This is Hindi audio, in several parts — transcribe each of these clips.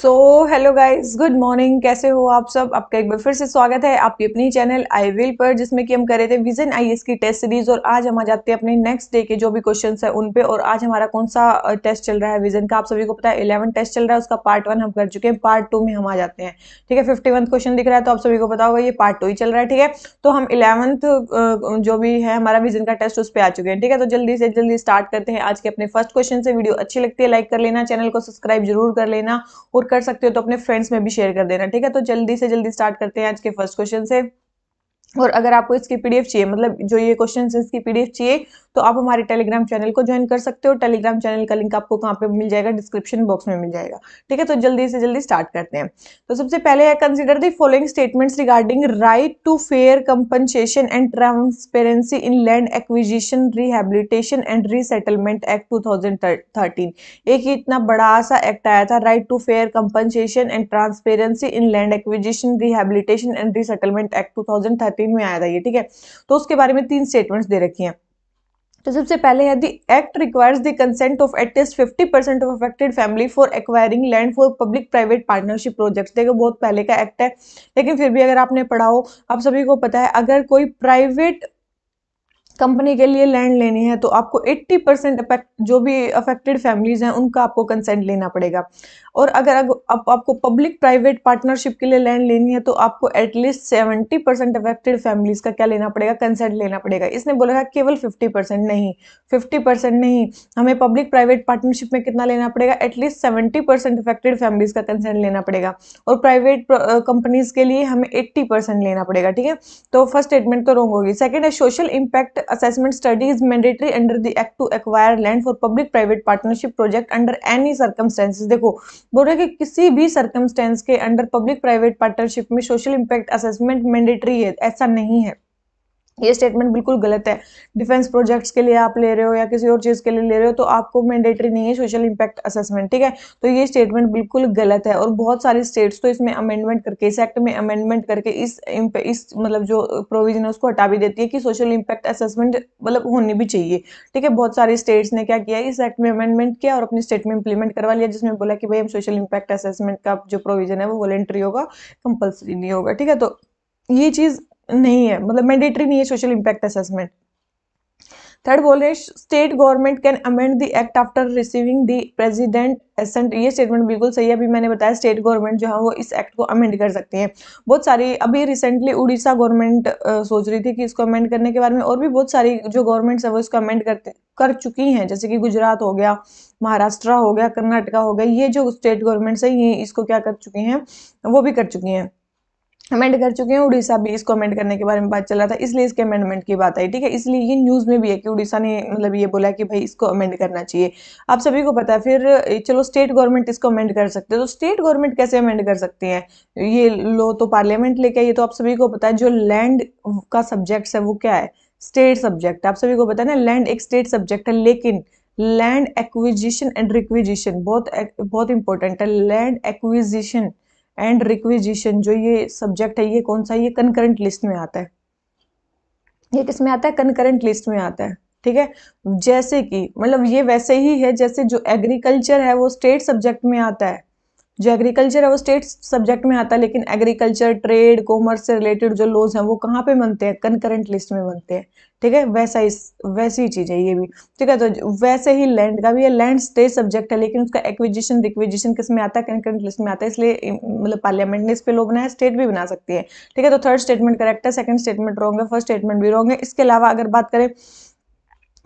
सो हेलो गाइस गुड मॉर्निंग कैसे हो आप सब आपका एक बार फिर से स्वागत है आपकी अपनी चैनल आई विल पर जिसमें कि हम कर रहे थे विजन आईएएस की टेस्ट सीरीज और आज हम आ जाते हैं अपने नेक्स्ट डे के जो भी क्वेश्चंस है उन पे और आज हमारा कौन सा टेस्ट चल रहा है विजन का आप सभी को पता है इलेवन टेस्ट चल रहा है उसका पार्ट वन हम कर चुके हैं पार्ट टू में हम आ जाते हैं ठीक है फिफ्टी क्वेश्चन दिख रहा है तो आप सभी को पता होगा ये पार्ट टू ही चल रहा है ठीक है तो हम इलेवंथ जो भी है हमारा विजन का टेस्ट उस पर आ चुके हैं ठीक है तो जल्दी से जल्दी स्टार्ट करते हैं आज के अपने फर्स्ट क्वेश्चन से वीडियो अच्छी लगती है लाइक कर लेना चैनल को सब्सक्राइब जरूर कर लेना और और कर सकते हो तो अपने फ्रेंड्स में भी शेयर कर देना ठीक है तो जल्दी से जल्दी स्टार्ट करते हैं आज के फर्स्ट क्वेश्चन से और अगर आपको इसकी पीडीएफ चाहिए मतलब जो ये क्वेश्चन इसकी पीडीएफ चाहिए तो आप हमारे टेलीग्राम चैनल को ज्वाइन कर सकते हो टेलीग्राम चैनल का लिंक आपको कहाँ पे मिल जाएगा डिस्क्रिप्शन बॉक्स में मिल जाएगा ठीक है तो जल्दी से जल्दी स्टार्ट करते हैं तो सबसे पहले है consider the following statements regarding right to fair compensation and transparency in land acquisition rehabilitation and resettlement act two एक ही इतना बड़ा सा एक्ट आया था right to fair compensation and transparency in land acquisition rehabilitation and resettlement act two में आया था ये ठीक है तो उसके बारे में तीन स्टेटमेंट्स दे रखी हैं तो सबसे पहले है the act requires the consent of at least fifty percent of affected family for acquiring land for public private partnership projects देखो बहुत पहले का एक्ट है लेकिन फिर भी अगर आपने पढ़ा हो आप सभी को पता है अगर कोई प्राइवेट कंपनी के लिए लैंड लेनी है तो आपको 80 परसेंट जो भी अफेक्टेड फैमिलीज़ हैं उनका आपको कंसेंट लेना पड़ेगा और अगर आप, आप आपको पब्लिक प्राइवेट पार्टनरशिप के लिए लैंड लेनी है तो आपको एटलीस्ट 70 परसेंट अफेक्टेड फैमिलीज़ का क्या लेना पड़ेगा कंसेंट लेना पड़ेगा इसने बोला था केवल 50 परसेंट नहीं 50 परसेंट नहीं हमें पब्लिक प्राइवेट पार्टनरशिप में कितना लेना पड़ेगा at least seventy percent affected families का कंसेंट लेना पड़ेगा और प्राइवेट कंपनीज़ uh, के लिए हमें एट्टी लेना पड़ेगा ठीक है तो फर्स्ट स्टेटमेंट तो रोंग होगी सेकेंड है social impact assessment study is mandatory under the act to acquire land for public private partnership project under any circumstances देखो बोल रहे कि किसी भी सर्कमस्टेंस के अंडर पब्लिक प्राइवेट पार्टनरशिप में सोशल इम्पैक्ट असेसमेंट मैंडेटरी है ऐसा नहीं है ये स्टेटमेंट बिल्कुल गलत है डिफेंस प्रोजेक्ट्स के लिए आप ले रहे हो या किसी और चीज़ के लिए ले रहे हो तो आपको मैंडेटरी नहीं है सोशल इम्पैक्ट असेसमेंट ठीक है तो ये स्टेटमेंट बिल्कुल गलत है और बहुत सारे स्टेट्स तो इसमें अमेंडमेंट करके इस एक्ट में अमेंडमेंट करके इस इस मतलब जो प्रोविजन है उसको हटा भी देती है कि सोशल इम्पैक्ट असेसमेंट मतलब होनी भी चाहिए ठीक है बहुत सारे स्टेट्स ने क्या किया इस एक्ट में अमेंडमेंट किया और अपने स्टेट में इंप्लीमेंट करवा लिया जिसमें बोला कि भाई हम सोशल इम्पैक्ट असेसमेंट का जो प्रोविजन है वो वॉलेंट्री होगा कंपल्सरी नहीं होगा ठीक है तो ये चीज़ नहीं है मतलब मैंडेटरी नहीं है सोशल इम्पैक्ट असेसमेंट थर्ड बोल रहे हैं state government can amend the act after receiving the president assent ये स्टेटमेंट बिल्कुल सही है अभी मैंने बताया स्टेट गवर्नमेंट जो है वो इस एक्ट को अमेंड कर सकती हैं बहुत सारी अभी रिसेंटली उड़ीसा गवर्नमेंट सोच रही थी कि इसको अमेंड करने के बारे में और भी बहुत सारी जो गवर्नमेंट्स है वो इसको अमेंड करते कर चुकी हैं जैसे कि गुजरात हो गया महाराष्ट्र हो गया कर्नाटका हो गया ये जो स्टेट गवर्नमेंट्स है ये इसको क्या कर चुकी हैं वो भी कर चुकी हैं अमेंड कर चुके हैं उड़ीसा भी इसको अमेंड करने के बारे में बात चल रहा था इसलिए इसके अमेंडमेंट की बात आई ठीक है इसलिए ये न्यूज़ में भी है कि उड़ीसा ने मतलब ये बोला कि भाई इसको अमेंड करना चाहिए आप सभी को पता है फिर चलो स्टेट गवर्नमेंट इसको अमेंड कर सकते हैं तो स्टेट गवर्नमेंट कैसे अमेंड कर सकती तो है ये लो तो पार्लियामेंट लेके आइए तो आप सभी को पता है जो लैंड का सब्जेक्ट है वो क्या है स्टेट सब्जेक्ट आप सभी को पता है ना लैंड एक स्टेट सब्जेक्ट है लेकिन लैंड एक्विजिशन एंड रिक्विजिशन बहुत बहुत इंपॉर्टेंट है लैंड एक्विजिशन एंड रिक्विजिशन जो ये सब्जेक्ट है ये कौन सा ये कनकरेंट लिस्ट में आता है ये किस में आता है कनकरेंट लिस्ट में आता है ठीक है जैसे कि मतलब ये वैसे ही है जैसे जो एग्रीकल्चर है वो स्टेट सब्जेक्ट में आता है जो एग्रीकल्चर है वो स्टेट सब्जेक्ट में आता है लेकिन एग्रीकल्चर ट्रेड कॉमर्स से रिलेटेड जो लॉज हैं वो कहाँ पे बनते हैं कंकरेंट लिस्ट में बनते हैं ठीक है वैसा ही वैसी ही चीज़ है ये भी ठीक है तो वैसे ही लैंड का भी है लैंड स्टेट सब्जेक्ट है लेकिन उसका एक्विजिशन रिक्विजिशन किस में आता है कनकरेंट लिस्ट में आता है इसलिए मतलब पार्लियामेंट ने इस पर लो बनाया स्टेट भी बना सकती है ठीक है तो थर्ड स्टेटमेंट करेक्ट है सेकंड स्टेटमेंट रॉन्ग है फर्स्ट स्टेटमेंट भी रॉन्ग है इसके अलावा अगर बात करें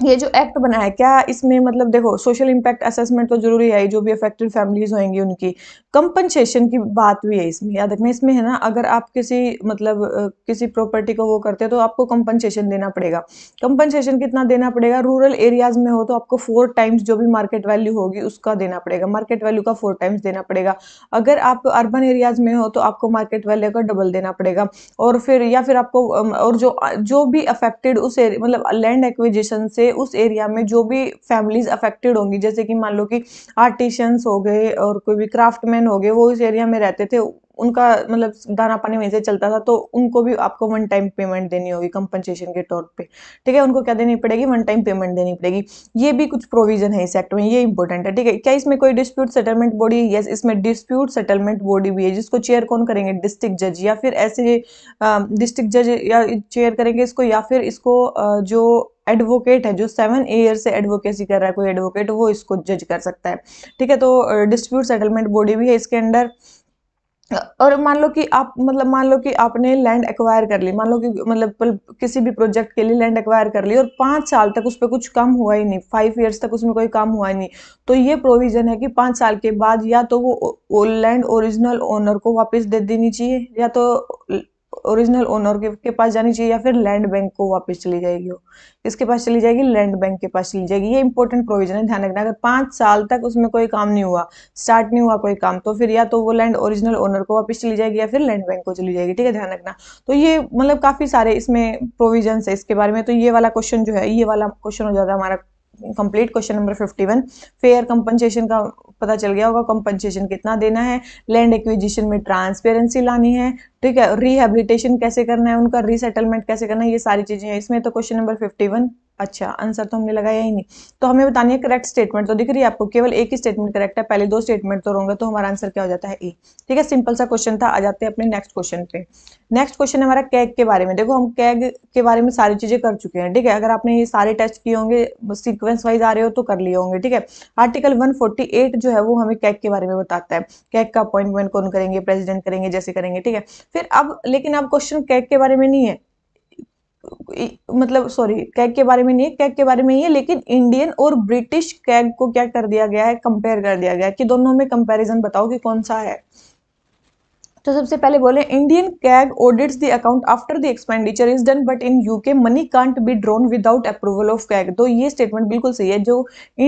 ये जो एक्ट बना है क्या इसमें मतलब देखो सोशल इम्पैक्ट असेसमेंट तो जरूरी है जो भी अफेक्टेड फैमिलीज होंगी उनकी कंपनसेशन की बात भी है इसमें याद रखना इसमें है ना अगर आप किसी मतलब किसी प्रॉपर्टी को वो करते हैं तो आपको कंपनसेशन देना पड़ेगा कंपनसेशन कितना देना पड़ेगा रूरल एरियाज में हो तो आपको फोर टाइम्स जो भी मार्केट वैल्यू होगी उसका देना पड़ेगा मार्केट वैल्यू का फोर टाइम्स देना पड़ेगा अगर आप अर्बन एरियाज में हो तो आपको मार्केट वैल्यू का डबल देना पड़ेगा और फिर या फिर आपको और जो जो भी अफेक्टेड उस मतलब लैंड एक्विजिशन से उस एरिया में जो भी फैमिलीज अफेक्टेड होंगी जैसे कि मान लो कि आर्टिशंस हो गए और कोई भी क्राफ्टमैन हो गए वो इस एरिया में रहते थे उनका मतलब दाना पानी वहीं से चलता था तो उनको भी आपको वन टाइम पेमेंट देनी होगी कंपनसेशन के तौर पे ठीक है उनको क्या देनी पड़ेगी वन टाइम पेमेंट देनी पड़ेगी ये भी कुछ प्रोविजन है इस एक्ट में ये इंपॉर्टेंट है ठीक है क्या इसमें कोई डिस्प्यूट सेटलमेंट बॉडी यस इसमें डिस्प्यूट सेटलमेंट बॉडी भी है जिसको चेयर कौन करेंगे डिस्ट्रिक्ट जज या फिर ऐसे डिस्ट्रिक्ट जज या चेयर करेंगे इसको या फिर इसको जो एडवोकेट है जो सेवन ईयर से एडवोकेसी कर रहा है कोई एडवोकेट वो इसको जज कर सकता है ठीक है तो डिस्प्यूट सेटलमेंट बॉडी भी है इसके अंडर और मान लो कि आप मतलब मान लो कि आपने लैंड एक्वायर कर ली मान लो कि मतलब किसी भी प्रोजेक्ट के लिए लैंड एक्वायर कर ली और पाँच साल तक उस पर कुछ काम हुआ ही नहीं फाइव ईयर्स तक उसमें कोई काम हुआ ही नहीं तो ये प्रोविज़न है कि पाँच साल के बाद या तो वो लैंड ओरिजिनल ओनर को वापस दे देनी चाहिए या तो ओरिजिनल ओनर के, के पास जानी चाहिए या फिर लैंड बैंक को वापस चली जाएगी वो इसके पास चली जाएगी लैंड बैंक के पास चली जाएगी ये इंपॉर्टेंट प्रोविजन है ध्यान रखना अगर पांच साल तक उसमें कोई काम नहीं हुआ स्टार्ट नहीं हुआ कोई काम तो फिर या तो वो लैंड ओरिजिनल ओनर को वापस चली जाएगी या फिर लैंड बैंक को चली जाएगी ठीक है ध्यान रखना तो ये मतलब काफ़ी सारे इसमें प्रोविजन है इसके बारे में तो ये वाला क्वेश्चन जो है ये वाला क्वेश्चन हो जाता है हमारा complete question number 51 fair compensation का पता चल गया होगा कंपनसेशन कितना देना है लैंड एक्विजिशन में ट्रांसपेरेंसी लानी है ठीक है रिहेबिलिटेशन कैसे करना है उनका रीसेटलमेंट कैसे करना है ये सारी चीज़ें हैं इसमें तो क्वेश्चन नंबर फिफ्टी वन अच्छा आंसर तो हमने लगाया ही नहीं तो हमें बतानी है करेक्ट स्टेटमेंट तो दिख रही है आपको केवल एक ही स्टेटमेंट करेक्ट है पहले दो स्टेटमेंट तो रहूंगा तो हमारा आंसर क्या हो जाता है ए ठीक है सिंपल सा क्वेश्चन था आ जाते हैं अपने नेक्स्ट क्वेश्चन पे नेक्स्ट क्वेश्चन हमारा कैग के बारे में देखो हम कैग के बारे में सारी चीजें कर चुके हैं ठीक है अगर आपने ये सारे टेस्ट किए होंगे सिक्वेंस वाइज आ रहे हो तो कर लिए होंगे ठीक है आर्टिकल वन जो है वो हमें कैग के बारे में बताता है कैग का अपॉइंटमेंट कौन करेंगे प्रेसिडेंट करेंगे जैसे करेंगे ठीक है फिर अब लेकिन अब क्वेश्चन कैक के बारे में नहीं है मतलब सॉरी कैग के बारे में नहीं है कैग के बारे में ही है लेकिन इंडियन और ब्रिटिश कैग को क्या कर दिया गया है कंपेयर कर दिया गया है कि दोनों में कंपैरिजन बताओ कि कौन सा है तो सबसे पहले बोले Indian CAG audits the account after the expenditure is done but in UK money can't be drawn without approval of CAG तो ये स्टेटमेंट बिल्कुल सही है जो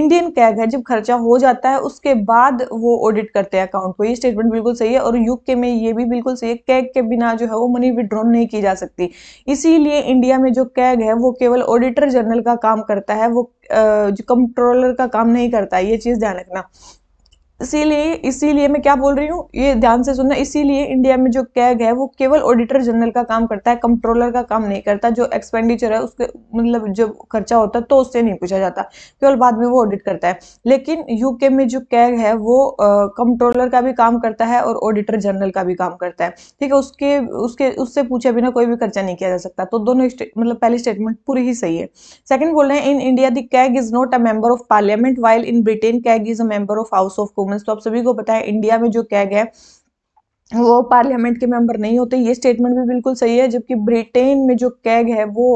इंडियन कैग है जब खर्चा हो जाता है उसके बाद वो ऑडिट करते हैं अकाउंट को ये स्टेटमेंट बिल्कुल सही है और यूके में ये भी बिल्कुल सही है कैग के बिना जो है वो मनी विड्रॉन नहीं की जा सकती इसीलिए इंडिया में जो कैग है वो केवल ऑडिटर जनरल का काम करता है वो कंट्रोलर का काम नहीं करता ये चीज़ ध्यान रखना इसीलिए इसीलिए मैं क्या बोल रही हूँ ये ध्यान से सुनना इसीलिए इंडिया में जो कैग है वो केवल ऑडिटर जनरल का काम करता है कंट्रोलर का काम नहीं करता जो एक्सपेंडिचर है उसके मतलब जब खर्चा होता है तो उससे नहीं पूछा जाता केवल बाद में वो ऑडिट करता है लेकिन यूके में जो कैग है वो कंट्रोलर का भी काम करता है और ऑडिटर जनरल का भी काम करता है ठीक है उसके उसके उससे पूछे बिना कोई भी खर्चा नहीं किया जा सकता तो दोनों मतलब पहली स्टेटमेंट पूरी ही सही है सेकंड बोल रहे हैं in India the CAG is not a member of parliament while in Britain CAG is a member of house of common documents तो आप सभी को पता है इंडिया में जो कह गया वो पार्लियामेंट के मेंबर नहीं होते ये स्टेटमेंट भी बिल्कुल सही है जबकि ब्रिटेन में जो कैग है वो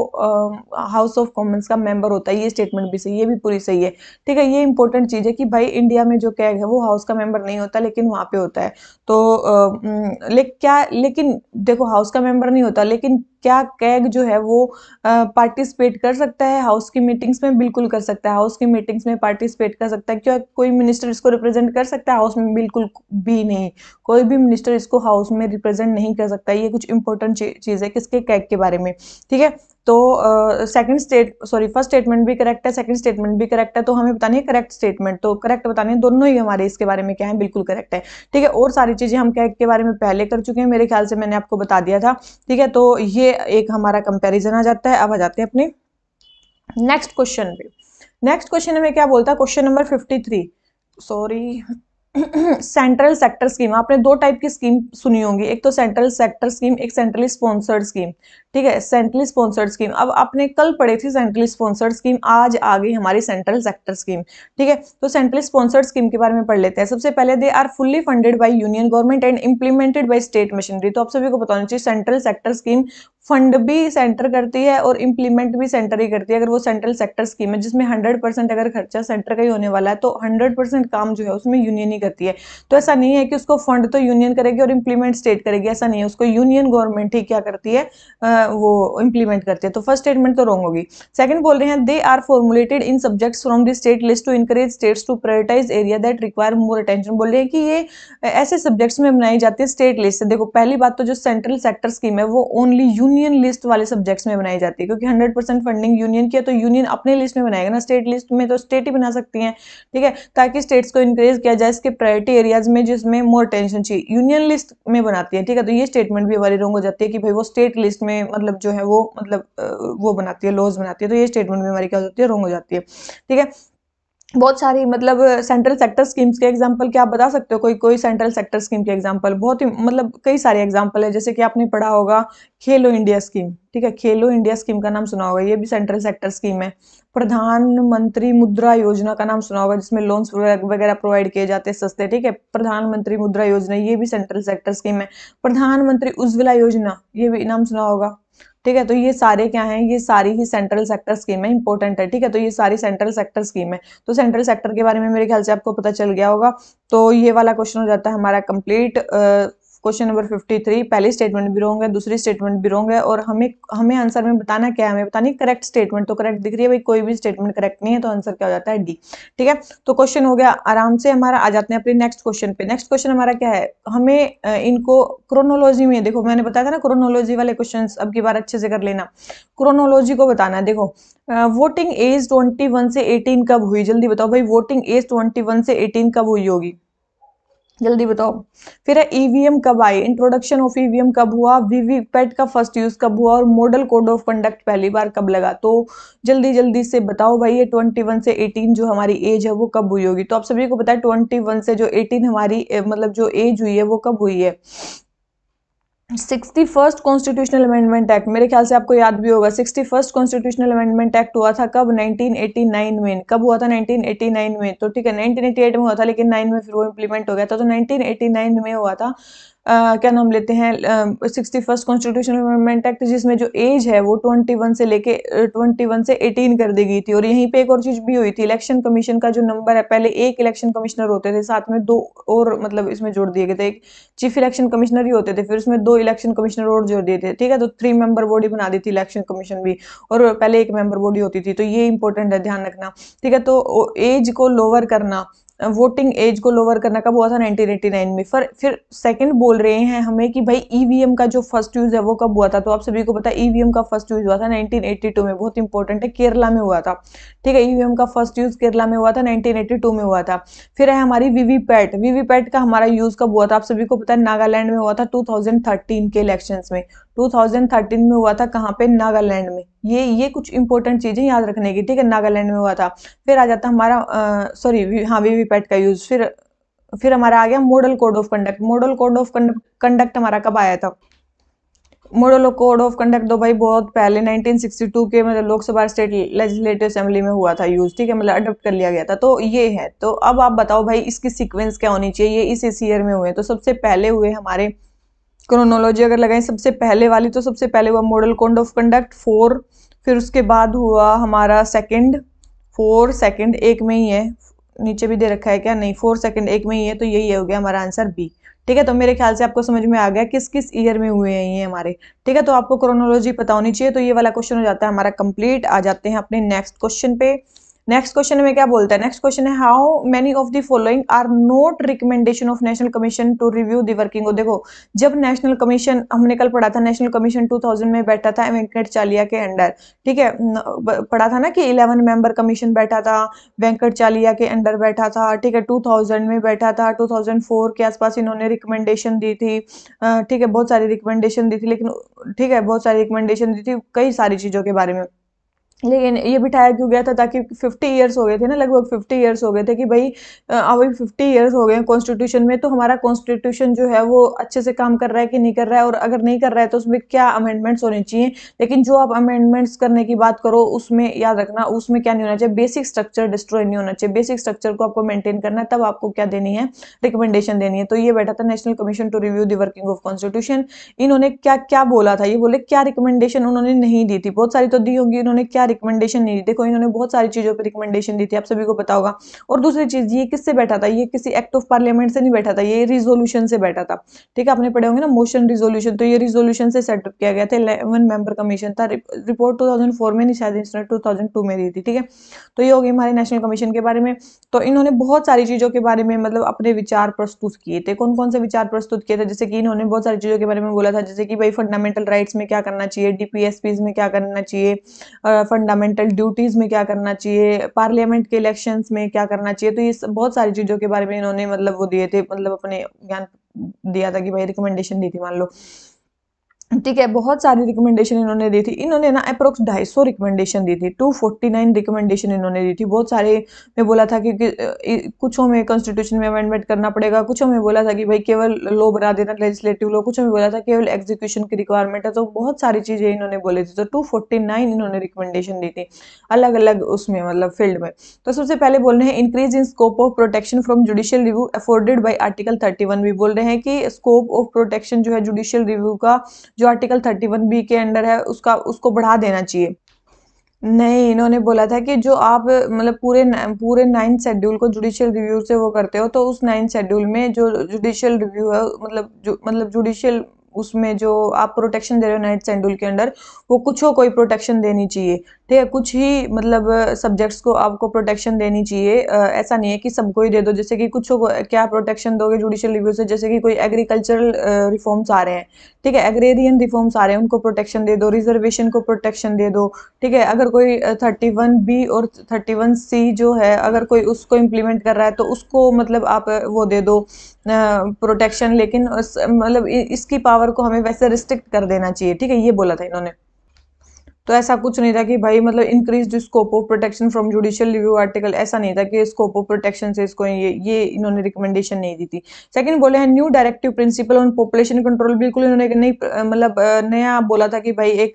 हाउस ऑफ कॉमन्स का मेंबर होता है ये स्टेटमेंट भी सही है भी पूरी सही है ठीक है ये इंपॉर्टेंट चीज़ है कि भाई इंडिया में जो कैग है वो हाउस का मेंबर नहीं होता लेकिन वहाँ पे होता है तो आ, ले, क्या लेकिन देखो हाउस का मेंबर नहीं होता लेकिन क्या कैग जो है वो पार्टिसिपेट कर सकता है हाउस की मीटिंग्स में बिल्कुल कर सकता है हाउस की मीटिंग्स में पार्टिसिपेट कर सकता है क्या कोई मिनिस्टर इसको रिप्रेजेंट कर सकता है हाउस में बिल्कुल भी नहीं कोई भी मिनिस्टर इसको हाउस में रिप्रेजेंट नहीं कर सकता ये कुछ इंपॉर्टेंट चीज़ है किसके कैग के बारे में ठीक है तो second state sorry first statement भी करेक्ट है सेकंड स्टेटमेंट भी करेक्ट है तो हमें बतानी है करेक्ट स्टेटमेंट तो करेक्ट बतानी है दोनों ही हमारे इसके बारे में क्या है बिल्कुल करेक्ट है ठीक है और सारी चीज़ें हम कैक के बारे में पहले कर चुके हैं मेरे ख्याल से मैंने आपको बता दिया था ठीक है तो ये एक हमारा कंपेरिजन आ जाता है अब आ जाते हैं अपने नेक्स्ट क्वेश्चन पे नेक्स्ट क्वेश्चन हमें क्या बोलता है question number fifty three sorry central sector scheme आपने दो टाइप की स्कीम सुनी होंगी एक तो सेंट्रल सेक्टर स्कीम एक सेंट्रली स्पॉन्सर्ड स्कीम ठीक है सेंट्रली स्पॉन्सर्ड स्कीम अब आपने कल पढ़ी थी सेंट्रली स्पॉन्सर्ड स्कीम आज आ गई हमारी सेंट्रल सेक्टर स्कीम ठीक है तो सेंट्रली स्पॉन्सर्ड स्कीम के बारे में पढ़ लेते हैं सबसे पहले they are fully funded by union government and implemented by state machinery तो आप सभी को बताना चाहिए सेंट्रल सेक्टर स्कीम फंड भी सेंटर करती है और इम्प्लीमेंट भी सेंटर ही करती है अगर वो सेंट्रल सेक्टर स्कीम है जिसमें 100 परसेंट अगर खर्चा सेंटर का ही होने वाला है तो 100 परसेंट काम जो है उसमें यूनियन ही करती है तो ऐसा नहीं है कि उसको फंड तो यूनियन करेगी और इम्प्लीमेंट स्टेट करेगी ऐसा नहीं है उसको यूनियन गवर्नमेंट ही क्या करती है आ, वो इम्प्लीमेंट करती है तो फर्स्ट स्टेटमेंट तो रॉन्ग होगी सेकंड बोल रहे हैं they are formulated in subjects from the state list to encourage states to prioritise area that require more attention बोल रहे हैं कि ये ऐसे सब्जेक्ट्स में बनाई जाती है स्टेट लिस्ट से देखो पहली बात तो जो सेंट्रल सेक्टर स्कीम है वो ओनली यूनियन यूनियन लिस्ट वाले सब्जेक्ट्स में बनाई जाती है क्योंकि 100 परसेंट फंडिंग यूनियन की है तो यूनियन अपने लिस्ट में बनाएगा ना स्टेट लिस्ट में तो स्टेट ही बना सकती हैं ठीक है ताकि स्टेट्स को इंक्रेज किया जाए इसके प्रायोरिटी एरियाज में जिसमें मोर टेंशन चाहिए यूनियन लिस्ट में बनाती है ठीक है तो ये स्टेटमेंट भी हमारी रोंग हो जाती है कि भाई वो स्टेट लिस्ट में मतलब जो है वो मतलब वो बनाती है लॉज बनाती है तो ये स्टेटमेंट भी हमारी क्या हो जाती है रोंग हो जाती है ठीक है बहुत सारी मतलब सेंट्रल सेक्टर स्कीम्स के एग्जांपल क्या आप बता सकते हो कोई कोई सेंट्रल सेक्टर स्कीम के एग्जांपल बहुत ही मतलब कई सारे एग्जांपल है जैसे कि आपने पढ़ा होगा खेलो इंडिया स्कीम ठीक है खेलो इंडिया स्कीम का नाम सुना होगा ये भी सेंट्रल सेक्टर स्कीम है प्रधानमंत्री मुद्रा योजना का नाम सुना होगा जिसमें लोन्स वगैरह प्रोवाइड किए जाते हैं सस्ते ठीक है प्रधानमंत्री मुद्रा योजना ये भी सेंट्रल सेक्टर स्कीम है प्रधानमंत्री उज्ज्वला योजना ये भी नाम सुना होगा ठीक है तो ये सारे क्या हैं ये सारी ही सेंट्रल सेक्टर स्कीम है इंपॉर्टेंट है ठीक है तो ये सारी सेंट्रल सेक्टर स्कीम है तो सेंट्रल सेक्टर के बारे में मेरे ख्याल से आपको पता चल गया होगा तो ये वाला क्वेश्चन हो जाता है हमारा कंप्लीट क्वेश्चन नंबर 53 पहली स्टेटमेंट भी रोंग है दूसरी स्टेटमेंट भी रोंग है और हमें हमें आंसर में बताना क्या है हमें बतानी करेक्ट स्टेटमेंट तो करेक्ट दिख रही है भाई कोई भी स्टेटमेंट करेक्ट नहीं है तो आंसर क्या हो जाता है डी ठीक है तो क्वेश्चन हो गया आराम से हमारा आ जाते हैं अपने नेक्स्ट क्वेश्चन पे नेक्स्ट क्वेश्चन हमारा क्या है हमें इनको क्रोनोलॉजी में देखो मैंने बताया था ना क्रोनोलॉजी वाले क्वेश्चन अब की बार अच्छे से कर लेना क्रोनोलॉजी को बताना है देखो वोटिंग एज ट्वेंटी से एटीन कब हुई जल्दी बताओ भाई वोटिंग एज ट्वेंटी से एटीन कब हुई होगी जल्दी बताओ फिर है ईवीएम e कब आई इंट्रोडक्शन ऑफ ईवीएम कब हुआ वीवीपैट का फर्स्ट यूज कब हुआ और मॉडल कोड ऑफ कंडक्ट पहली बार कब लगा तो जल्दी जल्दी से बताओ भाई ये 21 से 18 जो हमारी एज है वो कब हुई होगी तो आप सभी को पता 21 से जो 18 हमारी मतलब जो एज हुई है वो कब हुई है sixty first constitutional amendment act मेरे ख्याल से आपको याद भी होगा sixty first constitutional amendment act हुआ था कब 1989 में कब हुआ था 1989 में तो ठीक है 1988 में हुआ था लेकिन 9 में फिर वो इम्प्लीमेंट हो गया था तो 1989 में हुआ था क्या नाम लेते हैं sixty first constitution amendment act जिसमें जो एज है वो ट्वेंटी वन से लेके ट्वेंटी वन से एटीन कर दी गई थी और यहीं पे एक और चीज़ भी हुई थी इलेक्शन कमीशन का जो नंबर है पहले एक इलेक्शन कमिश्नर होते थे साथ में दो और मतलब इसमें जोड़ दिए गए थे एक चीफ इलेक्शन कमिश्नर ही होते थे फिर उसमें दो इलेक्शन कमिश्नर और जोड़ दिए थे ठीक है तो थ्री मेंबर बॉडी बना दी थी इलेक्शन कमीशन भी और पहले एक मेंबर बॉडी होती थी तो ये इंपॉर्टेंट है ध्यान रखना ठीक है तो एज को लोअर करना वोटिंग एज को लोअर करना कब हुआ था 1989 में फिर फिर सेकंड बोल रहे हैं हमें कि भाई ईवीएम e का जो फर्स्ट यूज़ है वो कब हुआ था तो आप सभी को पता है ईवीएम e का फर्स्ट यूज़ हुआ था 1982 में बहुत इंपॉर्टेंट है केरला में हुआ था ठीक है ईवीएम e का फर्स्ट यूज़ केरला में हुआ था 1982 में हुआ था फिर है हमारी वीवीपैट वीवीपैट का हमारा यूज़ कब हुआ था आप सभी को पता है नागालैंड में हुआ था टू के इलेक्शन में टू में हुआ था कहाँ पे नागालैंड में ये ये कुछ इंपॉर्टेंट चीज़ें याद रखने की ठीक है नागालैंड में हुआ था फिर आ जाता हमारा सॉरी हाँ वी वी पैट का यूज़ फिर फिर हमारा आ गया model code of conduct model code of conduct हमारा कब आया था मॉडल कोड ऑफ कंडक्ट तो भाई बहुत पहले 1962 के मतलब लोकसभा स्टेट लेजिस्लेटिव असेंबली में हुआ था यूज ठीक है मतलब अडोप्ट कर लिया गया था तो ये है तो अब आप बताओ भाई इसकी सीक्वेंस क्या होनी चाहिए इस इस ईयर में हुए तो सबसे पहले हुए हमारे क्रोनोलॉजी अगर लगाएं सबसे पहले वाली तो सबसे पहले हुआ model code of conduct four फिर उसके बाद हुआ हमारा सेकंड फोर सेकंड एक में ही है नीचे भी दे रखा है क्या नहीं फोर सेकंड एक में ही है तो यही हो गया हमारा आंसर बी ठीक है तो मेरे ख्याल से आपको समझ में आ गया किस किस ईयर में हुए हैं ये हमारे ठीक है तो आपको क्रोनोलॉजी पता होनी चाहिए तो ये वाला क्वेश्चन हो जाता है हमारा कंप्लीट आ जाते हैं अपने नेक्स्ट क्वेश्चन पे नेक्स्ट क्वेश्चन में क्या बोलता है नेक्स्ट क्वेश्चन है how many of the following are not recommendation of national commission to review the working देखो जब नेशनल कमीशन हमने कल पढ़ा था नेशनल कमीशन 2000 में बैठा था वेंकट चालिया के अंडर ठीक है पढ़ा था ना कि 11 मेंबर कमीशन बैठा था वेंकट चालिया के अंडर बैठा था ठीक है टू में बैठा था टू के आसपास इन्होंने रिकमेंडेशन दी थी ठीक है बहुत सारी रिकमेंडेशन दी थी लेकिन ठीक है बहुत सारी रिकमेंडेशन दी थी कई सारी चीज़ों के बारे में लेकिन ये बिठाया क्यों गया था ताकि 50 इयर्स हो गए थे ना लगभग 50 इयर्स हो गए थे कि भाई अभी 50 इयर्स हो गए हैं कॉन्स्टिट्यूशन में तो हमारा कॉन्स्टिट्यूशन जो है वो अच्छे से काम कर रहा है कि नहीं कर रहा है और अगर नहीं कर रहा है तो उसमें क्या अमेंडमेंट्स होने चाहिए लेकिन जो आप अमेंडमेंट्स करने की बात करो उसमें याद रखना उसमें क्या नहीं होना चाहिए बेसिक स्ट्रक्चर डिस्ट्रॉय नहीं होना चाहिए बेसिक स्ट्रक्चर को आपको मेनटेन करना है तब आपको क्या देनी है रिकमेंडेशन देनी है तो ये बैठा था national commission to review the working of constitution इन्होंने क्या क्या बोला था ये बोले क्या रिकमेंडेशन उन्होंने नहीं दी थी बहुत सारी तो दी होंगी इन्होंने क्या रिकमेंडेशन नहीं दी देखो इन्होंने बहुत सारी चीज़ों पर रिकमेंडेशन दी थी आप सभी को पता होगा और दूसरी चीज़ ये किससे बैठा था ये किसी एक्ट ऑफ पार्लियामेंट से नहीं बैठा था ये रिजोल्यूशन से बैठा था ठीक है आपने पढ़े होंगे ना मोशन रिजोल्यूशन तो ये रिजोल्यूशन से सेटअप किया गया था इलेवन मेंबर कमीशन था रिपोर्ट टू में नहीं शायद इसने टू में दी थी ठीक है तो ये हो गई हमारे नेशनल कमीशन के बारे में तो इन्होंने बहुत सारी चीज़ों के बारे में मतलब अपने विचार प्रस्तुत किए थे कौन कौन से विचार प्रस्तुत किए थे जैसे कि इन्होंने बहुत सारी चीज़ों के बारे में बोला था जैसे कि भाई फंडामेंटल राइट्स में क्या करना चाहिए डीपीएसपीज में क्या करना चाहिए फंडामेंटल ड्यूटीज में क्या करना चाहिए पार्लियामेंट के इलेक्शन में क्या करना चाहिए तो ये बहुत सारी चीज़ों के बारे में इन्होंने मतलब वो दिए थे मतलब अपने ज्ञान दिया था कि भाई रिकमेंडेशन दी थी मान लो ठीक है बहुत सारी रिकमेंडेशन इन्होंने दी थी इन्होंने ना अप्रोक्स ढाई सौ रिकमेंडेशन दी थी टू फोर्टी नाइन रिकमेंडेशन इन्होंने दी थी बहुत सारे में बोला था कि, कुछ हमें कॉन्स्टिट्यूशन में अमेंडमेंट करना पड़ेगा कुछ हमें बोला था कि भाई केवल लॉ बना देना लेजिस्लेटिव लॉ कुछ हमें बोला था केवल एग्जीक्यूशन की रिक्वायरमेंट है तो बहुत सारी चीज़ें इन्होंने बोली थी तो टू इन्होंने रिकमेंडेशन दी थी अलग अलग उसमें मतलब फील्ड में तो सबसे पहले बोल रहे हैं increase in scope of protection from judicial review afforded by article thirty भी बोल रहे हैं कि स्कोप ऑफ प्रोटेक्शन जो है जुडिशियल रिव्यू का जो आर्टिकल थर्टी वन बी के अंडर है उसका उसको बढ़ा देना चाहिए नहीं इन्होंने बोला था कि जो आप मतलब पूरे पूरे नाइन शेड्यूल को जुडिशियल रिव्यू से वो करते हो तो उस नाइन शेड्यूल में जो जुडिशियल रिव्यू है मतलब जु, मतलब जुडिशियल उसमें जो आप प्रोटेक्शन दे रहे हो नाइन्थ शेड्यूल के अंदर वो कुछ हो कोई प्रोटेक्शन देनी चाहिए ठीक तो है कुछ ही मतलब सब्जेक्ट्स को आपको प्रोटेक्शन देनी चाहिए ऐसा नहीं है कि सबको ही दे दो जैसे कि कुछ क्या प्रोटेक्शन दोगे जुडिशियल रिव्यू से जैसे कि कोई एग्रीकल्चरल रिफॉर्म्स आ रहे हैं ठीक है एग्रेरियन रिफॉर्म्स आ रहे हैं उनको प्रोटेक्शन दे दो रिजर्वेशन को प्रोटेक्शन दे दो ठीक है अगर कोई थर्टी वन बी और थर्टी वन सी जो है अगर कोई उसको इम्प्लीमेंट कर रहा है तो उसको मतलब आप वो दे दो प्रोटेक्शन लेकिन मतलब इसकी पावर को हमें वैसे रिस्ट्रिक्ट कर देना चाहिए ठीक है ये बोला था इन्होंने तो ऐसा कुछ नहीं था कि भाई मतलब increase scope of protection from judicial review article ऐसा नहीं था कि स्कोप ऑफ प्रोटेक्शन से इसको ये ये इन्होंने रिकमेंडेशन नहीं दी थी सेकंड बोले हैं new directive principle on population control बिल्कुल इन्होंने नहीं मतलब नया बोला था कि भाई एक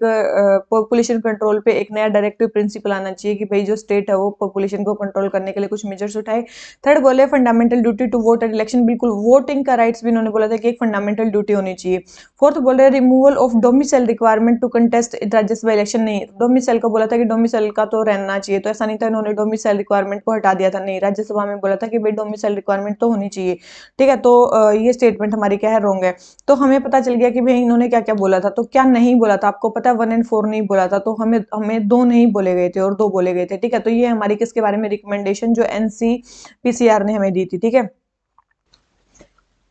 पॉपुलेशन कंट्रोल पे एक नया डायरेक्टिव प्रिंसिपल आना चाहिए कि भाई जो स्टेट है वो पॉपुलेशन को कंट्रोल करने के लिए कुछ मेजर्स उठाए थर्ड बोले fundamental duty to vote at election बिल्कुल वोटिंग का राइट्स भी इन्होंने बोला था कि एक फंडामेंटल ड्यूटी होनी चाहिए फोर्थ बोले removal of domicile requirement to contest Rajya Sabha election domicile नहीं डोमिसल का बोला था कि डोमिसल का तो रहना चाहिए तो ऐसा नहीं था इन्होंने डोमिसल रिक्वायरमेंट को हटा दिया था नहीं राज्यसभा में बोला था कि भाई डोमिसल रिक्वायरमेंट तो होनी चाहिए ठीक है तो ये स्टेटमेंट हमारी क्या है रोंग है तो हमें पता चल गया कि भाई इन्होंने क्या क्या बोला था तो क्या नहीं बोला था आपको पता है वन एंड फोर नहीं बोला था तो हमें हमें दो नहीं बोले गए थे और दो बोले गए थे ठीक है तो ये हमारी किसके बारे में रिकमेंडेशन जो एन ने हमें दी थी ठीक है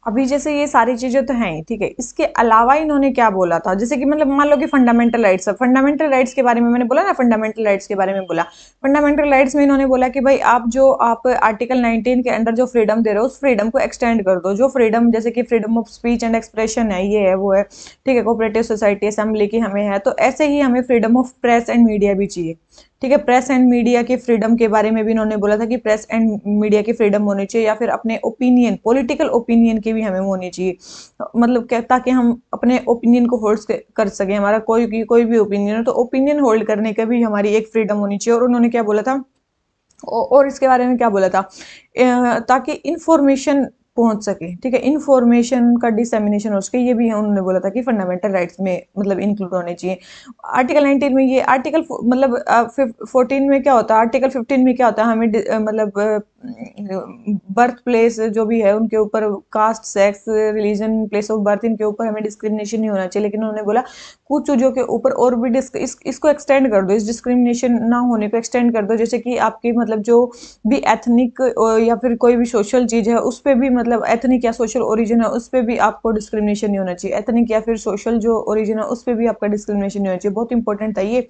अभी जैसे ये सारी चीज़ें तो हैं ठीक है इसके अलावा इन्होंने क्या बोला था जैसे कि मतलब मान लो कि फंडामेंटल राइट्स है फंडामेंटल राइट्स के बारे में मैंने बोला ना फंडामेंटल राइट्स के बारे में बोला फंडामेंटल राइट्स में इन्होंने बोला कि भाई आप जो आप आर्टिकल 19 के अंडर जो फ्रीडम दे रहे हो उस फ्रीडम को एक्सटेंड कर दो जो फ्रीडम जैसे कि freedom of speech and expression है ये है वो है ठीक है कोऑपरेटिव सोसाइटी असेंबली की हमें है तो ऐसे ही हमें freedom of press and media भी चाहिए ठीक है प्रेस एंड मीडिया के फ्रीडम के बारे में भी इन्होंने बोला था कि प्रेस एंड मीडिया के फ्रीडम होने चाहिए या फिर अपने ओपिनियन पॉलिटिकल ओपिनियन के भी हमें होने चाहिए मतलब ताकि हम अपने ओपिनियन को होल्ड कर सकें हमारा कोई भी कोई भी ओपिनियन हो तो ओपिनियन होल्ड करने का भी हमारी एक फ्रीडम होनी चाहिए और उन्होंने क्या बोला था और इसके बारे में क्या बोला था ताकि इन्फॉर्मेशन पहुंच सके ठीक है इन्फॉर्मेशन का डिसमिनेशन उसके ये भी है उन्होंने बोला था कि फंडामेंटल राइट्स में मतलब इंक्लूड होने चाहिए आर्टिकल 19 में ये आर्टिकल मतलब फोर्टीन में क्या होता है आर्टिकल फिफ्टीन में क्या होता है हमें मतलब बर्थ प्लेस जो भी है उनके ऊपर caste sex religion place of birth इनके ऊपर हमें डिस्क्रिमिनेशन नहीं होना चाहिए लेकिन उन्होंने बोला कुछ चीज़ों के ऊपर और भी डिस्क इस, इसको एक्सटेंड कर दो इस डिस्क्रिमिनेशन ना होने को एक्सटेंड कर दो जैसे कि आपकी मतलब जो भी एथनिक या फिर कोई भी सोशल चीज़ है उस पर भी मतलब मतलब एथनिक या सोशल ओरिजिन है उस पर भी आपको डिस्क्रिमिनेशन नहीं होना चाहिए एथनिक या फिर सोशल जो ओरिजिन है उस पर भी आपका डिस्क्रिमिनेशन नहीं होना चाहिए बहुत इंपॉर्टेंट है ये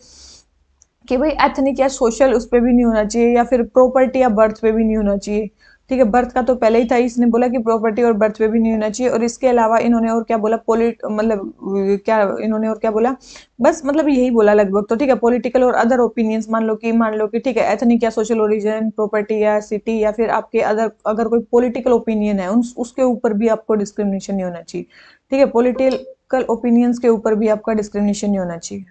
कि भाई एथनिक या सोशल उस पर भी नहीं होना चाहिए या फिर प्रॉपर्टी या बर्थ पे भी नहीं होना चाहिए ठीक है बर्थ का तो पहले ही था इसने बोला कि प्रॉपर्टी और बर्थ पे भी नहीं होना चाहिए और इसके अलावा इन्होंने और क्या बोला पोलिट मतलब क्या इन्होंने और क्या बोला बस मतलब यही बोला लगभग तो ठीक है पॉलिटिकल और अदर ओपिनियंस मान लो कि मान लो कि ठीक है एथनिक या सोशल ओरिजिन प्रॉपर्टी या सिटी या फिर आपके अदर अगर कोई पोलिटिकल ओपिनियन है उन, उसके ऊपर भी आपको डिस्क्रिमिनेशन नहीं होना चाहिए ठीक है पोलिटिकल ओपिनियंस के ऊपर भी आपका डिस्क्रिमिनेशन नहीं होना चाहिए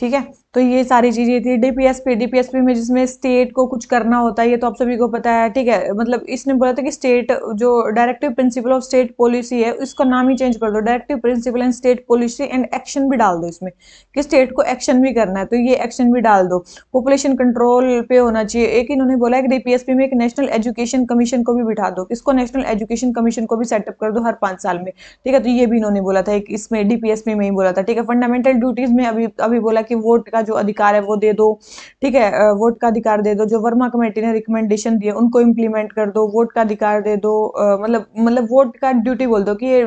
ठीक है तो ये सारी चीज़ें थी डीपीएसपी डीपीएसपी में जिसमें स्टेट को कुछ करना होता है ये तो आप सभी को पता है ठीक है मतलब इसने बोला था कि स्टेट जो directive principle of state policy है उसको नाम ही चेंज कर दो directive principle and state policy and action भी डाल दो इसमें कि स्टेट को एक्शन भी करना है तो ये एक्शन भी डाल दो पॉपुलेशन कंट्रोल पे होना चाहिए एक इन्होंने बोला है कि डीपीएसपी में एक नेशनल एजुकेशन कमीशन को भी बिठा दो इसको नेशनल एजुकेशन कमीशन को भी सेटअप कर दो हर पाँच साल में ठीक है तो ये भी इन्होंने बोला था एक इसमें डीपीएसपी में ही बोला था ठीक है फंडामेंटल ड्यूटीज में अभी अभी बोला कि वोट का जो अधिकार है वो दे दो ठीक है वोट का अधिकार दे दो जो वर्मा कमेटी ने रिकमेंडेशन दिए उनको इम्प्लीमेंट कर दो वोट का अधिकार दे दो मतलब मतलब वोट का ड्यूटी बोल दो कि ये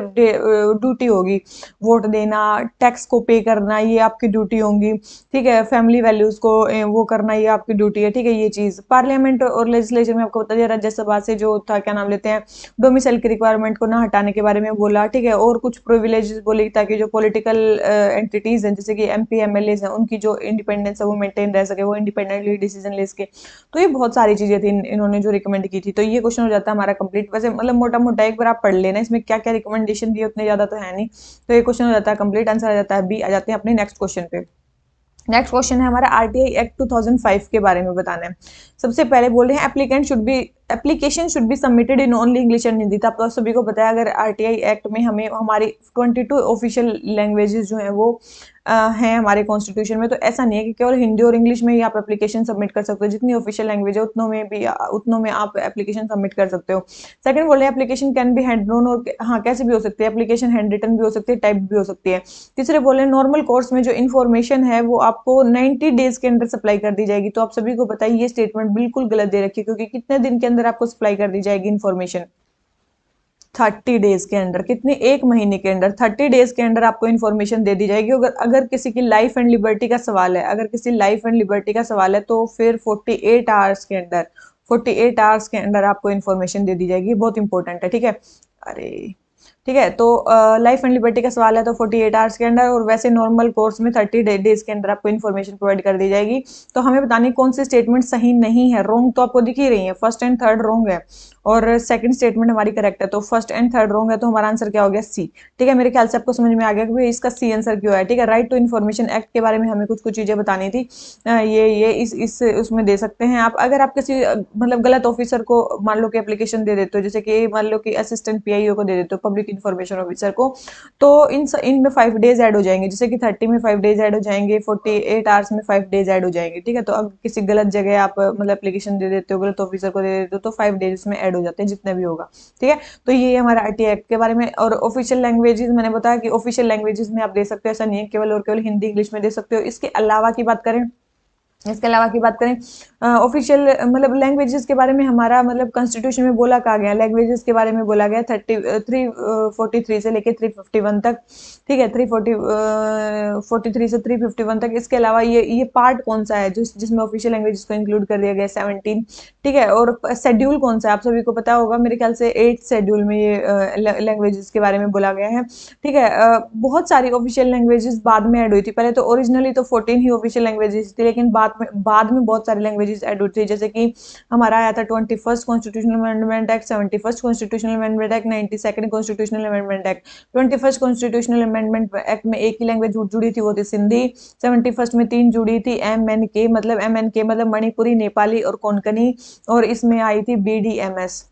ड्यूटी होगी वोट देना टैक्स को पे करना ये आपकी ड्यूटी होंगी ठीक है फैमिली वैल्यूज को वो करना ये आपकी ड्यूटी है ठीक है ये चीज़ पार्लियामेंट और लेजिस्लेशन में आपको बता दिया राज्यसभा से जो था क्या नाम लेते हैं डोमिसाइल की रिक्वायरमेंट को ना हटाने के बारे में बोला ठीक है और कुछ प्रिविलेज बोली ताकि जो पॉलिटिकल एंटिटीज़ हैं जैसे कि एम पी हैं उनकी जो इंडिपेंडेंस है वो मेंटेन रह सके वो इंडिपेंडेंटली डिसीजन ले सके तो ये बहुत सारी चीज़ें थी इन्होंने जो रिकमेंड की थी तो ये क्वेश्चन हो जाता है हमारा कंप्लीट वैसे मतलब मोटा मोटा एक बार आप पढ़ लेना इसमें क्या क्या रिकमेंडेशन दिए उतने ज़्यादा तो है नहीं तो ये क्वेश्चन हो जाता है कंप्लीट आंसर आ जाता है बी आ जाते हैं अपने नेक्स्ट क्वेश्चन पे नेक्स्ट क्वेश्चन है हमारा आरटीआई एक्ट 2005 के बारे में बताना है सबसे पहले बोल रहे हैं applicant should be application should be submitted in only English and Hindi तो आप तो सभी को पता है अगर आरटीआई एक्ट में हमें हमारी 22 ऑफिशियल लैंग्वेजेस जो हैं वो हैं हमारे कॉन्स्टिट्यूशन में तो ऐसा नहीं है कि केवल हिंदी और इंग्लिश में ही आप एप्लीकेशन सबमिट कर सकते हो जितनी ऑफिशियल लैंग्वेज है उतनों में भी उतनों में आप एप्लीकेशन सबमिट कर सकते हो सेकंड बोले application can be hand known और हाँ कैसे भी हो सकती है एप्लीकेशन हैंड रिटर्न भी हो सकती है टाइप भी हो सकती है तीसरे बोले नॉर्मल कोर्स में जो इन्फॉर्मेशन है वो आपको नाइन्टी डेज के अंदर सप्लाई कर दी जाएगी तो आप सभी को बताइए ये स्टेटमेंट बिल्कुल गलत दे रखी है क्योंकि कितने दिन के अंदर अंदर आपको सप्लाई कर दी जाएगी इन्फॉर्मेशन थर्टी डेज के अंडर कितने एक महीने के अंडर थर्टी डेज के अंडर आपको इन्फॉर्मेशन दे दी जाएगी अगर अगर किसी की लाइफ एंड लिबर्टी का सवाल है अगर किसी लाइफ एंड लिबर्टी का सवाल है तो फिर फोर्टी एट आवर्स के अंदर फोर्टी एट आवर्स के अंदर आपको इन्फॉर्मेशन दे दी जाएगी बहुत इंपॉर्टेंट है ठीक है अरे ठीक है तो लाइफ एंड लिबर्टी का सवाल है तो 48 आवर्स के अंदर और वैसे नॉर्मल कोर्स में 30 डेज के अंदर आपको इन्फॉर्मेशन प्रोवाइड कर दी जाएगी तो हमें बताने कौन सी स्टेटमेंट सही नहीं है रोंग तो आपको दिख ही रही है फर्स्ट एंड थर्ड रोंग है और सेकंड स्टेटमेंट हमारी करेक्ट है तो फर्स्ट एंड थर्ड रोंग है तो हमारा आंसर क्या हो गया सी ठीक है मेरे ख्याल से आपको समझ में आ गया कि इसका सी आंसर क्यों है ठीक है राइट टू इन्फॉर्मेशन एक्ट के बारे में हमें कुछ कुछ चीज़ें बतानी थी ये ये इस इस उसमें दे सकते हैं आप अगर आप किसी मतलब गलत ऑफिसर को मान लो कि एप्लीकेशन दे देते हो जैसे कि मान लो कि असिस्टेंट पी को दे देते हो पब्लिक इन्फॉर्मेशन ऑफिसर को तो इन इन में फाइव डेज ऐड हो जाएंगे जैसे कि थर्टी में फाइव डेज ऐड हो जाएंगे फोर्टी एट आवर्स में फाइव डेज ऐड हो जाएंगे ठीक है तो अगर किसी गलत जगह आप मतलब एप्लीकेशन दे देते हो गलत ऑफिसर को दे देते हो तो फाइव डेज में ऐड हो जाते हैं जितने भी होगा ठीक है तो ये हमारा आर एक्ट के बारे में और ऑफिशियल लैंग्वेजेस मैंने बताया कि ऑफिशियल लैंग्वेजेस में आप दे सकते हो ऐसा नहीं है केवल और केवल हिंदी इंग्लिश में दे सकते हो इसके अलावा की बात करें इसके अलावा की बात करें ऑफिशियल मतलब लैंग्वेजेस के बारे में हमारा मतलब कॉन्स्टिट्यूशन में बोला कहा गया लैंग्वेजेस के बारे में बोला गया थर्टी थ्री फोर्टी थ्री से लेके थ्री फिफ्टी वन तक ठीक है थ्री फोर्टी फोर्टी थ्री से थ्री फिफ्टी वन तक इसके अलावा ये ये पार्ट कौन सा है जिस जिसमें ऑफिशियल लैंग्वेज को इंक्लूड कर दिया गया सेवनटीन ठीक है और शेड्यूल कौन सा है आप सभी को पता होगा मेरे ख्याल से एट शेड्यूल में ये लैंग्वेजेस के बारे में बोला गया है ठीक है बहुत सारी ऑफिशियल लैंग्वेजेस बाद में एड हुई थी पहले तो ओरिजिनली तो फोर्टीन ही ऑफिशियल लैंग्वेजेस थी लेकिन बाद बाद में बाद में बहुत सारी लैंग्वेजेस एड हुई थी जैसे कि हमारा आया था twenty first constitutional amendment act seventy first constitutional amendment act ninety second constitutional amendment act twenty first constitutional amendment act में एक ही लैंग्वेज जुड़ी थी वो थी सिंधी सेवेंटी फर्स्ट में तीन जुड़ी थी एम एन के मतलब एम एन के मतलब मणिपुरी नेपाली और कोंकनी और इसमें आई थी B D M S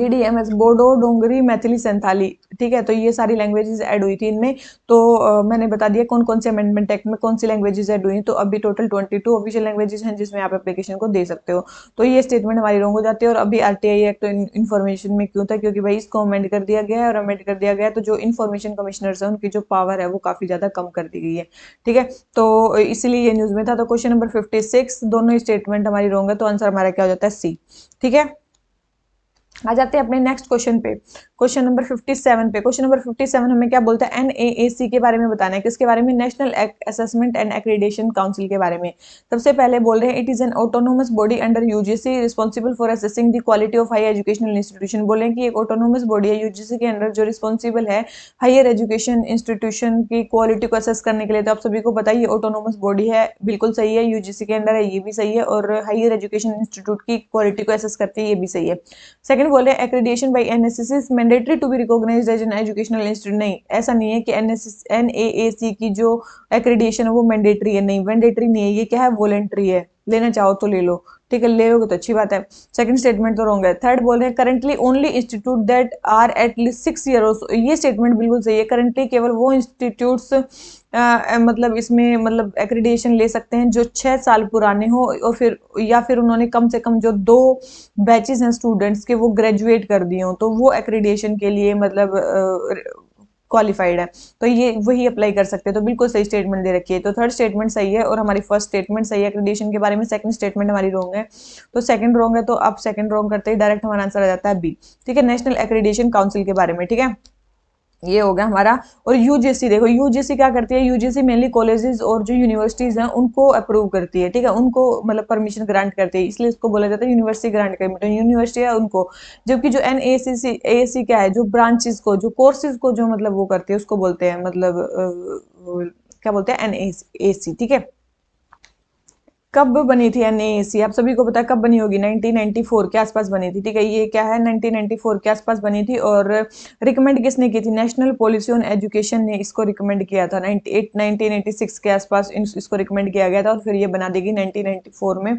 S Bodo Dogri Maithili Santhali ठीक है तो ये सारी लैंग्वेजेस ऐड हुई थी इनमें तो आ, मैंने बता दिया कौन कौन से अमेंडमेंट एक्ट में कौन सी लैंग्वेजेस ऐड हुई हैं तो अभी total twenty two official languages हैं जिसमें आप एप्लीकेशन को दे सकते हो तो ये स्टेटमेंट हमारी रॉन्ग हो जाती है और अभी आर एक्ट तो इन्फॉर्मेशन में क्यों था क्योंकि भाई इसको अमेंड कर दिया गया है और अमेंड कर दिया गया है तो जो इन्फॉर्मेशन कमिश्नर्स है उनकी जो पावर है वो काफ़ी ज़्यादा कम कर दी गई है ठीक है तो इसीलिए ये न्यूज़ में था तो क्वेश्चन नंबर फिफ्टी दोनों स्टेटमेंट हमारी रॉन्ग है तो आंसर हमारा क्या हो जाता है सी ठीक है आ जाते हैं अपने नेक्स्ट क्वेश्चन पे क्वेश्चन नंबर 57 पे क्वेश्चन नंबर 57 हमें क्या बोलता है एन के बारे में बताना है किसके बारे में national assessment and accreditation council के बारे में सबसे पहले बोल रहे हैं it is an autonomous body under UGC responsible for assessing the quality of high educational institution बोल रहे हैं कि एक ऑटोनोमस बॉडी है यूजीसी के अंडर जो रिस्पॉन्सिबल है हायर एजुकेशन इंस्टीट्यूशन की क्वालिटी को असेस करने के लिए तो आप सभी को पता ही ऑटोनोमस बॉडी है बिल्कुल सही है यूजीसी के अंडर है ये भी सही है और हायर एजुकेशन इंस्टीट्यूट की क्वालिटी को असेस करती है ये भी सही है सेकंड हैं accreditation by NSS mandatory to be recognise as an educational institute नहीं ऐसा नहीं है कि N S N A A C की जो एक्रेडिएशन है वो मैंडेटरी है नहीं मैंडेटरी नहीं है ये क्या है वॉलेंट्री है लेना चाहो तो ले लो ठीक है ले होगे तो अच्छी बात है सेकंड स्टेटमेंट तो रॉन्ग है थर्ड बोल रहे हैं currently only institute that are at least six year ये स्टेटमेंट बिल्कुल सही है करंटली केवल वो इंस्टीट्यूट्स मतलब इसमें मतलब एक्रीडिएशन ले सकते हैं जो छः साल पुराने हो और फिर या फिर उन्होंने कम से कम जो दो बैचेस हैं स्टूडेंट्स के वो ग्रेजुएट कर दिए हों तो वो एक्रीडिएशन के लिए मतलब क्वालिफाइड है तो ये वही अप्लाई कर सकते हैं तो बिल्कुल सही स्टेटमेंट दे रखिए तो थर्ड स्टेटमेंट सही है और हमारी फर्स्ट स्टेटमेंट सही है क्रेडिशन के बारे में सेकंड स्टेटमेंट हमारी रॉन्ग है तो सेकंड रॉन्ग है तो आप सेकंड रॉन्ग करते ही डायरेक्ट हमारा आंसर आ जाता है बी ठीक है नेशनल एक्रेडिशन काउंसिल के बारे में ठीक है ये हो गया हमारा और यूजीसी देखो यूजीसी क्या करती है यूजीसी मेनली कॉलेजेस और जो यूनिवर्सिटीज़ हैं उनको अप्रूव करती है ठीक है उनको मतलब परमिशन ग्रांट करती है इसलिए उसको बोला जाता है यूनिवर्सिटी ग्रांट कर यूनिवर्सिटी है उनको जबकि जो एन ए सी सी ए सी क्या है जो ब्रांचेस को जो कोर्सेज को जो मतलब वो करती है उसको बोलते हैं मतलब क्या बोलते हैं एन ए सी ठीक है कब बनी थी एन आप सभी को पता कब बनी होगी 1994 के आसपास बनी थी ठीक है ये क्या है 1994 के आसपास बनी थी और रिकमेंड किसने की थी नेशनल पॉलिसी ऑन एजुकेशन ने इसको रिकमेंड किया था नाइनटीन के आसपास इसको रिकमेंड किया गया था और फिर ये बना देगी 1994 में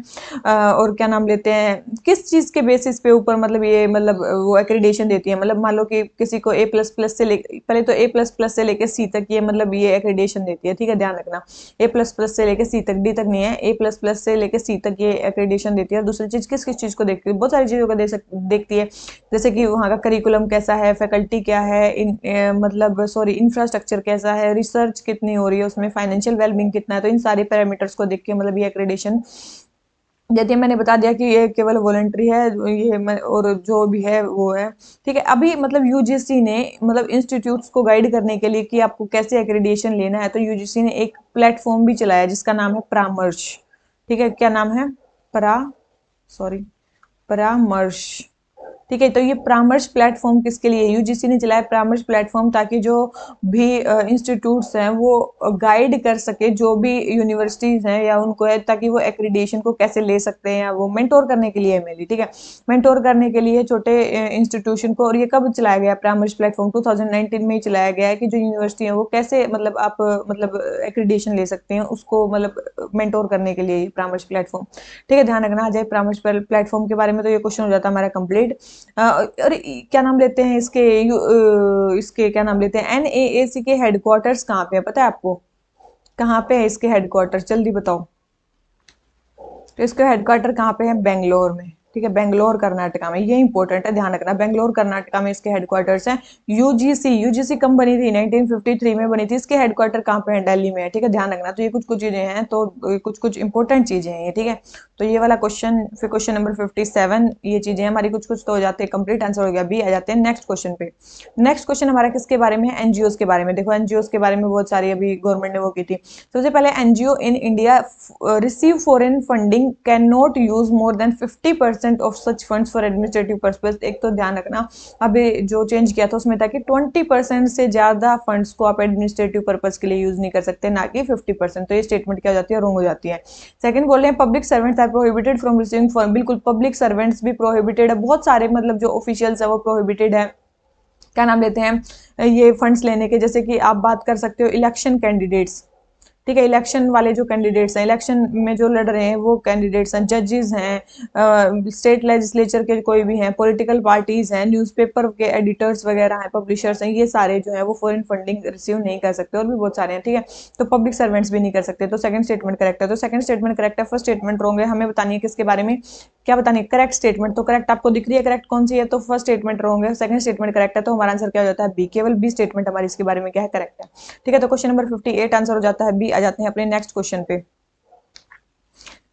आ, और क्या नाम लेते हैं किस चीज़ के बेसिस पे ऊपर मतलब ये मतलब वो एक्रीडेशन देती है मतलब मान लो कि किसी को ए प्लस प्लस से ले पहले तो ए प्लस प्लस से लेकर सी तक ये मतलब ये एक्रीडेशन देती है ठीक है ध्यान रखना ए प्लस प्लस से लेकर सी तक डी तक नहीं है ए प्लस प्लस से लेकर सी तक ये एक्रेडिशन देती है और दूसरी चीज़ किस किस चीज़ को देखती है बहुत सारी चीज़ों को देख सक देखती है जैसे कि वहाँ का करिकुलम कैसा है फैकल्टी क्या है इन ए, मतलब सॉरी इंफ्रास्ट्रक्चर कैसा है रिसर्च कितनी हो रही है उसमें फाइनेंशियल वेलबिंग कितना है तो इन सारे पैरामीटर्स को देख के मतलब ये एक्रेडिशन जैसे मैंने बता दिया कि ये केवल वॉलेंट्री है ये और जो भी है वो है ठीक है अभी मतलब यूजीसी ने मतलब इंस्टीट्यूट्स को गाइड करने के लिए कि आपको कैसे एक्रेडिएशन लेना है तो यूजीसी ने एक प्लेटफॉर्म भी चलाया जिसका नाम है परामर्श ठीक है क्या नाम है परा सॉरी परामर्श ठीक है तो ये परामर्श प्लेटफॉर्म किसके लिए यूजीसी ने चलाया परामर्श प्लेटफॉर्म ताकि जो भी इंस्टीट्यूट्स हैं वो गाइड कर सके जो भी यूनिवर्सिटीज़ हैं या उनको है ताकि वो एक्रीडेशन को कैसे ले सकते हैं या वो मेंटोर करने के लिए मेरी ठीक है मेंटोर करने के लिए छोटे इंस्टीट्यूशन को और ये कब चलाया गया परामर्श प्लेटफॉर्म टू में ही चलाया गया है कि जो यूनिवर्सिटी है वो कैसे मतलब आप मतलब एक्रीडेशन ले सकते हैं उसको मतलब मेंटोर करने के लिए परामर्श प्लेटफॉर्म ठीक है ध्यान रखना आ जाए परामर्श प्लेटफॉर्म के बारे में तो ये क्वेश्चन हो जाता है हमारा कंप्लीट अरे क्या नाम लेते हैं इसके इसके क्या नाम लेते हैं एन ए ए सी के हेडक्वार्टर्स कहाँ पे है पता है आपको कहाँ पे है इसके हेडक्वार्टर जल्दी बताओ तो इसका हेडक्वार्टर कहाँ पे है बेंगलोर में ठीक है बेंगलोर कर्नाटका में ये इंपॉर्टेंट है ध्यान रखना बेंगलोर कर्नाटका में इसके हेडक्वार्टर्स हैं यूजीसी यूजीसी कम बनी थी 1953 में बनी थी इसके हेडक्वार्टर कहाँ पे है दिल्ली में है ठीक है ध्यान रखना तो ये कुछ कुछ चीजें हैं तो कुछ कुछ इंपॉर्टेंट चीजें हैं ये ठीक है तो ये वाला क्वेश्चन फिर क्वेश्चन नंबर फिफ्टी सेवन ये चीजें हमारी कुछ कुछ तो हो जाते हैं कंप्लीट आंसर हो गया बी आ जाते हैं नेक्स्ट क्वेश्चन पे नेक्स्ट क्वेश्चन हमारा किसके बारे में एनजीओ के बारे में देखो एनजीओ के बारे में बहुत सारी अभी गवर्नमेंट ने वो की थी सबसे पहले NGO in India receive foreign funding can not use more than fifty percent percent of such funds for administrative purpose एक तो ध्यान रखना अभी जो चेंज किया था उसमें था कि ट्वेंटी परसेंट से ज़्यादा फंड्स को आप एडमिनिस्ट्रेटिव पर्पज के लिए यूज़ नहीं कर सकते ना कि फिफ्टी परसेंट तो ये स्टेटमेंट क्या हो जाती है रोंग हो जाती है सेकंड बोल रहे हैं public servants are prohibited from receiving form बिल्कुल पब्लिक सर्वेंट्स भी प्रोहिबिटेड है बहुत सारे मतलब जो ऑफिशियल्स है वो प्रोहिबिटेड है क्या नाम लेते हैं ये फंड्स लेने के जैसे कि आप बात कर सकते हो इलेक्शन कैंडिडेट्स ठीक है इलेक्शन वाले जो कैंडिडेट्स हैं इलेक्शन में जो लड़ रहे हैं वो कैंडिडेट्स हैं जजेस हैं स्टेट लेजिस्लेचर के कोई भी हैं पॉलिटिकल पार्टीज हैं न्यूज़पेपर के एडिटर्स वगैरह हैं पब्लिशर्स हैं ये सारे जो है वो फॉरन फंडिंग रिसीव नहीं कर सकते और भी बहुत सारे हैं ठीक है तो पब्लिक सर्वेंट्स भी नहीं कर सकते तो सेकंड स्टेटमेंट करेक्ट है तो सेकंड स्टेटमेंट करेक्ट है फर्स्ट स्टेटमेंट रॉन्ग है हमें बतानी है किसके बारे में क्या बतानी है करेक्ट स्टेटमेंट तो करेक्ट आपको दिख रही है करेक्ट कौन सी है तो फर्स्ट स्टेटमेंट रॉन्ग है सेकंड स्टेटमेंट करेक्ट है तो हमारा आंसर क्या हो जाता है बी केवल बी स्टेटमेंट हमारी इसके बारे में क्या है करेक्ट है ठीक है तो क्वेश्चन नंबर फिफ्टी आंसर हो जाता है बी आ जाते हैं अपने नेक्स्ट क्वेश्चन पे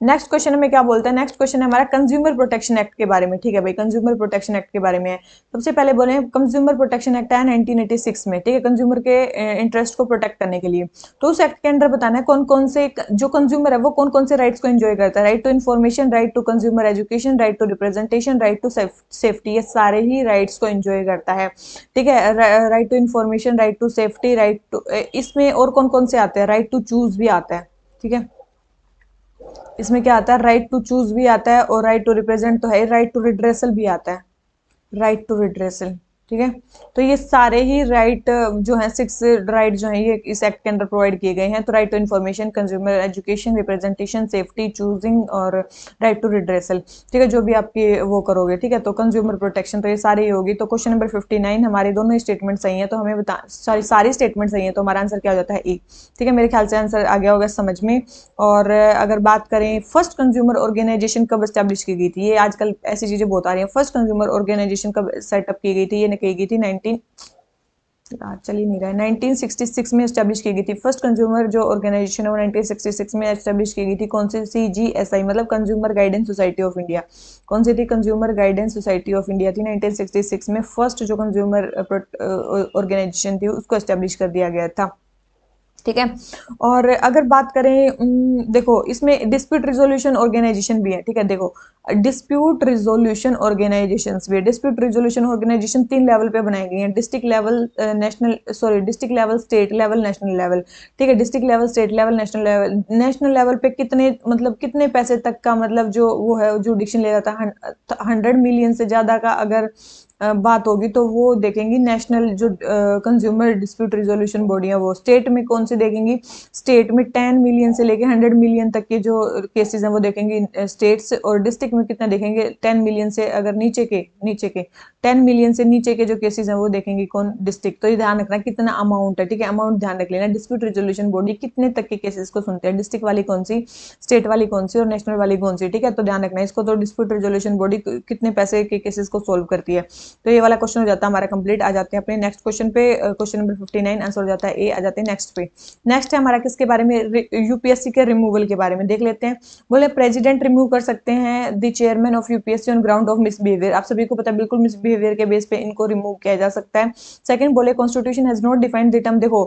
नेक्स्ट क्वेश्चन हमें क्या बोलता है नेक्स्ट क्वेश्चन है हमारा कंज्यूमर प्रोटेक्शन एक्ट के बारे में ठीक है भाई कंज्यूमर प्रोटेक्शन एक्ट के बारे में सबसे पहले बोले कंज्यूमर प्रोटेक्शन एक्ट है नाइनटीन में ठीक है कंज्यूमर के इंटरेस्ट को प्रोटेक्ट करने के लिए तो उस एक्ट के अंडर बताना है कौन कौन से जो कंज्यूमर है वो कौन कौन से राइट्स को इन्जॉय करता है right to information right to consumer education right to representation right to safety ये सारे ही राइट्स को इन्जॉय करता है ठीक है right to information right to safety right to इसमें और कौन कौन से आते हैं राइट टू चूज भी आता है ठीक है इसमें क्या आता है राइट टू चूज भी आता है और राइट टू रिप्रेजेंट तो है राइट टू रिड्रेसल भी आता है राइट टू रिड्रेसल ठीक है तो ये सारे ही राइट जो है सिक्स राइट जो है ये इस एक्ट के अंदर प्रोवाइड किए गए हैं तो right to information consumer education representation safety choosing और राइट टू रिड्रेसल ठीक है जो भी आपके वो करोगे ठीक है तो कंज्यूमर प्रोटेक्शन तो ये सारे ही होगी तो क्वेश्चन नंबर फिफ्टी नाइन हमारे दोनों स्टेटमेंट सही है तो हमें बता सॉरी सारी स्टेटमेंट सही है तो हमारा आंसर क्या हो जाता है ए ठीक है मेरे ख्याल से आंसर आ गया होगा समझ में और अगर बात करें फर्स्ट कंज्यूमर ऑर्गेनाइजेशन कब स्टैब्लिश की गई थी ये आजकल ऐसी चीज़ें बहुत आ रही है फर्स्ट कंज्यूमर ऑर्गेनाइजेशन कब सेटअप की गई थी ये की गई थी नाइनटीन चल ही नहीं रहा है 1966 में स्टैब्लिश की गई थी फर्स्ट कंज्यूमर जो ऑर्गेनाइजेशन है वो 1966 में स्टैब्लिश की गई थी कौन सी सी जी एस आई मतलब consumer guidance society of India कौन सी थी consumer guidance society of India थी 1966 में फर्स्ट जो कंज्यूमर ऑर्गेनाइजेशन uh, uh, थी उसको स्टैब्लिश कर दिया गया था ठीक है और अगर बात करें देखो इसमें डिस्प्यूट रिजोल्यूशन ऑर्गेनाइजेशन भी है ठीक है देखो डिस्प्यूट रिजोल्यूशन ऑर्गेनाइजेशन भी है डिस्प्यूट रिजोल्यूशन ऑर्गेनाइजेशन तीन लेवल पे बनाई गई हैं district level national sorry district level state level national level ठीक है district level state level national level national level पे कितने मतलब कितने पैसे तक का मतलब जो वो है जो डिक्शन ले जाता है हंड्रेड मिलियन से ज़्यादा का अगर uh, बात होगी तो वो देखेंगी नेशनल जो कंज्यूमर डिस्प्यूट रिजोल्यूशन बॉडी है वो स्टेट में कौन सी देखेंगी स्टेट में टेन मिलियन से लेके हंड्रेड मिलियन तक के जो केसेस हैं वो देखेंगी स्टेट्स और डिस्ट्रिक्ट में कितना देखेंगे टेन मिलियन से अगर नीचे के नीचे के टेन मिलियन से नीचे के जो केसेस हैं वो देखेंगे कौन डिस्ट्रिक्ट तो ये ध्यान रखना कितना अमाउंट है ठीक है अमाउंट ध्यान रख लेना डिस्प्यूट रिजोल्यूशन बॉडी कितने तक के केसेस को सुनते हैं डिस्ट्रिक्ट वाली कौन सी स्टेट वाली कौन सी और नेशनल वाली कौन सी ठीक है तो ध्यान रखना इसको तो डिस्प्यूट रिजोल्यूशन बॉडी कितने पैसे के केसेस को सोल्व करती है तो ये वाला क्वेश्चन हो जाता है हमारा कंप्लीट आ जाते हैं अपने नेक्स्ट क्वेश्चन पे क्वेश्चन नंबर फिफ्टी आंसर हो जाता है ए आ जाते हैं नेक्स्ट पे नेक्स्ट है हमारा किसके बारे में यूपीएससी के रिमूवल के बारे में देख लेते हैं बोले प्रेजिडेंट रिमूव कर सकते हैं the chairman of UPSC on ground of misbehaviour आप सभी को पता बिल्कुल मिसबिहेवियर बिहेवियर के बेस पे इनको रिमूव किया जा सकता है सेकंड बोले constitution has not defined the term देखो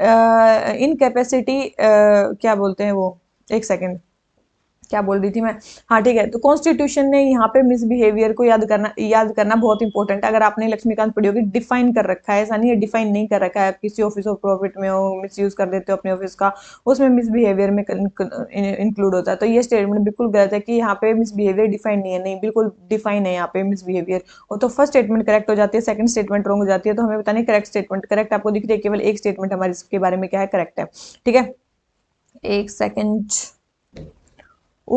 इनकेपेसिटी कैपेसिटी क्या बोलते हैं वो एक सेकेंड क्या बोल रही थी मैं हाँ ठीक है तो कॉन्स्टिट्यूशन ने यहाँ पे मिसबिहेवियर को याद करना याद करना बहुत इंपॉर्टेंट है अगर आपने लक्ष्मीकांत होगी डिफाइन कर रखा है ऐसा नहीं है डिफाइन नहीं कर रखा है आप किसी ऑफिस ऑफ प्रॉफिट में हो मिस यूज कर देते हो अपने ऑफिस का उसमें मिसबिहेवियर में इंक्लूड होता है तो ये स्टेटमेंट बिल्कुल गलत है कि यहाँ पे मिसबिहेवियर डिफाइन नहीं है नहीं बिल्कुल डिफाइन है यहाँ पे मिसबिहेवियर और तो फर्स्ट स्टेटमेंट करेक्ट हो जाती है सेकंड स्टेटमेंट रॉन्ग हो जाती है तो हमें पता नहीं करेक्ट स्टेटमेंट करेक्ट आपको दिख रही है केवल एक स्टेटमेंट हमारे इसके बारे में क्या है करेक्ट है ठीक है एक सेकेंड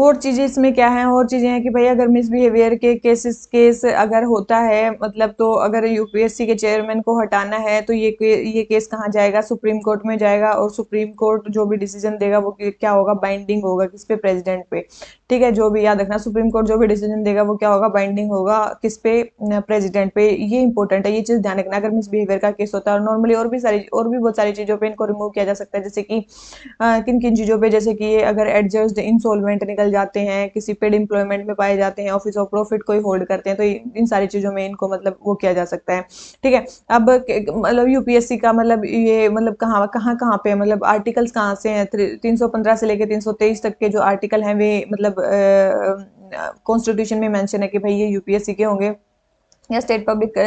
और चीज़ें इसमें क्या हैं और चीज़ें हैं कि भाई अगर मिसबिहेवियर के केसेस केस अगर होता है मतलब तो अगर यूपीएससी के चेयरमैन को हटाना है तो ये ये केस कहाँ जाएगा सुप्रीम कोर्ट में जाएगा और सुप्रीम कोर्ट जो भी डिसीजन देगा वो क्या होगा बाइंडिंग होगा किस पे प्रेसिडेंट पे ठीक है जो भी याद रखना सुप्रीम कोर्ट जो भी डिसीजन देगा वो क्या होगा बाइंडिंग होगा किस पे प्रेजिडेंट पे ये इंपॉर्टेंट है ये चीज़ ध्यान रखना अगर मिसबिहेवियर का केस होता है और नॉर्मली और भी सारी और भी बहुत सारी चीज़ों पर इनको रिमूव किया जा सकता है जैसे कि किन किन चीज़ों पर जैसे कि अगर एडजस्ट इंसॉलमेंट निकल निकल जाते हैं किसी पेड एम्प्लॉयमेंट में पाए जाते हैं ऑफिस ऑफ प्रॉफिट कोई होल्ड करते हैं तो इन सारी चीज़ों में इनको मतलब वो किया जा सकता है ठीक है अब मतलब यूपीएससी का मतलब ये मतलब कहाँ कहाँ कहाँ पे मतलब आर्टिकल्स कहाँ से हैं तीन से लेकर तीन तक के जो आर्टिकल हैं वे मतलब कॉन्स्टिट्यूशन में मैंशन है कि भाई ये यूपीएससी के होंगे या state public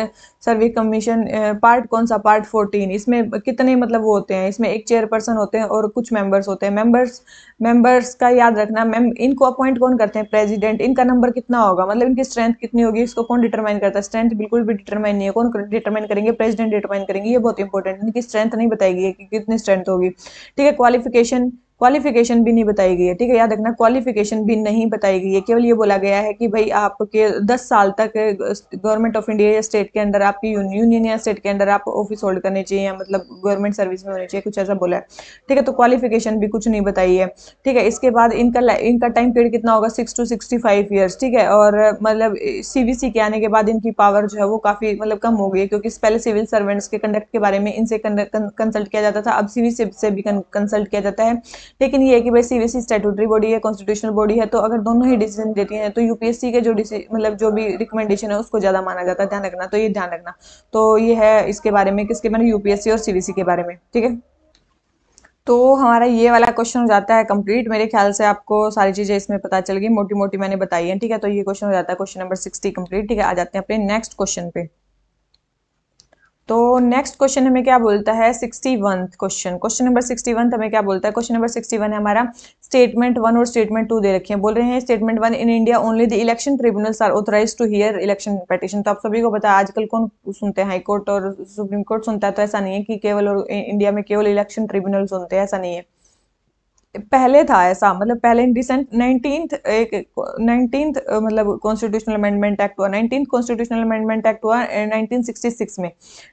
service commission part कौन सा पार्ट 14 इसमें कितने मतलब वो होते हैं इसमें एक चेयरपर्सन होते हैं और कुछ मेंबर्स होते हैं मेंबर्स मेंबर्स का याद रखना मैम इनको अपॉइंट कौन करते हैं प्रेसिडेंट इनका नंबर कितना होगा मतलब इनकी स्ट्रेंथ कितनी होगी इसको कौन डिटरमाइन करता है स्ट्रेंथ बिल्कुल भी डिटरमाइन नहीं है कौन डिटरमाइन करेंगे प्रेजिडेंट डिटरमाइन करेंगे ये बहुत इंपॉर्टेंट इनकी स्ट्रेंथ नहीं बताएगी कि कितनी स्ट्रेंथ होगी ठीक है क्वालिफिकेशन क्वालिफिकेशन भी नहीं बताई गई है ठीक है याद रखना क्वालिफिकेशन भी नहीं बताई गई है केवल ये बोला गया है कि भाई आपके 10 साल तक गवर्नमेंट ऑफ इंडिया या स्टेट के अंदर आपकी यूनियन या स्टेट के अंदर आप ऑफिस होल्ड करने चाहिए या मतलब गवर्नमेंट सर्विस में होने चाहिए कुछ ऐसा बोला है ठीक है तो क्वालिफिकेशन भी कुछ नहीं बताई है ठीक है इसके बाद इनका इनका टाइम पीरियड कितना होगा six to sixty five years ठीक है और मतलब सी के आने के बाद इनकी पावर जो है वो काफ़ी मतलब कम हो गई है क्योंकि पहले सिविल सर्वेंट्स के कंडक्ट के बारे में इनसे कंसल्ट किया जाता था अब सी से भी कंसल्ट किया जाता है लेकिन ये है कि भाई सीबीएसई स्टेटूटरी बॉडी है कॉन्स्टिट्यूशनल बॉडी है तो अगर दोनों ही डिसीजन देती है तो यूपीएससी के जो मतलब जो भी रिकमेंडेशन है उसको ज़्यादा माना जाता है ध्यान रखना तो ये ध्यान रखना तो ये है इसके बारे में किसके बारे में यूपीएससी और सीबीएसई के बारे में ठीक है तो हमारा ये वाला क्वेश्चन हो जाता है कंप्लीट मेरे ख्याल से आपको सारी चीज़ें इसमें पता चल गई मोटी मोटी मैंने बताई है ठीक है तो ये क्वेश्चन हो जाता है क्वेश्चन नंबर सिक्सटी कंप्लीट ठीक है आ जाते हैं अपने नेक्स्ट क्वेश्चन पे तो नेक्स्ट क्वेश्चन हमें क्या बोलता है sixty one question question number sixty one हमें क्या बोलता है क्वेश्चन नंबर सिक्सटी वन है हमारा स्टेटमेंट वन और स्टेटमेंट टू दे रखे हैं बोल रहे हैं statement one in India only the election tribunals are authorise to hear election petition तो आप सभी को पता है आजकल कौन सुनते हैं हाईकोर्ट और सुप्रीम कोर्ट सुनता है तो ऐसा नहीं है कि केवल इंडिया में केवल इलेक्शन ट्रिब्यूनल सुनते हैं ऐसा नहीं है पहले था ऐसा मतलब पहले इन रिसेंट नाइनटीन एक नाइनटीन मतलब कॉन्स्टिट्यूशनल अमेंडमेंट एक्ट हुआ नाइनटीन कॉन्स्टिट्यूशनल अमेंडमेंट एक्ट हुआ नाइनटीन सिक्सटी सिक्स में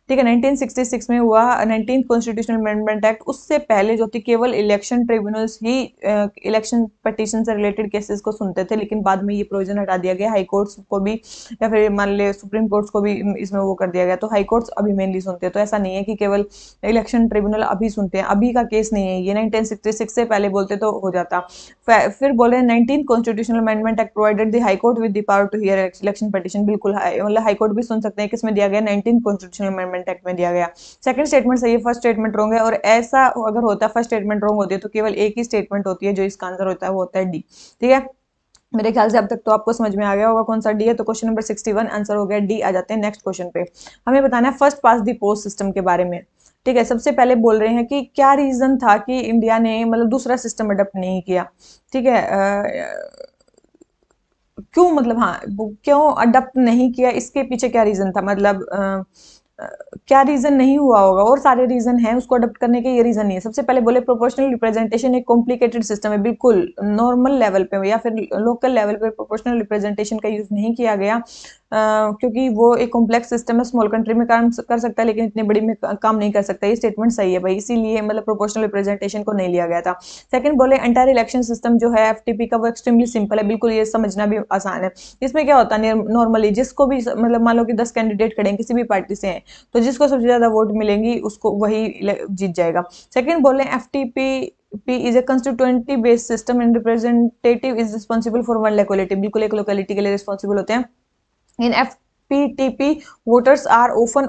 ठीक है नाइनटीन सिक्सटी सिक्स में हुआ नाइनटीन कॉन्स्टिट्यूशनल अमेंडमेंट एक्ट उससे पहले जो थी केवल इलेक्शन ट्रिब्यूनल्स ही इलेक्शन पटिशन से रिलेटेड केसेस को सुनते थे लेकिन बाद में ये प्रोविजन हटा दिया गया हाई कोर्ट्स को भी या फिर मान ले सुप्रीम कोर्ट्स को भी इसमें वो कर दिया गया तो हाई कोर्ट्स अभी मेनली सुनते हैं तो ऐसा नहीं है कि केवल इलेक्शन ट्रिब्यूनल अभी सुनते हैं अभी का केस नहीं है ये नाइनटीन से पहले बोलते तो हो जाता फिर बोले nineteen constitutional amendment act provided the high court with the power to hear election petition बिल्कुल मतलब हाई कोर्ट भी सुन सकते हैं किसमें दिया गया नाइनटीन कॉन्स्टिट्यूशनल अमेंडमेंट एक्ट में दिया गया सेकंड स्टेटमेंट सही है फर्स्ट स्टेटमेंट रॉन्ग है और ऐसा अगर होता है फर्स्ट स्टेटमेंट रॉन्ग होती है तो केवल एक ही स्टेटमेंट होती है जो इसका आंसर होता है वो होता है डी ठीक है मेरे ख्याल से अब तक तो आपको समझ में आ गया होगा कौन सा डी है तो question number sixty one answer हो गया डी आ जाते हैं नेक्स्ट क्वेश्चन पे हमें बताना है first past the post system के बारे में ठीक है सबसे पहले बोल रहे हैं कि क्या रीज़न था कि इंडिया ने मतलब दूसरा सिस्टम अडोप्ट नहीं किया ठीक है आ, क्यों मतलब हाँ क्यों अडप्ट नहीं किया इसके पीछे क्या रीज़न था मतलब आ, क्या रीज़न नहीं हुआ होगा और सारे रीज़न हैं उसको अडोप्ट करने के ये रीज़न नहीं है सबसे पहले बोले प्रोपोर्शनल रिप्रेजेंटेशन एक कॉम्प्लिकेटेड सिस्टम है बिल्कुल नॉर्मल लेवल पे या फिर लोकल लेवल पे प्रोपोर्शनल रिप्रेजेंटेशन का यूज़ नहीं किया गया Uh, क्योंकि वो एक कॉम्प्लेक्स सिस्टम है स्मॉल कंट्री में काम कर सकता है लेकिन इतनी बड़ी में काम नहीं कर सकता ये स्टेटमेंट सही है भाई इसीलिए मतलब प्रोपोर्शनल रिप्रेजेंटेशन को नहीं लिया गया था सेकंड बोले एंटायर इलेक्शन सिस्टम जो है एफटीपी का वो एक्सट्रीमली सिंपल है बिल्कुल ये समझना भी आसान है इसमें क्या होता है नॉर्मली जिसको भी मतलब मान लो कि दस कैंडिडेट खड़े हैं किसी भी पार्टी से हैं तो जिसको सबसे ज़्यादा वोट मिलेंगी उसको वही जीत जाएगा सेकेंड बोले F T P P is a constituency based system and representative is responsible for one locality बिल्कुल एक लोकलिटी के लिए रिस्पॉन्सिबल होते हैं in F P T P voters are often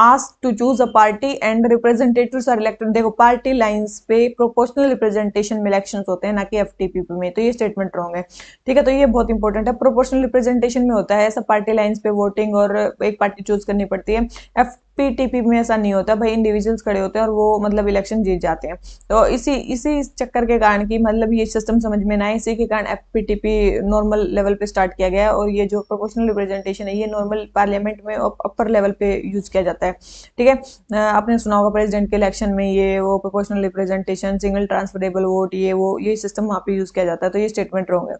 asked to choose a party and representative are elected देखो पार्टी लाइन्स पे प्रोपोर्शनल रिप्रेजेंटेशन में इलेक्शन होते हैं ना कि एफ टी पी में तो ये स्टेटमेंट रॉन्ग है ठीक है तो ये बहुत इंपॉर्टेंट है प्रोपोर्शनल रिप्रेजेंटेशन में होता है ऐसा पार्टी लाइन्स पे वोटिंग और एक पार्टी चूज करनी पड़ती है एफ पीटीपी में ऐसा नहीं होता भाई इंडिविजुअल्स खड़े होते हैं और वो मतलब इलेक्शन जीत जाते हैं तो इसी इसी चक्कर के कारण कि मतलब ये सिस्टम समझ में ना इसी के कारण एफ नॉर्मल लेवल पे स्टार्ट किया गया है और ये जो प्रोपोर्शनल रिप्रेजेंटेशन है ये नॉर्मल पार्लियामेंट में अपर लेवल पे यूज किया जाता है ठीक है आपने सुना होगा प्रेजिडेंट के इलेक्शन में ये वो proportional representation single transferable vote ये वो ये सिस्टम वहाँ पे यूज किया जाता है तो ये स्टेटमेंट रहोगे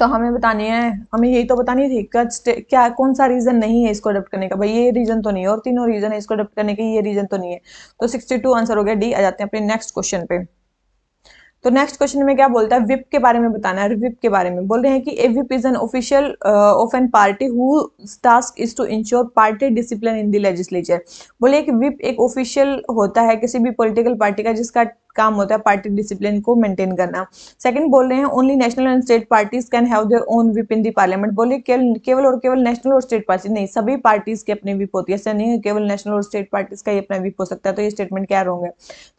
तो हमें बतानी है हमें यही तो बतानी थी क्या कौन सा रीज़न नहीं है इसको अडप्ट करने का भाई ये रीज़न तो नहीं है और तीनों रीज़न है इसको अडप्ट करने के ये रीज़न तो नहीं है तो सिक्सटी टू आंसर हो गया डी आ जाते हैं अपने नेक्स्ट क्वेश्चन पे तो नेक्स्ट क्वेश्चन में क्या बोलता है विप के बारे में बताना है विप के बारे में बोल रहे हैं कि a whip is an official of an party who task is to ensure party discipline in the legislature बोले कि विप एक ऑफिशियल होता है किसी भी पॉलिटिकल पार्टी का जिसका काम होता है पार्टी डिसिप्लिन को मेंटेन करना सेकंड बोल रहे हैं only national and state parties can have their own whip in the parliament बोले केवल केवल और केवल नेशनल और स्टेट पार्टी नहीं सभी पार्टीज के अपने विप होती है ऐसा नहीं है केवल नेशनल और स्टेट पार्टीज का ही अपना विप हो सकता है तो ये स्टेटमेंट क्या रहोगे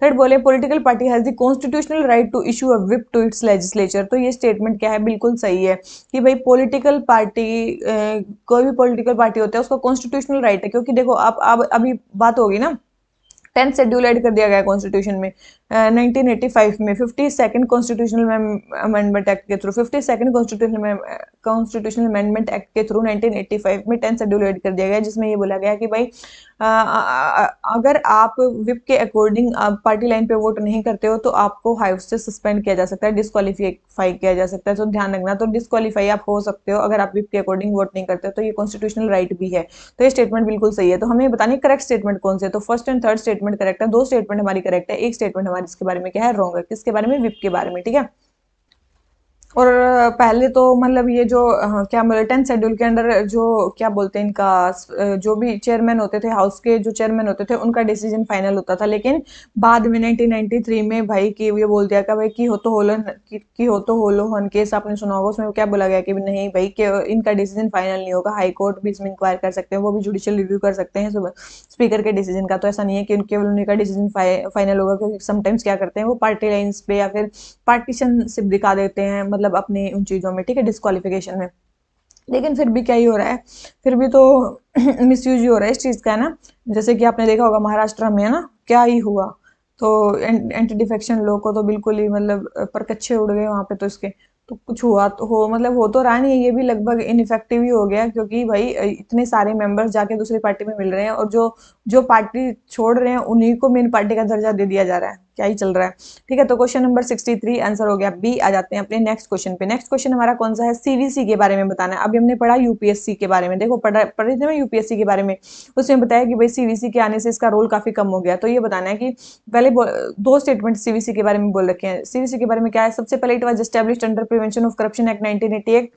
थर्ड बोले political party has the constitutional right to issue a whip to its legislature तो ये स्टेटमेंट क्या है बिल्कुल सही है कि भाई पोलिटिकल पार्टी कोई भी पोलिटिकल पार्टी होता है उसका कॉन्स्टिट्यूशनल राइट है क्योंकि देखो आप अब अभी बात होगी ना टेंथ शेड्यूल ऐड कर दिया गया कॉन्स्टिट्यूशन में 1985 में fifty second constitutional amendment act के through fifty second constitutional constitutional amendment act के थ्रू 1985 में टेंथ शेड्यूल एड कर दिया गया जिसमें ये बोला गया कि भाई आ, आ, अगर आप विप के अकॉर्डिंग पार्टी लाइन पे वोट नहीं करते हो तो आपको हाउस से सस्पेंड किया जा सकता है डिस्कालीफाई किया जा सकता है तो ध्यान रखना तो डिस्कालीफाई आप हो सकते हो अगर आप विप के अकॉर्डिंग वोट नहीं करते हो तो ये कॉन्स्टिट्यूशनल राइट भी है तो ये स्टेटमेंट बिल्कुल सही है तो हमें बताने करेक्ट स्टेटमेंट कौन से तो first and third statement correct है दो स्टेटमेंट हमारी करेक्ट है एक स्टेटमेंट हमारे इसके बारे में क्या है रोंगर किसके बारे में विप के बारे में ठीक है और पहले तो मतलब ये जो क्या बोले टेंथ शेड्यूल के अंडर जो क्या बोलते हैं इनका जो भी चेयरमैन होते थे हाउस के जो चेयरमैन होते थे उनका डिसीजन फाइनल होता था लेकिन बाद में 1993 में भाई कि ये बोल दिया कि भाई की हो तो होलो की, की हो तो होलो हन केस आपने सुना होगा उसमें क्या बोला गया कि नहीं भाई कि इनका डिसीजन फाइनल नहीं होगा हाईकोर्ट भी इसमें इंक्वायर कर सकते हैं वो भी जुडिशियल रिव्यू कर सकते हैं स्पीकर के डिसीजन का तो ऐसा नहीं है कि केवल उनका का डिसीजन फाइनल होगा क्योंकि समटाइम्स क्या करते हैं वो पार्टी लाइन्स पे या फिर पार्टीशन सिर्फ दिखा देते हैं मतलब अपने उन चीज़ों में ठीक है डिस्कालिफिकेशन में लेकिन फिर भी क्या ही हो रहा है फिर भी तो मिस यूज ही हो रहा है इस चीज़ का है ना जैसे कि आपने देखा होगा महाराष्ट्र में है ना क्या ही हुआ तो एंटी डिफेक्शन लोग को तो बिल्कुल ही मतलब परकच्चे उड़ गए वहाँ पे तो इसके तो कुछ हुआ तो हो मतलब हो तो रहा नहीं है ये भी लगभग इनफेक्टिव ही हो गया क्योंकि भाई इतने सारे मेंबर्स जाके दूसरी पार्टी में मिल रहे हैं और जो जो पार्टी छोड़ रहे हैं उन्हीं को मेन पार्टी का दर्जा दे दिया जा रहा है क्या ही चल रहा है ठीक है तो question number sixty three answer हो गया बी आ जाते हैं अपने नेक्स्ट क्वेश्चन पे नेक्स्ट क्वेश्चन हमारा कौन सा है सीवीसी के बारे में बताना है अभी हमने पढ़ा यूपीएससी के बारे में देखो पढ़ा पढ़े थे मैं यूपीएससी के बारे में उसमें बताया कि भाई सीवीसी के आने से इसका रोल काफ़ी कम हो गया तो ये बताना है कि पहले दो स्टेटमेंट सीवीसी के बारे में बोल रखे हैं सीवीसी के बारे में क्या है सबसे पहले it was establish under prevention of corruption act nineteen eighty act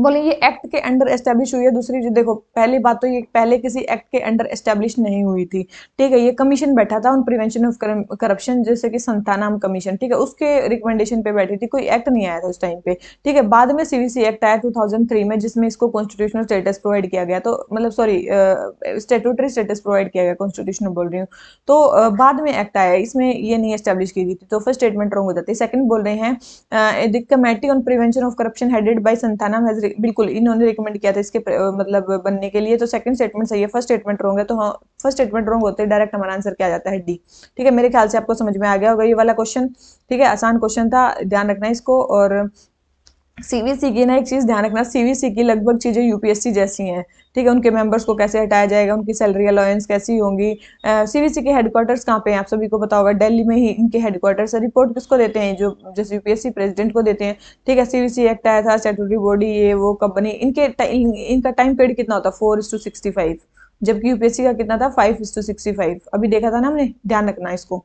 बोले ये एक्ट के अंडर एस्टेब्लिश हुई है दूसरी जो देखो पहली बात तो ये पहले किसी एक्ट के अंडर एस्टेब्लिश नहीं हुई थी ठीक है ये कमीशन बैठा था ऑन प्रिवेंशन ऑफ करप्शन जैसे कि संतानाम कमीशन ठीक है उसके रिकमेंडेशन पे बैठी थी कोई एक्ट नहीं आया था उस टाइम पे ठीक है बाद में सीवीसी एक्ट आया टू में जिसमें इसको कॉन्स्टिट्यूशनल स्टेटस प्रोवाइड किया गया तो मतलब सॉरी स्टेटूटरी स्टेटस प्रोवाइड किया गया कॉन्स्टिट्यूशन बोल रही हूँ तो uh, बाद में एक्ट आया इसमें ये नहीं एस्टेब्लिश की गई थी तो फर्स्ट स्टेटमेंट रॉन्ग हो जाती है सेकंड बोल रहे हैं committee on prevention of corruption headed by Santhanam बिल्कुल इन्होंने रिकमेंड किया था इसके मतलब बनने के लिए तो सेकंड स्टेटमेंट सही है फर्स्ट स्टेटमेंट रोंग है तो हाँ फर्स्ट स्टेटमेंट रोंग होते हैं डायरेक्ट हमारा आंसर क्या जाता है डी ठीक है मेरे ख्याल से आपको समझ में आ गया होगा ये वाला क्वेश्चन ठीक है आसान क्वेश्चन था ध्यान रखना इसको और सीवीसी की ना एक चीज़ ध्यान रखना सीवीसी की लगभग चीज़ें यूपीएससी जैसी हैं ठीक है उनके मेंबर्स को कैसे हटाया जाएगा उनकी सैलरी अलाउंस कैसी होंगी सीवीसी के हेडक्वार्टर्स कहाँ पे हैं आप सभी को पता होगा दिल्ली में ही इनके हेडक्वार्टर्स है रिपोर्ट किसको देते हैं जो जैसे यूपीएससी प्रेसिडेंट को देते हैं ठीक है सीवीसी एक्ट आया था स्टेटरी बॉडी ये वो कंपनी इनके इन, इनका टाइम पीरियड कितना होता है four is to sixty five जबकि यूपीएससी का कितना था फाइव इस टू सिक्सटी फाइव अभी देखा था ना हमने ध्यान रखना इसको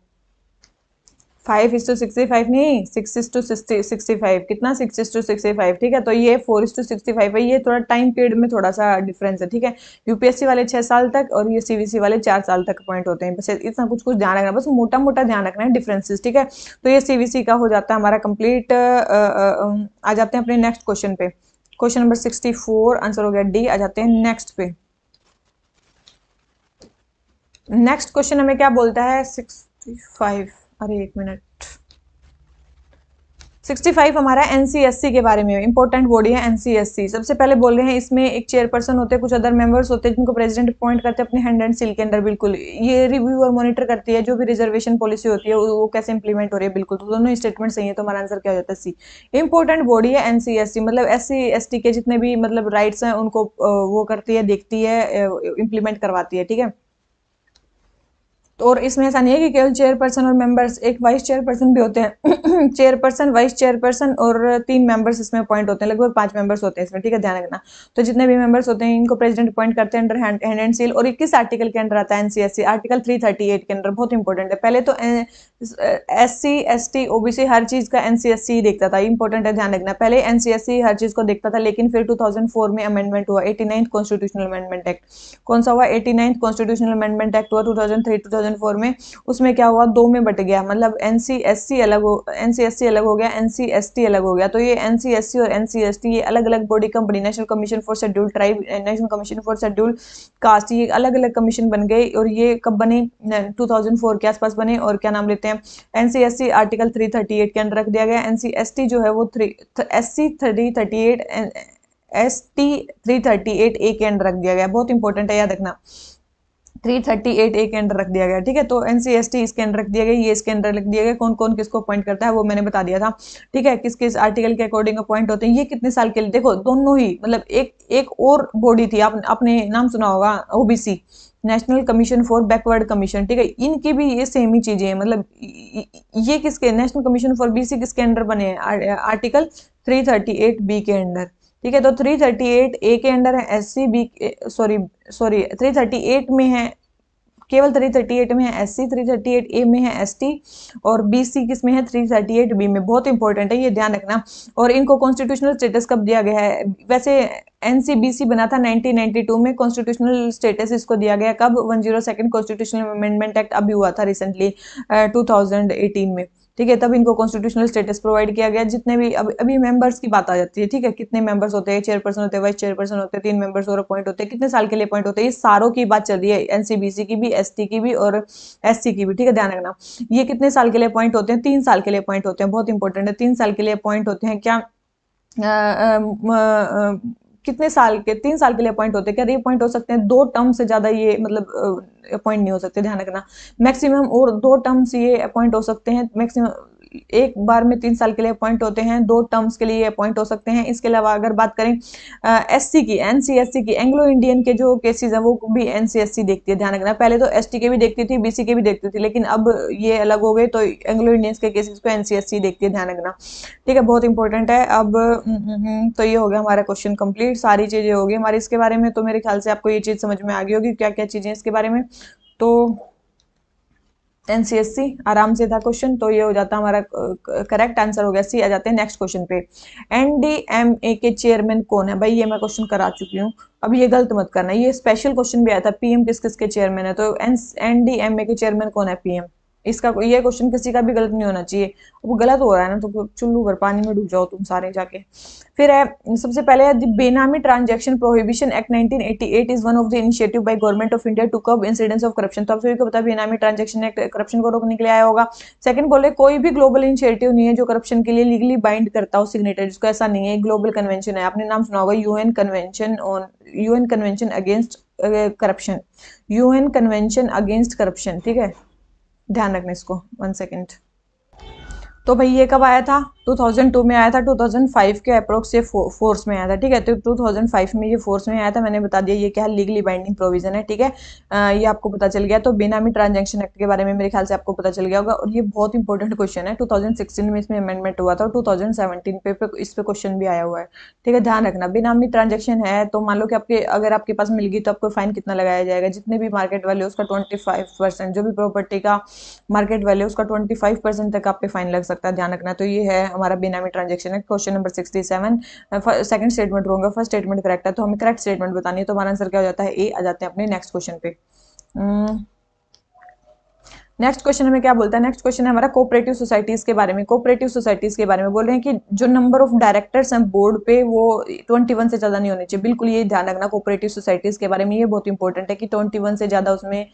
five is to sixty five नहीं six is to sixty five कितना six is to sixty five ठीक है तो ये four is to sixty five है ये थोड़ा टाइम पीरियड में थोड़ा सा डिफरेंस है ठीक है यूपीएससी वाले छह साल तक और ये सीबीसी वाले चार साल तक अपॉइंट होते हैं बस इतना कुछ कुछ ध्यान रखना बस मोटा मोटा ध्यान रखना है डिफरेंसेज ठीक है तो ये सीबीसी का हो जाता है हमारा कंप्लीट आ जाते हैं अपने नेक्स्ट क्वेश्चन पे question number sixty four answer हो गया डी आ जाते हैं नेक्स्ट पे नेक्स्ट क्वेश्चन हमें क्या बोलता है सिक्सटी फाइव अरे एक मिनट 65 हमारा एनसीएससी के बारे में इंपॉर्टेंट बॉडी है एनसीएससी सबसे पहले बोल रहे हैं इसमें एक चेयरपर्सन होते हैं कुछ अदर मेंबर्स होते हैं जिनको प्रेसिडेंट अपॉइंट करते हैं अपने हैंड एंड सील के अंदर बिल्कुल ये रिव्यू और मॉनिटर करती है जो भी रिजर्वेशन पॉलिसी होती है वो कैसे इंप्लीमेंट हो रही है बिल्कुल तो दोनों स्टेटमेंट सही है तो हमारा आंसर क्या हो जाता है सी इंपॉर्टेंट बॉडी है एनसीएससी मतलब एस सी के जितने भी मतलब राइट्स हैं उनको वो करती है देखती है इम्प्लीमेंट करवाती है ठीक है और इसमें ऐसा नहीं है कि केवल चेयरपर्सन और मेंबर्स एक वाइस चेयरपर्सन भी होते हैं चेयरपर्सन वाइस चेयरपर्सन और तीन मेंबर्स इसमें अपॉइंट होते हैं लगभग पांच मेंबर्स होते हैं इसमें ठीक है ध्यान रखना तो जितने भी मेंबर्स होते हैं इनको प्रेसिडेंट अपॉइंट करते हैं अंडर हैंड एंड सील और किस आर्टिकल के अंडर आता है एनसीएससी आर्टिकल थ्री के अंडर बहुत इंपॉर्टेंट है पहले तो S C S T OBC हर चीज़ का एनसीएससी देखता था इंपॉर्टेंट है ध्यान रखना पहले एनसीएससी हर चीज़ को देखता था लेकिन फिर 2004 में अमेंडमेंट हुआ eighty ninth constitutional amendment act कौन सा हुआ eighty ninth constitutional amendment act हुआ 2003 2004 में उसमें क्या हुआ दो में बट गया मतलब एनसीएससी अलग हो एनसीएससी अलग हो गया एनसीएसटी अलग हो गया तो ये एनसीएससी और एनसीएसटी ये अलग अलग body company national commission for schedule tribe national commission for schedule caste ये अलग अलग कमीशन बन गए और ये कब बने टू के आसपास बने और क्या नाम लेते हैं सकते हैं एनसीएसटी आर्टिकल 338 के अंदर रख दिया गया एनसीएसटी जो है वो three S C three thirty eight S T three thirty eight A के अंडर रख दिया गया बहुत इंपॉर्टेंट है याद रखना थ्री थर्टी एट ए के अंडर रख दिया गया ठीक है तो एन सी एस टी इसके अंडर रख दिया गया ये इसके अंडर रख दिया गया कौन कौन किसको अपॉइंट करता है वो मैंने बता दिया था ठीक है किस किस आर्टिकल के अकॉर्डिंग अपॉइंट होते हैं ये कितने साल के लिए देखो दोनों ही मतलब एक एक और बॉडी थी आप, आपने नाम सुना होगा OBC national commission for backward commission ठीक है इनकी भी ये सेम ही चीजें हैं मतलब ये किसके नेशनल कमीशन फॉर बीसी किसके अंडर बने हैं थ्री आर्टिकल 338 बी के अंडर ठीक है तो 338 ए के अंडर है एससी बी सॉरी सॉरी 338 में है केवल थ्री थर्टी एट में है S C three thirty eight A में है एस टी और बी सी किस में है थ्री थर्टी एट बी में बहुत इंपॉर्टेंट है ये ध्यान रखना और इनको कॉन्स्टिट्यूशनल स्टेटस कब दिया गया है वैसे एन बी सी बना था 1992 में कॉन्स्टिट्यूशनल स्टेटस इसको दिया गया कब one zero second constitutional amendment act अभी हुआ था रिसेंटली टू uh, में ठीक है तब इनको कॉन्स्टिट्यूशनल स्टेटस प्रोवाइड किया गया जितने भी अभी अभी मेंबर्स की बात आ जाती है ठीक है कितने मेंबर्स होते हैं चेयरपर्सन होते हैं वाइस चेयरपर्सन होते हैं तीन मेंबर्स और अपॉइंट होते हैं कितने साल के लिए अपॉइंट होते हैं ये सारों की बात चल रही है एनसीबीसी की भी एस की भी और एस की भी ठीक है ध्यान रखना ये कितने साल के लिए अपॉइंट होते हैं तीन साल के लिए अपॉइंट होते हैं बहुत इंपॉर्टेंट है तीन साल के लिए अपॉइंट होते हैं क्या कितने साल के तीन साल के लिए अपॉइंट होते हैं क्या अपॉइंट हो सकते हैं दो टर्म से ज़्यादा ये मतलब अपॉइंट नहीं हो सकते ध्यान रखना मैक्सिमम और दो टर्म से ये अपॉइंट हो सकते हैं मैक्सिमम एक बार में तीन साल के लिए अपॉइंट होते हैं दो टर्म्स के लिए अपॉइंट हो सकते हैं इसके अलावा अगर बात करें एस की एन की एंग्लो इंडियन के जो केसेज हैं वो भी एन देखती है ध्यान रखना पहले तो एस के भी देखती थी बी के भी देखती थी लेकिन अब ये अलग हो गए तो एंग्लो इंडियंस के केसेज को एन देखती है ध्यान रखना ठीक है बहुत इंपॉर्टेंट है अब हम्म, हम्म, हम्म, तो ये हो गया हमारा क्वेश्चन कंप्लीट सारी चीज़ें होगी हमारी इसके बारे में तो मेरे ख्याल से आपको ये चीज़ समझ में आ गई होगी क्या क्या चीज़ें इसके बारे में तो एनसीएससी आराम से था क्वेश्चन तो ये हो जाता हमारा करेक्ट आंसर हो गया सी आ जाते हैं नेक्स्ट क्वेश्चन पे एनडीएमए के चेयरमैन कौन है भाई ये मैं क्वेश्चन करा चुकी हूँ अब ये गलत मत करना ये स्पेशल क्वेश्चन भी आया था पीएम किस किस के चेयरमैन है तो एनडीएमए के चेयरमैन कौन है पीएम इसका ये क्वेश्चन किसी का भी गलत नहीं होना चाहिए वो गलत हो रहा है ना तो चुल्लू भर पानी में डूब जाओ तुम सारे जाके फिर है सबसे पहले है the benami transaction prohibition act 1988 is one of the initiative by government of India to curb incidence of corruption तो आप सभी को पता है बेनामी ट्रांजेक्शन एक्ट करप्शन को रोकने के लिए आया होगा सेकंड बोले कोई भी ग्लोबल इनिशिएटिव नहीं है जो करप्शन के लिए लीगली बाइंड करता हो सिग्नेटर जिसको ऐसा नहीं है ग्लोबल कन्वेंशन है आपने नाम सुना होगा UN convention on UN convention against corruption UN convention against corruption ठीक है ध्यान रखना इसको वन सेकेंड तो भाई ये कब आया था 2002 में आया था 2005 के अप्रोक्स ये फो, फोर्स में आया था ठीक है तो 2005 में ये फोर्स में आया था मैंने बता दिया ये क्या है लीगली बाइंडिंग प्रोविजन है ठीक है ये आपको पता चल गया तो बेनामी ट्रांजेक्शन एक्ट के बारे में मेरे ख्याल से आपको पता चल गया होगा और ये बहुत इंपॉर्टेंट क्वेश्चन है टू में इसमें अमेंडमेंट हुआ था टू पे, पे इस पर क्वेश्चन भी आया हुआ है ठीक है ध्यान रखना बेनामी ट्रांजेक्शन है तो मान लो कि आपके अगर आपके पास मिल गई तो आपको फाइन कितना लगाया जाएगा जितने भी मार्केट वैल्यू उसका ट्वेंटी जो भी प्रॉपर्टी का मार्केट वैल्यू उसका ट्वेंटी तक आप फाइन लग सकता सकता है ध्यान रखना तो ये है हमारा बेनामी ट्रांजेक्शन है question number sixty seven second statement रहूंगा फर्स्ट स्टेटमेंट करेक्ट है तो हमें करेक्ट स्टेटमेंट बतानी है तो हमारा आंसर क्या हो जाता है ए आ जाते हैं अपने नेक्स्ट क्वेश्चन पे हम्म, नेक्स्ट क्वेश्चन हमें क्या बोलता है नेक्स्ट क्वेश्चन है हमारा कोऑपरेटिव सोसाइटीज के बारे में कोऑपरेटिव सोसाइटीज के बारे में बोल रहे हैं कि जो नंबर ऑफ डायरेक्टर्स हैं बोर्ड पे वो 21 से ज्यादा नहीं होने चाहिए बिल्कुल ये ध्यान रखना कोऑपरेटिव सोसाइटीज के बारे में ये बहुत इंपॉर्टेंट है कि 21 से ज्यादा उसमें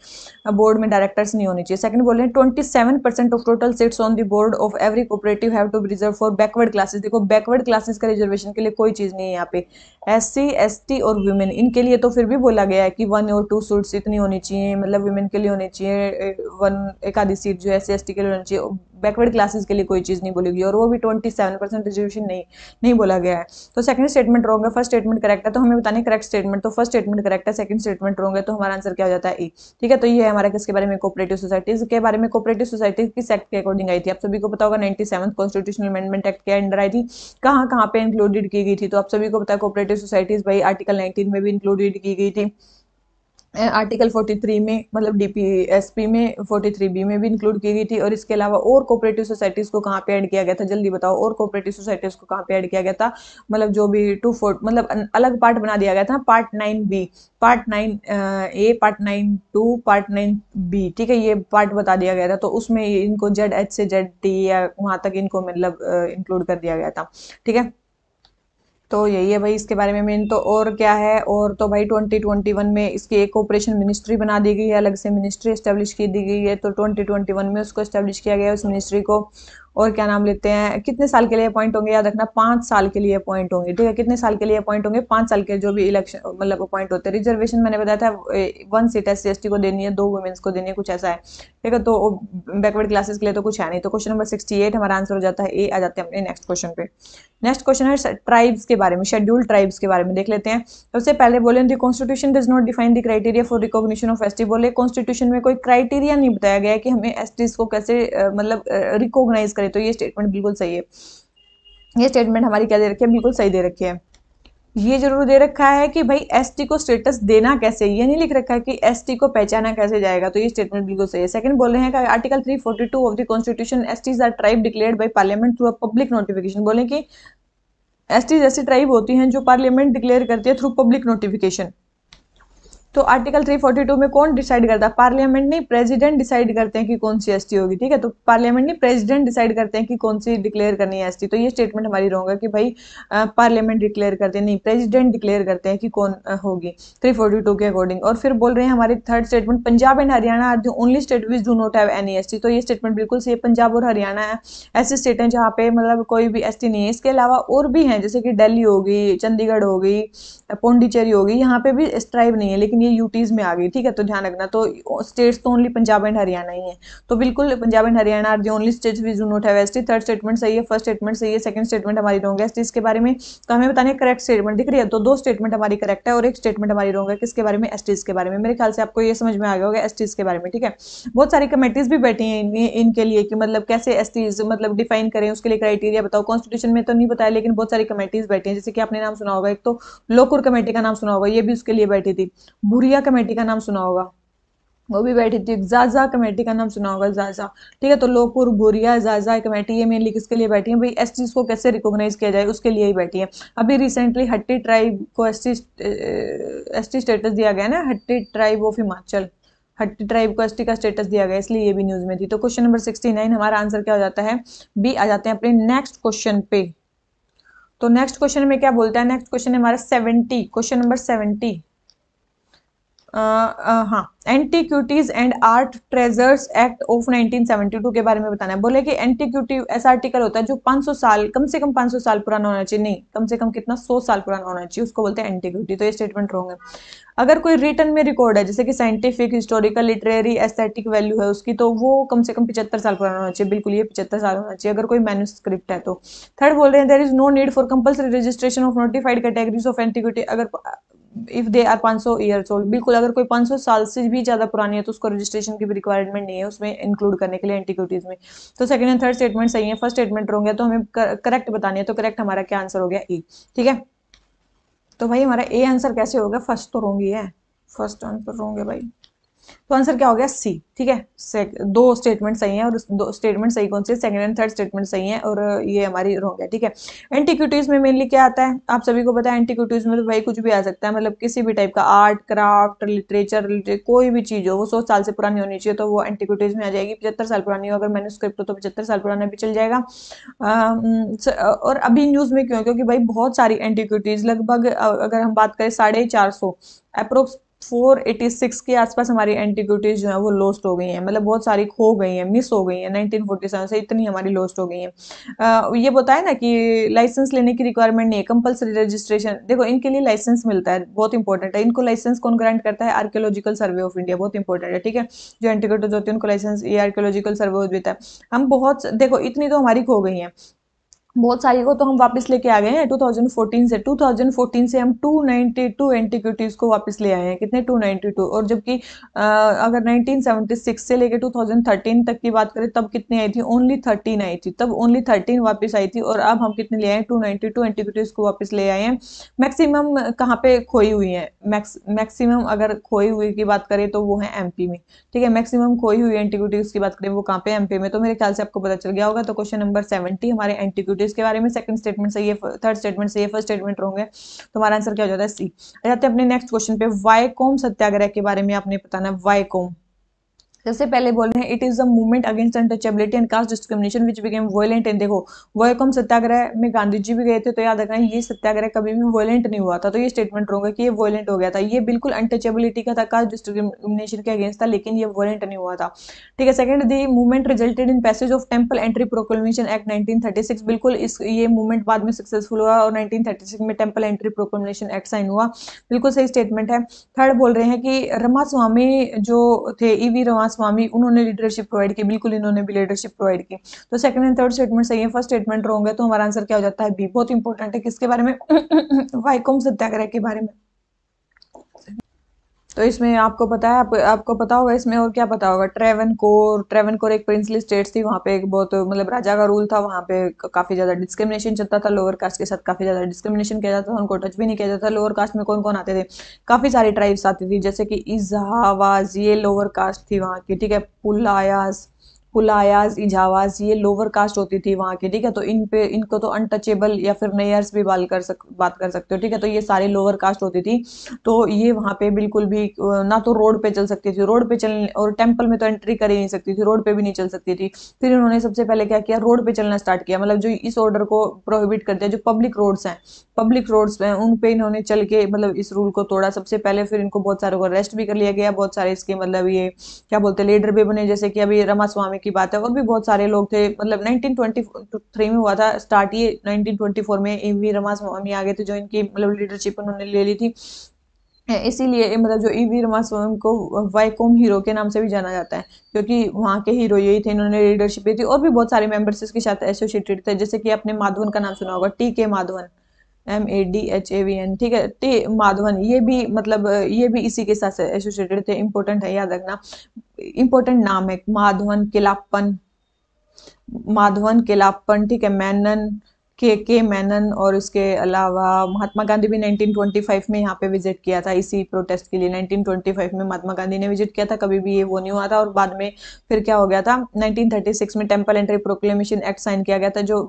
बोर्ड में डायरेक्टर्स नहीं होने चाहिए सेकंड बोल रहे हैं twenty of total seats on the board of every cooperative have to reserve for backward classes देखो बैकवर्ड क्लासेस का रिजर्वेशन के लिए कोई चीज नहीं है यहाँ पे एस सी एस टी और वुमेन इनके लिए तो फिर भी बोला गया है कि वन और टू सीट्स इतनी होनी चाहिए मतलब वुमेन के लिए होनी चाहिए वन एक आधी सीट जो है एस सी एस टी के लिए होनी चाहिए बैकवर्ड क्लासेस के लिए कोई चीज़ नहीं बोलेगी और वो भी ट्वेंटी सेवन परसेंट रिजर्वेशन नहीं नहीं बोला गया है तो second statement wrong first statement correct है तो हमें बताने करेक्ट स्टेटमेंट तो फर्स्ट स्टेटमेंट करेक्ट है सेकंड स्टेटमेंट रॉन्ग तो हमारा आंसर क्या हो जाता है ए ठीक है तो ये है हमारा किसके बारे में कोऑपरेटिव सोसाइटीज के बारे में कोऑपरेटिव सोसाइटीज किस एक्ट के अकॉर्डिंग आई थी आप सभी को पता होगा नाइन्टी कॉन्स्टिट्यूशनल अमेंडमेंट एक्ट के अंडर आई थी कहाँ कहाँ पे इंक्लूडेड की गई थी तो आप सभी को पता है कोऑपरेटिव सोसाइटीज भाई आर्टिकल नाइनटीन में भी इंक्लूडेड की गई थी आर्टिकल 43 में मतलब डीपीएसपी में 43 बी में भी इंक्लूड की गई थी और इसके अलावा और कोऑपरेटिव सोसाइटीज़ को कहाँ पे ऐड किया गया था जल्दी बताओ और कोऑपरेटिव सोसाइटीज़ को कहाँ पे ऐड किया गया था मतलब जो भी टू फोर मतलब अलग पार्ट बना दिया गया था part nine B part nine A part nine to part nine B ठीक है ये पार्ट बता दिया गया था तो उसमें इनको जेड एच से जेड टी या वहाँ तक इनको मतलब इंक्लूड कर दिया गया था ठीक है तो यही है भाई इसके बारे में मेन तो और क्या है और तो भाई 2021 में इसकी एक ऑपरेशन मिनिस्ट्री बना दी गई है अलग से मिनिस्ट्री एस्टेब्लिश की दी गई है तो 2021 में उसको एस्टेब्लिश किया गया है उस मिनिस्ट्री को और क्या नाम लेते हैं कितने साल के लिए अपॉइंट होंगे याद रखना पांच साल के लिए अपॉइंट होंगे ठीक है कितने साल के लिए अपॉइंट होंगे पांच साल के जो भी इलेक्शन मतलब अपॉइंट होते हैं रिजर्वेशन मैंने बताया था वन सीट एस सी को देनी है दो वुमेन्स को देनी है कुछ ऐसा है ठीक है तो बैकवर्ड क्लासेस के लिए तो कुछ है नहीं तो क्वेश्चन नंबर सिक्सटी हमारा आंसर हो जाता है ए आ जाते हैं अपने नेक्स्ट क्वेश्चन पे नेक्स्ट क्वेश्चन है ट्राइब्स के बारे में शेड्यूल ट्राइब्स के बारे में देख लेते हैं सबसे पहले बोले constitution does not define the criteria for recognition of S बोले कॉन्स्टिट्यूशन में कोई क्राइटेरिया नहीं बताया गया कि हमें एस को कैसे मतलब रिकॉग्नाइज करें तो ये स्टेटमेंट बिल्कुल सही है ये स्टेटमेंट हमारी क्या दे रखी है बिल्कुल सही दे रखी है ये जरूर दे रखा है कि भाई एसटी को स्टेटस देना कैसे ये नहीं लिख रखा है कि एसटी को पहचाना कैसे जाएगा तो ये स्टेटमेंट बिल्कुल सही है सेकंड बोल रहे हैं कि article 342 of the constitution STs are tribe declared by parliament through a public notification बोले कि एसटीज ऐसी ट्राइब होती हैं जो पार्लियामेंट डिक्लेयर करती है थ्रू पब्लिक नोटिफिकेशन तो आर्टिकल 342 में कौन डिसाइड करता है पार्लियामेंट नहीं प्रेसिडेंट डिसाइड करते हैं कि कौन सी एसटी होगी ठीक है तो पार्लियामेंट नहीं प्रेसिडेंट डिसाइड करते हैं कि कौन सी डिक्लेयर करनी है एसटी तो ये स्टेटमेंट हमारी रहूंगा कि भाई पार्लियामेंट डिक्लेयर करते हैं नहीं प्रेजिडेंट डिक्लेयर करते हैं कि कौन होगी थ्री के अकॉर्डिंग और फिर बोल रहे हैं हमारी third statement Punjab and Haryana are the only state which do not have any S तो ये स्टेटमेंट बिल्कुल सही पंजाब और हरियाणा है ऐसे स्टेट हैं जहाँ पे मतलब कोई भी एस नहीं है इसके अलावा और भी हैं जैसे कि दिल्ली हो गई चंडीगढ़ हो गई पौंडीचेरी हो गई यहाँ पे भी स्ट्राइव नहीं है लेकिन ये यूटीज में आ गई ठीक है तो ध्यान रखना तो स्टेट्स तो ओनली पंजाब एंड हरियाणा ही है तो बिल्कुल Punjab and Haryana are the only states which do not have third statement सही है फर्स्ट स्टेटमेंट सही है सेकंड स्टेटमेंट हमारी रॉन्ग है इसके बारे में तो हमें बताने करेक्ट स्टेटमेंट दिख रही है तो दो स्टेटमेंट हमारी करेक्ट है और एक स्टेटमेंट हमारी रॉन्ग है किसके बारे में एस के बारे में मेरे ख्याल से आपको ये समझ में आ गया होगा एस के बारे में ठीक है बहुत सारी कमेटीज भी बैठी हैं इनके लिए कि मतलब कैसे एस मतलब डिफाइन करें उसके लिए क्राइटेरिया बताओ कॉन्स्टिट्यूशन में तो नहीं बताया लेकिन बहुत सारी कमेटीज बैठी है जैसे कि आपने नाम सुना होगा एक तो लोक ठाकुर कमेटी का नाम सुना होगा ये भी उसके लिए बैठी थी भूरिया कमेटी का नाम सुना होगा वो भी बैठी थी जाजा कमेटी का नाम सुना होगा जाजा ठीक है तो लोकपुर बोरिया जाजा कमेटी ये मेनली किसके लिए बैठी है भाई एस को कैसे रिकॉग्नाइज किया जाए उसके लिए ही बैठी है अभी रिसेंटली हट्टी ट्राइब को एस टी स्टेटस दिया गया ना हट्टी ट्राइब ऑफ हिमाचल हट्टी ट्राइब को एस का स्टेटस दिया गया इसलिए ये भी न्यूज में थी तो क्वेश्चन नंबर सिक्सटी नाइन हमारा आंसर क्या हो जाता है बी आ जाते हैं अपने नेक्स्ट क्वेश्चन पे तो नेक्स्ट क्वेश्चन में क्या बोलता है नेक्स्ट क्वेश्चन है हमारा सेवेंटी क्वेश्चन नंबर सेवेंटी हाँ antiquities and art treasures act of 1972 के बारे में बताना है बोले कि एंटीक्यूटी ऐसा आर्टिकल होता है जो 500 साल कम से कम 500 साल पुराना होना चाहिए नहीं कम से कम कितना 100 साल पुराना होना चाहिए उसको बोलते हैं एंटीक्यूटी तो ये स्टेटमेंट रॉन्ग है अगर कोई रिटर्न में रिकॉर्ड है जैसे कि scientific historical literary aesthetic value है उसकी तो वो कम से कम पिछहत्तर साल पुराना होना चाहिए बिल्कुल ये पिछहत्तर साल होना चाहिए अगर कोई मैनुस्क्रिप्ट है तो थर्ड बोल रहे हैं there is no need for compulsory registration of notified categories of antiquity अगर if they are 500 years old बिल्कुल अगर कोई 500 साल से भी ज़्यादा पुरानी है तो उसको रजिस्ट्रेशन की भी रिक्वायरमेंट नहीं है उसमें इंक्लूड करने के लिए एंटीक्यूटीज़ में तो सेकंड एंड थर्ड स्टेटमेंट सही है फर्स्ट स्टेटमेंट रोंगे है तो हमें करेक्ट बतानी है तो करेक्ट हमारा क्या आंसर हो गया ए ठीक है तो भाई हमारा ए आंसर कैसे होगा फर्स्ट तो रोंगी है फर्स्ट आंसर रोंगे भाई तो आंसर क्या हो गया सी ठीक है दो स्टेटमेंट सही है और दो स्टेटमेंट सही कौन से सेकंड एंड थर्ड स्टेटमेंट सही है और ये हमारी रॉन्ग है ठीक है एंटीक्यूटीज में मेनली क्या आता है आप सभी को पता है एंटीक्यूटीज में तो भाई कुछ भी आ सकता है मतलब किसी भी टाइप का आर्ट क्राफ्ट लिटरेचर कोई भी चीज़ हो वो सौ साल से पुरानी होनी चाहिए तो वो एंटीक्यूटीज में आ जाएगी पचहत्तर साल पुरानी हो अगर मैंने स्क्रिप्ट हो तो पचहत्तर साल पुराना भी चल जाएगा और अभी न्यूज़ में क्यों क्योंकि भाई बहुत सारी एंटीक्यूटीज लगभग अगर हम बात करें साढ़े अप्रोक्स 486 के आसपास हमारी एंटीक्विटीज़ जो है वो लॉस्ट हो गई हैं मतलब बहुत सारी खो गई हैं मिस हो गई हैं 1947 से इतनी हमारी लॉस्ट हो गई हैं ये बताया ना कि लाइसेंस लेने की रिक्वायरमेंट नहीं है कंपलसरी रजिस्ट्रेशन देखो इनके लिए लाइसेंस मिलता है बहुत इंपॉर्टेंट है इनको लाइसेंस कौन ग्रांट करता है आर्कियोलॉजिकल सर्वे ऑफ इंडिया बहुत इंपॉर्टेंट है ठीक है जो एंटीक्विटीज होती है उनको लाइसेंस ये आर्कियोलॉजिकल सर्वे देता है हम बहुत देखो इतनी तो हमारी खो गई हैं बहुत सारी को तो हम वापस लेके आ गए हैं 2014 से 2014 से हम 292 एंटीक्विटीज़ को वापस ले आए हैं कितने 292 और जबकि अगर 1976 से लेके 2013 तक की बात करें तब कितनी आई थी ओनली 13 आई थी तब ओनली 13 वापस आई थी और अब हम कितने ले आए हैं 292 एंटीक्विटीज़ को वापस ले आए हैं मैक्सिमम कहाँ पे खोई हुई है मैक्स मैक्सिमम अगर खोई हुई की बात करें तो वो है एम में ठीक है मैक्सिमम खोई हुई एंटीक्विटीज़ की बात करें वो कहाँ पे एम में तो मेरे ख्याल से आपको पता चल गया होगा तो क्वेश्चन नंबर सेवेंटी हमारे एंटीक्यूटिव तो इसके बारे में सेकंड स्टेटमेंट सही है थर्ड स्टेटमेंट सही है फर्स्ट स्टेटमेंट रॉन्ग है तो हमारा आंसर क्या हो जाता है सी जाते अच्छा, हैं अपने नेक्स्ट क्वेश्चन पे वाई सत्याग्रह के बारे में आपने बताना है वाई सबसे पहले बोल रहे हैं it is the movement against untouchability and caste discrimination which became violent and देखो वोकम सत्याग्रह में गांधी जी भी गए थे तो याद रखना ये सत्याग्रह कभी भी वॉयलेंट नहीं हुआ था तो ये स्टेटमेंट रहूंगा कि ये वॉयलेंट हो गया था ये बिल्कुल अनटचेबिलिटी का था कास्ट डिस्क्रिमिनेशन के अगेंस्ट था लेकिन ये वॉयलेंट नहीं हुआ था ठीक है second the movement resulted in passage of temple entry proclamation act nineteen बिल्कुल इस ये मूवमेंट बाद में सक्सेसफुल हुआ और नाइनटीन में temple entry proclamation act sign हुआ बिल्कुल सही स्टेटमेंट है थर्ड बोल रहे हैं कि रमा स्वामी जो थे ई वी रमा स्वामी उन्होंने लीडरशिप प्रोवाइड की बिल्कुल इन्होंने भी लीडरशिप प्रोवाइड की तो सेकंड एंड थर्ड स्टेटमेंट सही है फर्स्ट स्टेटमेंट रॉन्ग है तो हमारा आंसर क्या हो जाता है बी बहुत इंपॉर्टेंट है किसके बारे में वाइकोम सत्याग्रह के बारे में तो इसमें आपको पता है आप, आपको पता होगा इसमें और क्या पता होगा ट्रेवन कोर ट्रेवन कोर एक प्रिंसली स्टेट थी वहाँ पे एक बहुत मतलब राजा का रूल था वहाँ पे काफ़ी ज़्यादा डिस्क्रिमिनेशन चलता था लोअर कास्ट के साथ काफ़ी ज़्यादा डिस्क्रिमिनेशन किया जाता था उनको टच भी नहीं किया जाता था लोअर कास्ट में कौन कौन आते थे काफ़ी सारी ट्राइब्स आती थी जैसे कि इजावाज ये लोअर कास्ट थी वहाँ की ठीक है पुलायास कुलायाज इजावाज ये लोअर कास्ट होती थी वहाँ की ठीक है तो इन पे इनको तो अनटचेबल या फिर नयर्स भी बाल कर सक बात कर सकते हो ठीक है तो ये सारे लोअर कास्ट होती थी तो ये वहाँ पे बिल्कुल भी ना तो रोड पे चल सकती थी रोड पे चल और टेम्पल में तो एंट्री कर ही नहीं सकती थी रोड पे भी नहीं चल सकती थी फिर इन्होंने सबसे पहले क्या किया रोड पे चलना स्टार्ट किया मतलब जो इस ऑर्डर को प्रोहिबिट करते हैं जो पब्लिक रोड्स हैं पब्लिक रोड्स हैं उन पे इन्होंने चल के मतलब इस रूल को तोड़ा सबसे पहले फिर इनको बहुत सारों को अरेस्ट भी कर लिया गया बहुत सारे इसके मतलब ये क्या बोलते हैं लीडर भी बने जैसे कि अभी रमा स्वामी की बात है और भी बहुत सारे लोग थे मतलब 1923 में हुआ था स्टार्ट ये 1924 में एवी रमास स्वामी आ गए थे जो इनकी मतलब लीडरशिप उन्होंने ले ली थी इसीलिए मतलब जो ई वी रमा रमास्वामी को वाईकोम हीरो के नाम से भी जाना जाता है क्योंकि वहाँ के हीरो यही थे इन्होंने लीडरशिप दी थी और भी बहुत सारे मेंबर्स इसके साथ एसोसिएटेड थे जैसे कि आपने माधवन का नाम सुना होगा T K Madhavan M A D H A V N ठीक है टी माधवन ये भी मतलब ये भी इसी के साथ एसोसिएटेड थे इंपॉर्टेंट है याद रखना इंपॉर्टेंट नाम है माधवन किलापन माधवन किलापन ठीक है मैनन के के मैनन और उसके अलावा महात्मा गांधी भी 1925 में यहाँ पे विजिट किया था इसी प्रोटेस्ट के लिए 1925 में महात्मा गांधी ने विजिट किया था कभी भी ये वो नहीं हुआ था और बाद में फिर क्या हो गया था 1936 में temple entry proclamation act sign किया गया था जो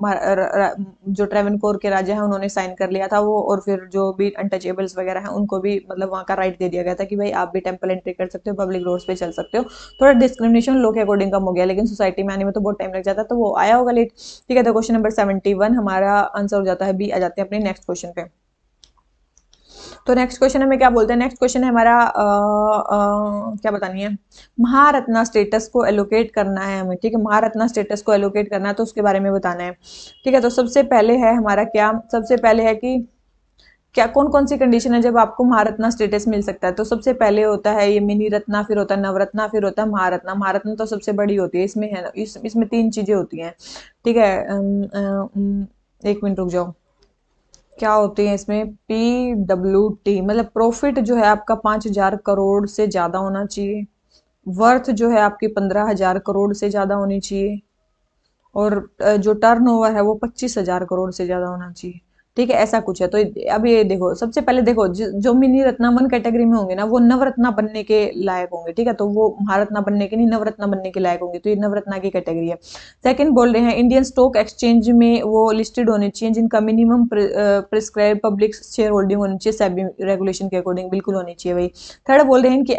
जो ट्रेवन कोर के राजा हैं उन्होंने साइन कर लिया था वो और फिर जो भी अनटचेबल्स वगैरह हैं उनको भी मतलब वहाँ का राइट दे दिया गया था कि भाई आप भी टेम्पल एंट्री कर सकते हो पब्लिक रोड्स पर चल सकते हो थोड़ा डिस्क्रिमिनेशन लोग के अकॉर्डिंग कम हो गया लेकिन सोसाइटी में आने में तो बहुत टाइम लग जाता तो वो आया होगा लेट ठीक है क्वेश्चन नंबर सेवेंटी हमारा हमारा आंसर हो जाता है बी आ जाते हैं अपने नेक्स्ट क्वेश्चन पे तो नेक्स्ट क्वेश्चन हमें क्या बोलते हैं नेक्स्ट क्वेश्चन है हमारा आ, आ, क्या बतानी है महारत्ना स्टेटस को एलोकेट करना है हमें ठीक है महारत्ना स्टेटस को एलोकेट करना है तो उसके बारे में बताना है ठीक है तो सबसे पहले है हमारा क्या सबसे पहले है कि क्या कौन कौन सी कंडीशन है जब आपको महारत्ना स्टेटस मिल सकता है तो सबसे पहले होता है ये मिनी रत्ना फिर होता है नवरत्ना फिर होता है महारत्ना महारत्ना तो सबसे बड़ी होती है इसमें है ना इस, इसमें तीन चीज़ें होती हैं ठीक है एक मिनट रुक जाओ क्या होती है इसमें पी डब्ल्यू टी मतलब प्रॉफिट जो है आपका पांच हजार करोड़ से ज़्यादा होना चाहिए वर्थ जो है आपकी पंद्रह हजार करोड़ से ज़्यादा होनी चाहिए और जो टर्नओवर है वो पच्चीस हजार करोड़ से ज़्यादा होना चाहिए ठीक है ऐसा कुछ है तो अब ये देखो सबसे पहले देखो जो मिनी वन कैटेगरी में होंगे ना वो नवरत्ना बनने के लायक होंगे ठीक है तो वो महारत्ना बनने के नहीं नवरत्ना बनने के लायक होंगे तो ये नवरत्ना की कैटेगरी है सेकंड बोल रहे हैं इंडियन स्टॉक एक्सचेंज में वो लिस्टेड होने चाहिए जिनका minimum prescribe public share holding होनी चाहिए सेबी रेगुलेशन के अकॉर्डिंग बिल्कुल होनी चाहिए भाई थर्ड बोल रहे हैं कि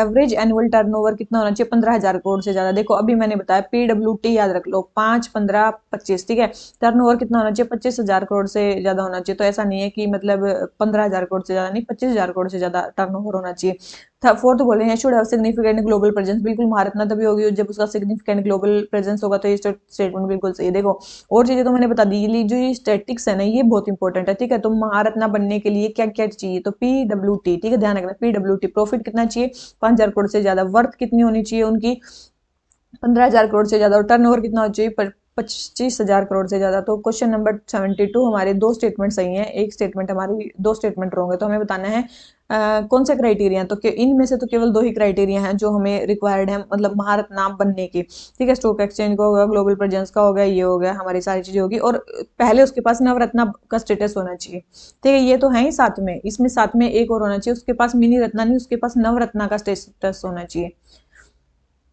एवरेज एनुअल टर्न कितना होना चाहिए पंद्रह हजार करोड़ से ज्यादा देखो अभी मैंने बताया पीडब्ल्यू याद रख लो पांच पंद्रह पच्चीस ठीक है टर्न कितना होना चाहिए पच्चीस हजार करोड़ से ज़्यादा होना चाहिए तो ऐसा नहीं है कि मतलब पंद्रह हज़ार करोड़ से ज़्यादा नहीं पच्चीस हज़ार करोड़ से ज़्यादा टर्न ओवर होना चाहिए फोर्थ बोले हैं should have significant global presence बिल्कुल भारत ना तभी होगी जब उसका सिग्निफिकेंट ग्लोबल प्रेजेंस होगा तो ये स्टेटमेंट बिल्कुल सही देखो और चीज़ें तो मैंने बता दी जो ये स्टेटिक्स है ना ये बहुत इंपॉर्टेंट है ठीक है तो भारत ना बनने के लिए क्या क्या चाहिए तो पीडब्ल्यू ठीक है ध्यान रखना पीडब्ल्यू प्रॉफिट कितना चाहिए पांच करोड़ से ज़्यादा वर्थ कितनी होनी चाहिए उनकी पंद्रह हज़ार करोड़ से ज़्यादा और टर्नओवर कितना हो चाहिए पच्चीस हजार करोड़ से ज़्यादा तो क्वेश्चन नंबर सेवेंटी टू हमारे दो स्टेटमेंट सही हैं एक स्टेटमेंट हमारी दो स्टेटमेंट रहोगे तो हमें बताना है Uh, कौन से क्राइटेरिया तो इनमें से तो केवल दो ही क्राइटेरिया हैं जो हमें रिक्वायर्ड है मतलब भारत नाम बनने के ठीक है स्टॉक एक्सचेंज का होगा ग्लोबल प्रेजेंस का होगा ये हो गया हमारी सारी चीज़ें होगी और पहले उसके पास नवरत्ना का स्टेटस होना चाहिए ठीक है ये तो है ही साथ में इसमें साथ में एक और होना चाहिए उसके पास मिनी रत्ना नहीं उसके पास नवरत्ना का स्टेटस होना चाहिए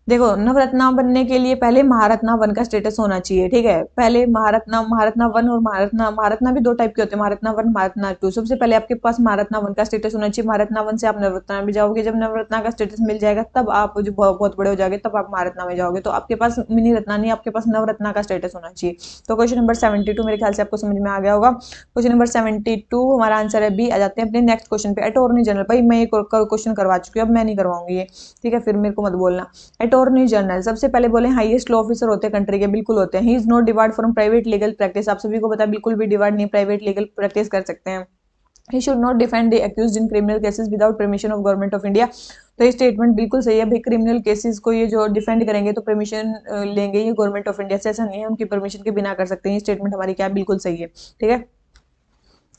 देखो नवरत्ना बनने के लिए पहले महारत्ना वन का स्टेटस होना चाहिए ठीक है पहले महारत्ना महारत्ना वन और महारत्ना महारत्ना भी दो टाइप के होते हैं महारत्ना वन महारत्ना टू सबसे पहले आपके पास महारत्ना वन का स्टेटस होना चाहिए महारत्ना वन से आप नवरत्ना में जाओगे जब नवरत्ना का स्टेटस मिल जाएगा तब आप जो बहुत बड़े हो जाओगे तब आप महारत्ना में जाओगे तो आपके पास मिनी रत्ना नहीं आपके पास नवरत्ना का स्टेटस होना चाहिए तो क्वेश्चन नंबर सेवेंटी मेरे ख्याल से आपको समझ में आ गया होगा क्वेश्चन नंबर सेवेंटी हमारा आंसर है बी आ जाते हैं अपने नेक्स्ट क्वेश्चन पे अटोर्नी जनरल भाई मैं क्वेश्चन करवा चुकी हूँ अब मैं नहीं करवाऊंगी ये ठीक है फिर मेरे को मत बोलना अटोर्नी जनरल सबसे पहले बोले हाईएस्ट लॉ ऑफिसर होते हैं कंट्री के बिल्कुल होते हैं he is not divide from private legal practice आप सभी को पता है बिल्कुल भी डिवाइड नहीं प्राइवेट लीगल प्रैक्टिस कर सकते हैं he should not defend the accuse in criminal cases without permission of government of India तो ये स्टेटमेंट बिल्कुल सही है भाई क्रिमिनल केसेस को ये जो डिफेंड करेंगे तो परमिशन लेंगे ये गवर्नमेंट ऑफ इंडिया से ऐसा नहीं है उनकी परमिशन के बिना कर सकते हैं ये स्टेटमेंट हमारी क्या बिल्कुल सही है ठीक है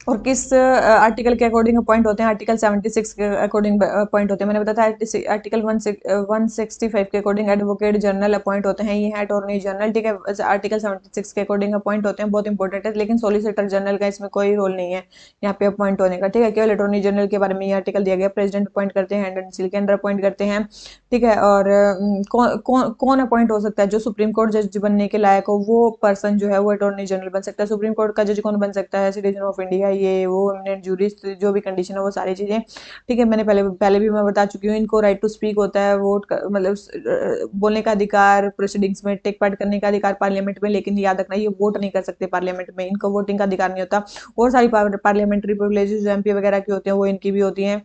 और किस आर्टिकल के अकॉर्डिंग अपॉइंट होते हैं आर्टिकल 76 के अकॉर्डिंग अपॉइंट होते हैं मैंने बताया था आर्टिकल 165 के अकॉर्डिंग एडवोकेट जनरल अपॉइंट होते हैं ये है अटोर्नी जनरल ठीक है आर्टिकल 76 के अकॉर्डिंग अपॉइंट होते हैं बहुत इंपॉर्टेंट है लेकिन सोलिसिटर जनरल का इसमें कोई रोल नहीं है यहाँ पे अपॉइंट होने का ठीक है केवल अटॉर्नी जनरल के बारे में ये आर्टिकल दिया गया प्रेसिडेंट अपॉइंट करते हैं एंड सील के अंडर अपॉइंट करते हैं ठीक है और कौन अपॉइंट हो सकता है जो सुप्रीम कोर्ट जज बनने के लायक हो वो पर्सन जो है वो अटॉर्नी जनरल बन सकता है सुप्रीम कोर्ट का जज कौन बन सकता है सिटीजन ऑफ इंडिया ये वो एमिनेंट जूरिस्ट जो भी कंडीशन है वो सारी चीज़ें ठीक है मैंने पहले पहले भी मैं बता चुकी हूँ इनको राइट टू स्पीक होता है वोट मतलब बोलने का अधिकार प्रोसीडिंग्स में टेक पार्ट करने का अधिकार पार्लियामेंट में लेकिन याद रखना ये वोट नहीं कर सकते पार्लियामेंट में इनको वोटिंग का अधिकार नहीं होता और सारी पार्लियामेंट्री प्रिवलेजेस जो एम वगैरह की होती हैं वो इनकी भी होती हैं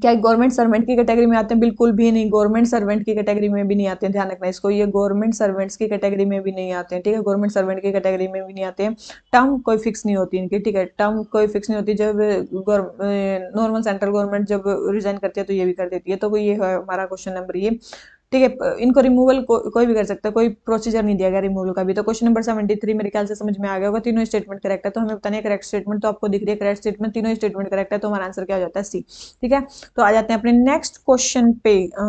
क्या गवर्नमेंट सर्वेंट की कैटेगरी में आते हैं बिल्कुल भी नहीं गवर्नमेंट सर्वेंट की कैटेगरी में भी नहीं आते हैं ध्यान रखना इसको ये गवर्नमेंट सर्वेंट्स की कैटेगरी में भी नहीं आते हैं ठीक है गवर्नमेंट सर्वेंट की कैटेगरी में भी नहीं आते हैं टर्म कोई फिक्स नहीं होती इनकी ठीक है टर्म कोई फिक्स नहीं होती जब नॉर्मल सेंट्रल गवर्नमेंट जब रिजाइन करती है तो ये भी कर देती है तो ये है हमारा क्वेश्चन नंबर ये ठीक है इनको रिमूवल को, कोई भी कर सकता है कोई प्रोसीजर नहीं दिया गया रिमूवल का भी तो क्वेश्चन नंबर सेवेंटी थ्री मेरे ख्याल से समझ में आ गया होगा तीनों स्टेटमेंट करेक्ट है तो हमें बताने करेक्ट स्टेटमेंट तो आपको दिख रही है करेक्ट स्टेटमेंट तीनों स्टेटमेंट करेक्ट है तो हमारा आंसर क्या हो जाता है सी ठीक है तो आ जाते हैं अपने नेक्स्ट क्वेश्चन पे आ,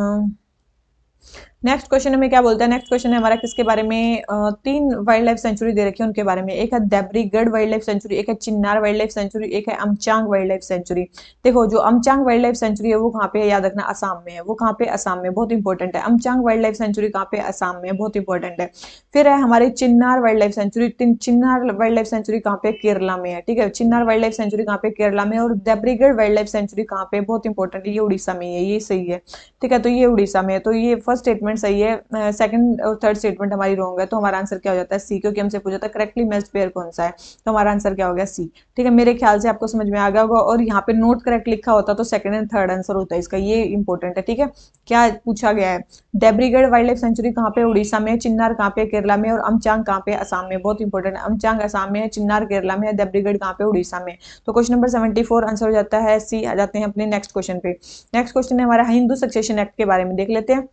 नेक्स्ट क्वेश्चन हमें क्या बोलता है नेक्स्ट क्वेश्चन है हमारा किसके बारे में तीन वाइल्ड लाइफ सेंचुरी दे रखी है उनके बारे में एक है देबरीगढ़ वाइल्ड लाइफ सेंचुरी एक है चिन्नार वाइल्ड लाइफ सेंचुरी एक है अमचांग वाइल्ड लाइफ सेंचुरी देखो जो अमचांग वाइल्ड लाइफ सेंचुरी है वो कहाँ पे याद रखना आसाम में है वो कहाँ पे आसाम में बहुत इंपॉर्टेंट है अमचांग वाइल्ड लाइफ सेंचुरी कहाँ पे आसाम में बहुत इंपॉर्टेंट है फिर है हमारे Chinnar wild life sanctuary Chinnar wild life sanctuary कहाँ पे केरला में है ठीक है चिन्नार वाइल्ड लाइफ सेंचुरी कहाँ पे केरला में और देबरीगढ़ वाइल्ड लाइफ सेंचुरी कहाँ पे बहुत इंपॉर्टेंट है ये उड़ीसा में है ये सही है ठीक है तो ये उड़ीसा में है तो ये फर्स्ट स्टेटमेंट स्टेटमेंट सही है सेकंड और थर्ड स्टेटमेंट हमारी रॉन्ग है तो हमारा आंसर क्या हो जाता है सी क्योंकि हमसे पूछा था करेक्टली मेस्ट पेयर कौन सा है तो हमारा आंसर क्या हो गया सी ठीक है मेरे ख्याल से आपको समझ में आ गया होगा और यहाँ पे नोट करेक्ट लिखा होता तो सेकंड एंड थर्ड आंसर होता है इसका ये इंपॉर्टेंट है ठीक है क्या पूछा गया है डेब्रीगढ़ वाइल्ड लाइफ सेंचुरी कहाँ पे उड़ीसा में चिन्नार कहाँ पे केरला में और अमचांग कहाँ पे आसाम में बहुत इंपॉर्टेंट है अमचांग आसाम में है चिन्नार केरला में है डेब्रीगढ़ कहाँ पे उड़ीसा में तो क्वेश्चन नंबर सेवेंटी आंसर हो जाता है सी आ जाते हैं अपने नेक्स्ट क्वेश्चन पे नेक्स्ट क्वेश्चन है हमारा हिंदू सक्सेशन एक्ट के बारे में देख लेते हैं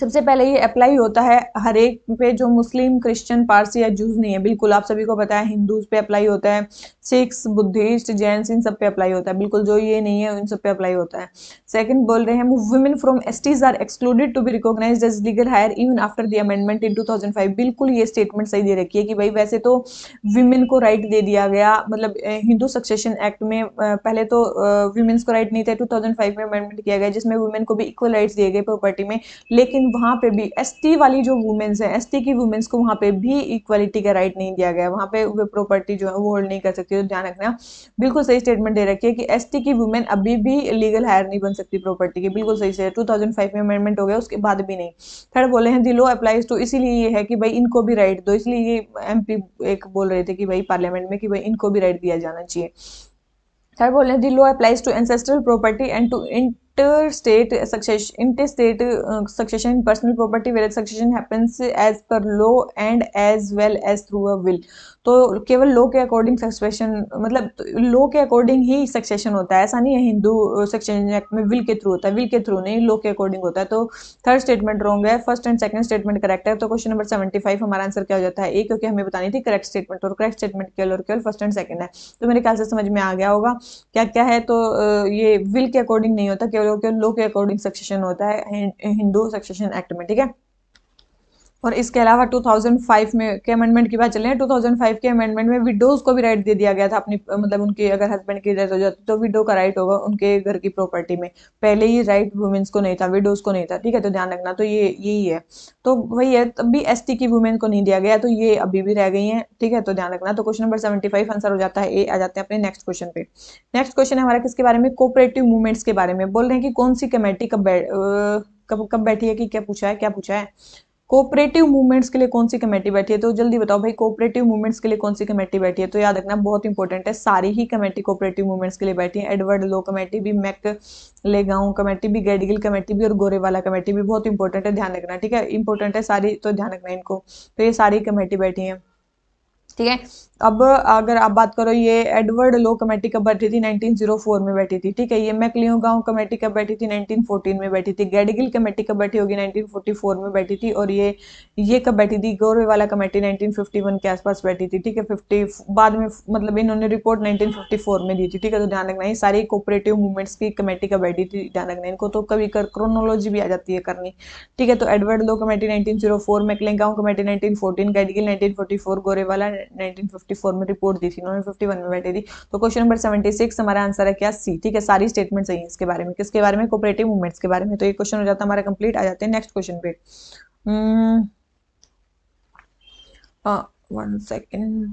सबसे पहले ये अप्लाई होता है हर एक पे जो मुस्लिम क्रिश्चियन पारसी या जूस नहीं है बिल्कुल आप सभी को पता है हिंदूज पे अप्लाई होता है सिक्स बुद्धिस्ट जैन इन सब पे अप्लाई होता है बिल्कुल जो ये नहीं है उन सब पे अप्लाई होता है सेकंड बोल रहे हैं women from STs are excluded to be recognise as legal heir even after the amendment in 2005 बिल्कुल ये स्टेटमेंट सही दे रखी है कि भाई वैसे तो वुमेन को राइट दे दिया गया मतलब हिंदू सक्सेशन एक्ट में पहले तो वुमेन्स को राइट नहीं था फाइव में अमेंडमेंट किया गया जिसमें वुमेन को भी इक्वल राइट्स दिए गए प्रॉपर्टी में लेकिन वहाँ पर भी टी वाली जो वुमेन्स हैं टी की वुमेन्स को वहाँ पर भी इक्वलिटी का राइट नहीं दिया गया वहाँ पर प्रॉपर्टी जो है वो होल्ड नहीं कर सकती चीज़ें ध्यान रखना बिल्कुल सही स्टेटमेंट दे रखी है कि एस की वुमेन अभी भी लीगल हायर नहीं बन सकती प्रॉपर्टी की बिल्कुल सही से टू में अमेंडमेंट हो गया उसके बाद भी नहीं थर्ड बोले हैं दी लो अप्लाइज टू इसीलिए ये है कि भाई इनको भी राइट दो इसलिए ये एम एक बोल रहे थे कि भाई पार्लियामेंट में कि भाई इनको भी राइट दिया जाना चाहिए थर्ड बोल रहे हैं law applies to ancestral property and to in interstate succession interstate uh, succession in personal property where succession happens as per law and as well as through a will तो केवल लो के अकॉर्डिंग सक्सेशन मतलब लो तो के अकॉर्डिंग ही सक्सेशन होता है ऐसा नहीं है हिंदू सक्सेशन एक्ट में विल के थ्रू होता है विल के थ्रू नहीं लो के अकॉर्डिंग होता है तो थर्ड स्टेटमेंट रॉन्ग है first and second statement correct है तो क्वेश्चन नंबर सेवेंटी फाइव हमारा आंसर क्या हो जाता है ए क्योंकि हमें बतानी थी करेक्ट स्टेटमेंट और करेक्ट स्टेटमेंट केवल और केवल फर्स्ट एंड सेकंड है तो मेरे ख्याल से समझ में आ गया होगा क्या क्या है तो ये विल के अकॉर्डिंग नहीं होता केवल और केवल लो के अकॉर्डिंग सक्सेशन होता है हिंदू सक्सेशन एक्ट में ठीक है और इसके अलावा 2005 में के अमेंडमेंट की बात चल रही है 2005 के अमेंडमेंट में विडोज को भी राइट दे दिया गया था अपनी मतलब उनके अगर हस्बैंड की डेथ हो जाती तो विडो का राइट होगा उनके घर की प्रॉपर्टी में पहले ही राइट वुमेन्स को नहीं था विडोज को नहीं था ठीक है तो ध्यान रखना तो ये यही है तो वही है तब भी एस की वुमेन को नहीं दिया गया तो ये अभी भी रह गई है ठीक है तो ध्यान रखना तो क्वेश्चन नंबर सेवेंटी आंसर हो जाता है ए आ जाते हैं अपने नेक्स्ट क्वेश्चन पे नेक्स्ट क्वेश्चन हमारा किसके बारे में कोऑपरेटिव मूवमेंट्स के बारे में बोल रहे हैं कि कौन सी कमेटी कब कब कब बैठी है कि क्या पूछा है क्या पूछा है कोऑपरेटिव मूवमेंट्स के लिए कौन सी कमेटी बैठी है तो जल्दी बताओ भाई कोऑपरेटिव मूवमेंट्स के लिए कौन सी कमेटी बैठी है तो याद रखना बहुत इंपॉर्टेंट है सारी ही कमेटी कोऑपरेटिव मूवमेंट्स के लिए बैठी है एडवर्ड लो कमेटी भी मैक ले कमेटी भी गैडगिल कमेटी भी और गोरेवाला कमेटी भी बहुत इंपॉर्टेंट है ध्यान रखना ठीक है इंपॉर्टेंट है सारी तो ध्यान रखना इनको तो ये सारी कमेटी बैठी है ठीक है अब अगर आप बात करो ये एडवर्ड लो कमेटी कब बैठी थी 1904 में बैठी थी ठीक है ये मैकलियो गांव कमेटी कब बैठी थी 1914 में बैठी थी गैडगिल कमेटी कब बैठी होगी 1944 में बैठी थी और ये ये कब बैठी थी वाला कमेटी 1951 के आसपास बैठी थी ठीक है 50 बाद में मतलब इन्होंने रिपोर्ट नाइनटीन में दी थी ठीक है तो ध्यान रखना ये सारी कोऑपरेटिव मूवमेंट्स की कमेटी कब बैठी थी ध्यान रखना इनको तो कभी क्रोनोलॉजी भी आ जाती है करनी ठीक है तो Edward Law committee nineteen zero four Maclagan committee nineteen fourteen Gadgil nineteen forty four Gorwala nineteen 54 में रिपोर्ट दी थी उन्होंने 51 में बैठी थी तो क्वेश्चन नंबर 76 हमारा आंसर है क्या सी ठीक है सारी स्टेटमेंट सही है इसके बारे में किसके बारे में कोपरेटिव मूवमेंट्स के बारे में तो ये क्वेश्चन हो जाता है हमारा कंप्लीट आ जाते हैं नेक्स्ट क्वेश्चन पे वन सेकेंड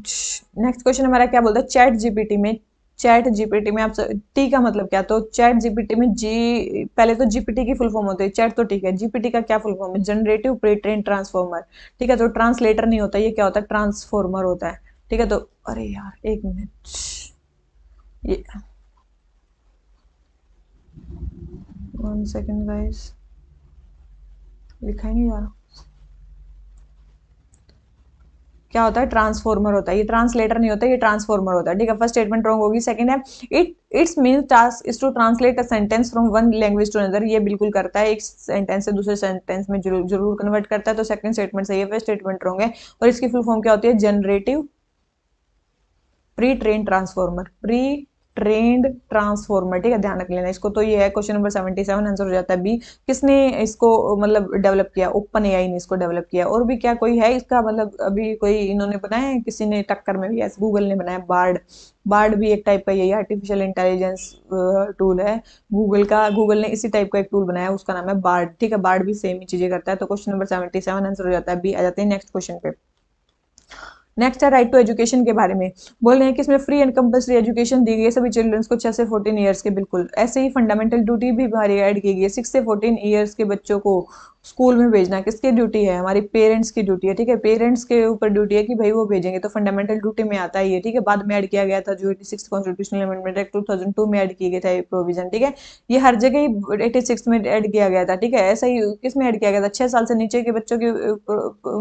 नेक्स्ट क्वेश्चन हमारा क्या बोलता है चैट जीपीटी में चैट जीपीटी में आप टी का मतलब क्या तो चैट जीपीटी में जी पहले तो जीपीटी की फुल फॉर्म होती है चैट तो ठीक है जीपीटी का क्या फुल फॉर्म है जनरेटिव प्रेट्रेन ट्रांसफॉर्मर ठीक है तो ट्रांसलेटर नहीं होता ये क्या होता है ट्रांसफॉर्मर होता है ठीक है तो अरे यार एक मिनट ये वन सेकेंड गाइस लिखा ही नहीं जा रहा क्या होता है ट्रांसफॉर्मर होता है ये ट्रांसलेटर नहीं होता ये ट्रांसफॉर्मर होता है ठीक है फर्स्ट स्टेटमेंट रॉन्ग होगी सेकंड है it its mean task is to translate a sentence from one language to another ये बिल्कुल करता है एक सेंटेंस से दूसरे सेंटेंस में जरूर जरूर कन्वर्ट करता है तो सेकंड स्टेटमेंट सही है फर्स्ट स्टेटमेंट रॉन्ग है और इसकी फुल फॉर्म क्या होती है generative pre train transformer pre trained transformer ठीक है ध्यान रख लेना इसको तो ये है question number seventy seven answer हो जाता है बी किसने इसको मतलब डेवलप किया ओपन एआई ने इसको डेवलप किया और भी क्या कोई है इसका मतलब अभी कोई इन्होंने बनाया है किसी ने टक्कर में भी ऐसे गूगल ने बनाया बार्ड बार्ड भी एक टाइप का यही आर्टिफिशियल इंटेलिजेंस टूल है गूगल का गूगल ने इसी टाइप का एक टूल बनाया उसका नाम है बार्ड ठीक है बार्ड भी सेम ही चीजें करता है तो question number seventy seven answer हो जाता है बी आ जाते हैं नेक्स्ट क्वेश्चन पे नेक्स्ट है राइट टू एजुकेशन के बारे में बोल रहे हैं कि इसमें फ्री एंड कंपल्सरी एजुकेशन दी गई है सभी चिल्ड्रंस को छह से फोर्टीन ईयर्स के बिल्कुल ऐसे ही फंडामेंटल ड्यूटी भी हमारी ऐड की गई है सिक्स से फोर्टीन ईयर्स के बच्चों को स्कूल में भेजना किसकी ड्यूटी है हमारी पेरेंट्स की ड्यूटी है ठीक है पेरेंट्स के ऊपर ड्यूटी है कि भाई वो भेजेंगे तो फंडामेंटल ड्यूटी में आता ही है ठीक है बाद में ऐड किया गया था जो eighty six constitutional amendment act two thousand two में ऐड किया गया था ये प्रोविजन ठीक है ये हर जगह ही एटी सिक्स में ऐड किया गया था ठीक है ऐसा ही किस में ऐड किया गया था छह साल से नीचे के बच्चों की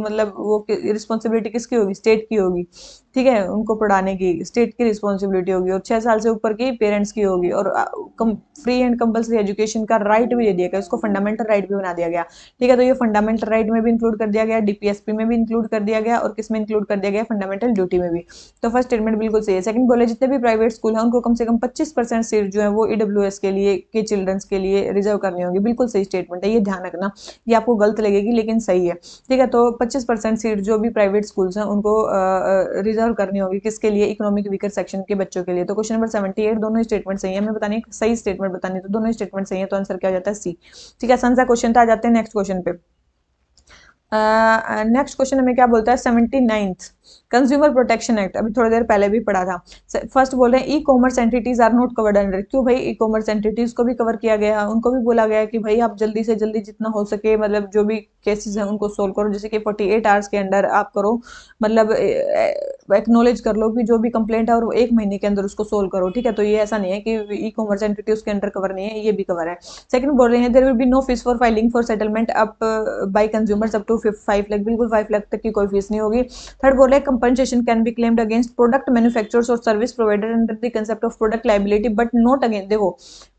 मतलब वो रिस्पॉन्सिबिलिटी किसकी होगी स्टेट की होगी ठीक है उनको पढ़ाने की स्टेट की रिस्पॉन्सिबिलिटी होगी और छह साल से ऊपर की पेरेंट्स की होगी और कम फ्री एंड कंपलसरी एजुकेशन का राइट भी दे दिया गया उसको फंडामेंटल राइट भी बना दिया गया ठीक है तो ये फंडामेंटल राइट में भी इंक्लूड कर दिया गया डीपीएसपी में भी इंक्लूड कर दिया गया और किस में इंक्लूड कर दिया गया फंडामेंटल ड्यूटी में भी तो फर्स्ट स्टेटमेंट बिल्कुल सही है सेकंड बोले जितने भी प्राइवेट स्कूल है उनको कम से कम पच्चीस परसेंट सीट जो है वो ई e के लिए के चिल्ड्रंस के लिए रिजर्व करनी होगी बिल्कुल सही स्टेटमेंट है ये ध्यान रखना ये आपको गलत लगेगी लेकिन सही है ठीक है तो पच्चीस सीट जो भी प्राइवेट स्कूल्स हैं उनको रिजर्व रिजर्व करनी होगी किसके लिए इकोनॉमिक वीकर सेक्शन के बच्चों के लिए तो क्वेश्चन नंबर सेवेंटी एट दोनों स्टेटमेंट सही है हमें बताने सही स्टेटमेंट बतानी तो दोनों स्टेटमेंट सही है तो आंसर क्या हो जाता है सी ठीक है आसान सा क्वेश्चन था आ जाते हैं नेक्स्ट क्वेश्चन पे नेक्स्ट uh, क्वेश्चन हमें क्या बोलता है seventy ninth consumer protection act अभी थोड़ी देर पहले भी पढ़ा था फर्स्ट बोल रहे हैं e commerce entities are not covered under क्यों भाई ई कॉमर्स एंटिटीज को भी कवर किया गया उनको भी बोला गया कि भाई आप जल्दी से जल्दी जितना हो सके मतलब जो भी केसेस हैं उनको सोल्व करो जैसे कि 48 आवर्स के अंडर आप करो मतलब एक्नोलेज कर लो कि जो भी कंप्लेंट है और एक महीने के अंदर उसको सोल्व करो ठीक है तो ये ऐसा नहीं है कि ई कॉमर्स एंटिटी उसके अंडर कवर नहीं है ये भी कवर है सेकंड बोल रहे हैं there will be no fees for filing for settlement up by consumers up to five lakh बिल्कुल फाइव लाख तक की कोई फीस नहीं होगी थर्ड बोल compensation can be claimed against product manufacturers or service provider under the concept of product liability, but not against. देखो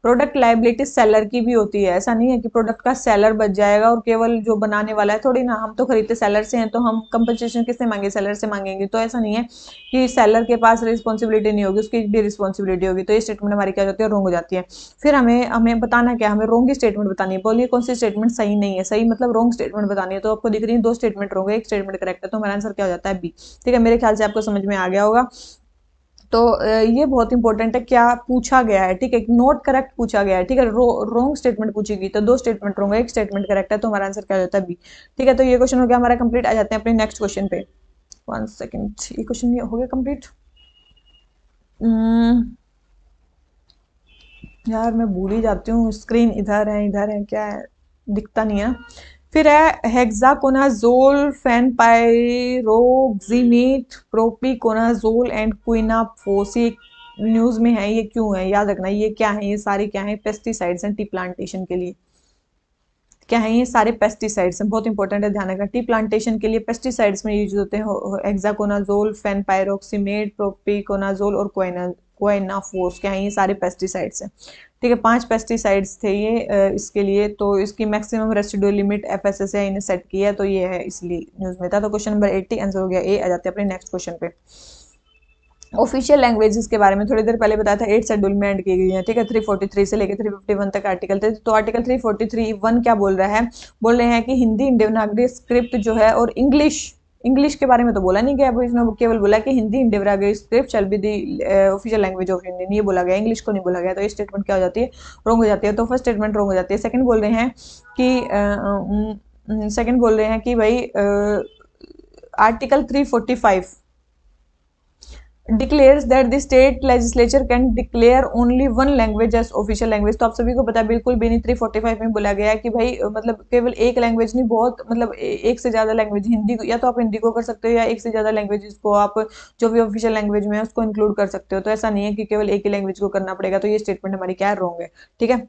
प्रोडक्ट लाइबिलिटी सेलर की भी होती है ऐसा नहीं है कि प्रोडक्ट का सेलर बच जाएगा और केवल जो बनाने वाला है थोड़ी ना हम तो खरीदते सेलर से हैं तो हम कंपनसेशन किससे मांगे सेलर से मांगेंगे तो ऐसा नहीं है कि सेलर के पास रिस्पॉन्सिबिलिटी नहीं होगी उसकी भी रिस्पॉन्सिबिलिटी होगी तो ये स्टेटमेंट हमारी क्या होती है रोंग हो जाती है फिर हमें हमें बताना क्या हमें रोंग स्टेटमेंट बतानी है बोलिए कौन सी स्टेटमेंट सही नहीं है सही मतलब रोंग स्टेटमेंट बतानी है तो आपको दिख रही है दो स्टेटमेंट रोंग है एक स्टेटमेंट करेक्ट है तो हमारा आंसर क्या हो जाता है बी ठीक है मेरे ख्याल से आपको समझ में आ गया होगा तो ये बहुत इंपॉर्टेंट है क्या पूछा गया है ठीक है नॉट करेक्ट पूछा गया है ठीक है रॉन्ग स्टेटमेंट पूछी गई तो दो स्टेटमेंट रोंग एक स्टेटमेंट करेक्ट है तो हमारा आंसर क्या जाता है बी ठीक है तो ये क्वेश्चन हो गया हमारा कंप्लीट आ जाते हैं अपने नेक्स्ट क्वेश्चन पे वन सेकेंड ये क्वेश्चन हो गया कंप्लीट hmm. यार मैं भूल ही जाती हूँ स्क्रीन इधर है इधर है क्या है दिखता नहीं है फिर है hexaconazole fenpyroximate propiconazole and quinalphos ये न्यूज़ में है ये क्यों है याद रखना ये क्या है ये सारे क्या है पेस्टिसाइड्स हैं टी प्लांटेशन के लिए क्या है ये सारे पेस्टिसाइड्स हैं बहुत इंपॉर्टेंट है ध्यान रखना टी प्लांटेशन के लिए पेस्टिसाइड्स में यूज होते हैं एक्जाकोनाजोल फैनपायरोक्सीमेट प्रोपीकोनाजोल और कोइना क्या है ये सारे पेस्टिसाइड्स हैं ठीक है पांच पेस्टिसाइड्स थे ये इसके लिए तो इसकी maximum residue limit F S S ने सेट किया तो ये है इसलिए न्यूज़ में था तो क्वेश्चन नंबर एट्टी आंसर हो गया ए आ जाते हैं अपने नेक्स्ट क्वेश्चन पे ऑफिशियल लैंग्वेजेस के बारे में थोड़ी देर पहले बताया था एट शेड्यूल में एंड की गई है ठीक है 343 से लेकर 351 तक आर्टिकल थे तो आर्टिकल 343 वन क्या बोल रहा है बोल रहे हैं कि हिंदी देवनागरी स्क्रिप्ट जो है और इंग्लिश इंग्लिश के बारे में तो बोला नहीं गया इसने केवल बोला कि हिंदी इंडिया में गई स्क्रिप्ट चल भी दी ऑफिशियल लैंग्वेज ऑफ इंडियन नहीं बोला गया इंग्लिश को नहीं बोला गया तो ये स्टेटमेंट क्या हो जाती है रॉन्ग हो जाती है तो फर्स्ट स्टेटमेंट रॉन्ग हो जाती है सेकेंड बोल रहे हैं कि सेकेंड uh, um, बोल रहे हैं कि भाई article three forty five declare that the state legislature can declare only one language as official language तो आप सभी को पता है बिल्कुल बेनी थ्री फोर्टी फाइव में बोला गया है कि भाई मतलब केवल एक लैंग्वेज नहीं बहुत मतलब एक से ज़्यादा लैंग्वेज हिंदी या तो आप हिंदी को कर सकते हो या एक से ज़्यादा लैंग्वेज को आप जो भी ऑफिशियल लैंग्वेज में है उसको इंक्लूड कर सकते हो तो ऐसा नहीं है कि केवल एक ही लैंग्वेज को करना पड़ेगा तो ये स्टेटमेंट हमारी क्या रॉन्ग है ठीक है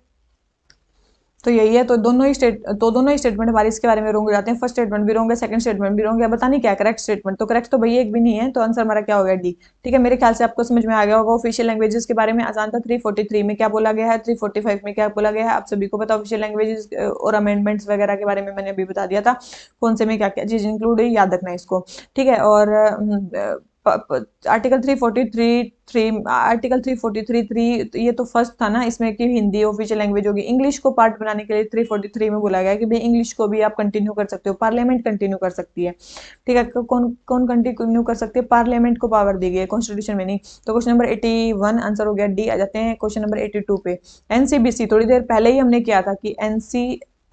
तो यही है तो दोनों ही स्टेट तो दोनों ही स्टेटमेंट हमारे इसके बारे में रोंग जाते हैं फर्स्ट स्टेटमेंट भी रोंगे सेकंड स्टेटमेंट भी रोंगे है नहीं क्या करेक्ट स्टेटमेंट तो करेक्ट तो भैया एक भी नहीं है तो आंसर हमारा क्या हो गया डी ठीक है मेरे ख्याल से आपको समझ में आ गया होगा ऑफिशियल लैंग्वेजेस के बारे में आसान था थ्री में क्या बोला गया है थ्री में क्या बोला गया है आप सभी को पता ऑफिशियल लैंग्वेजेस और अमेंडमेंट्स वगैरह के बारे में मैंने अभी बता दिया था कौन से में क्या क्या चीज़ इंक्लूड है याद रखना इसको ठीक है और article three forty three three article three forty three three तो ये तो फर्स्ट था ना इसमें कि हिंदी ऑफिशियल लैंग्वेज होगी इंग्लिश को पार्ट बनाने के लिए थ्री फोर्टी थ्री में बोला गया कि भाई इंग्लिश को भी आप कंटिन्यू कर सकते हो पार्लियामेंट कंटिन्यू कर सकती है ठीक है कौन कौन कंटिन्यू कर सकती है पार्लियामेंट को पावर दी गई है कॉन्स्टिट्यूशन में नहीं तो question number eighty one answer हो गया डी आ जाते हैं क्वेश्चन नंबर एटी टू पे एनसीबीसी थोड़ी देर पहले ही हमने किया था कि एनसी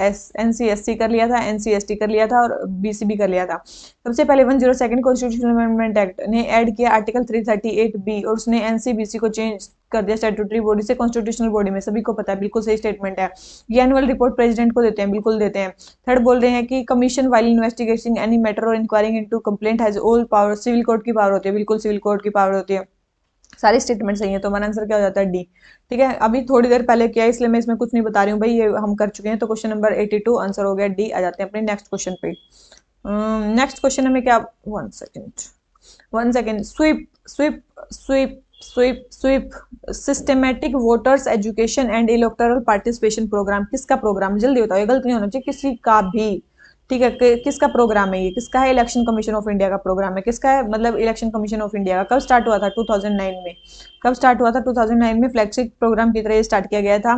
एस एन कर लिया था एन कर लिया था और बी कर लिया था सबसे पहले one zero second constitution amendment act ने ऐड किया article three thirty eight B और उसने एन को चेंज कर दिया स्टेटूटरी बॉडी से कॉन्स्टिट्यूशनल बॉडी में सभी को पता है बिल्कुल सही स्टेटमेंट है ये एनुअल रिपोर्ट प्रेजिडेंट को देते हैं बिल्कुल देते हैं थर्ड बोल रहे हैं कि commission while investigation any matter और inquiring into complaint has all power civil court की पावर होती है बिल्कुल सिविल कोर्ट की पावर होती है सारे स्टेटमेंट सही है तो हमारा आंसर क्या हो जाता है डी ठीक है अभी थोड़ी देर पहले किया इसलिए मैं इसमें कुछ नहीं बता रही हूँ भाई ये हम कर चुके हैं तो question number eighty two answer हो गया डी आ जाते हैं अपने नेक्स्ट क्वेश्चन पे नेक्स्ट क्वेश्चन हमें क्या one second one second sweep sweep sweep sweep sweep systematic voters education and electoral participation programme किसका प्रोग्राम जल्दी होता है गलत नहीं होना चाहिए किसी का भी ठीक है कि, किसका प्रोग्राम है ये किसका है इलेक्शन कमीशन ऑफ इंडिया का प्रोग्राम है किसका है मतलब इलेक्शन कमीशन ऑफ इंडिया का कब स्टार्ट हुआ था 2009 में कब स्टार्ट हुआ था 2009 में फ्लैगशिप प्रोग्राम की तरह स्टार्ट किया गया था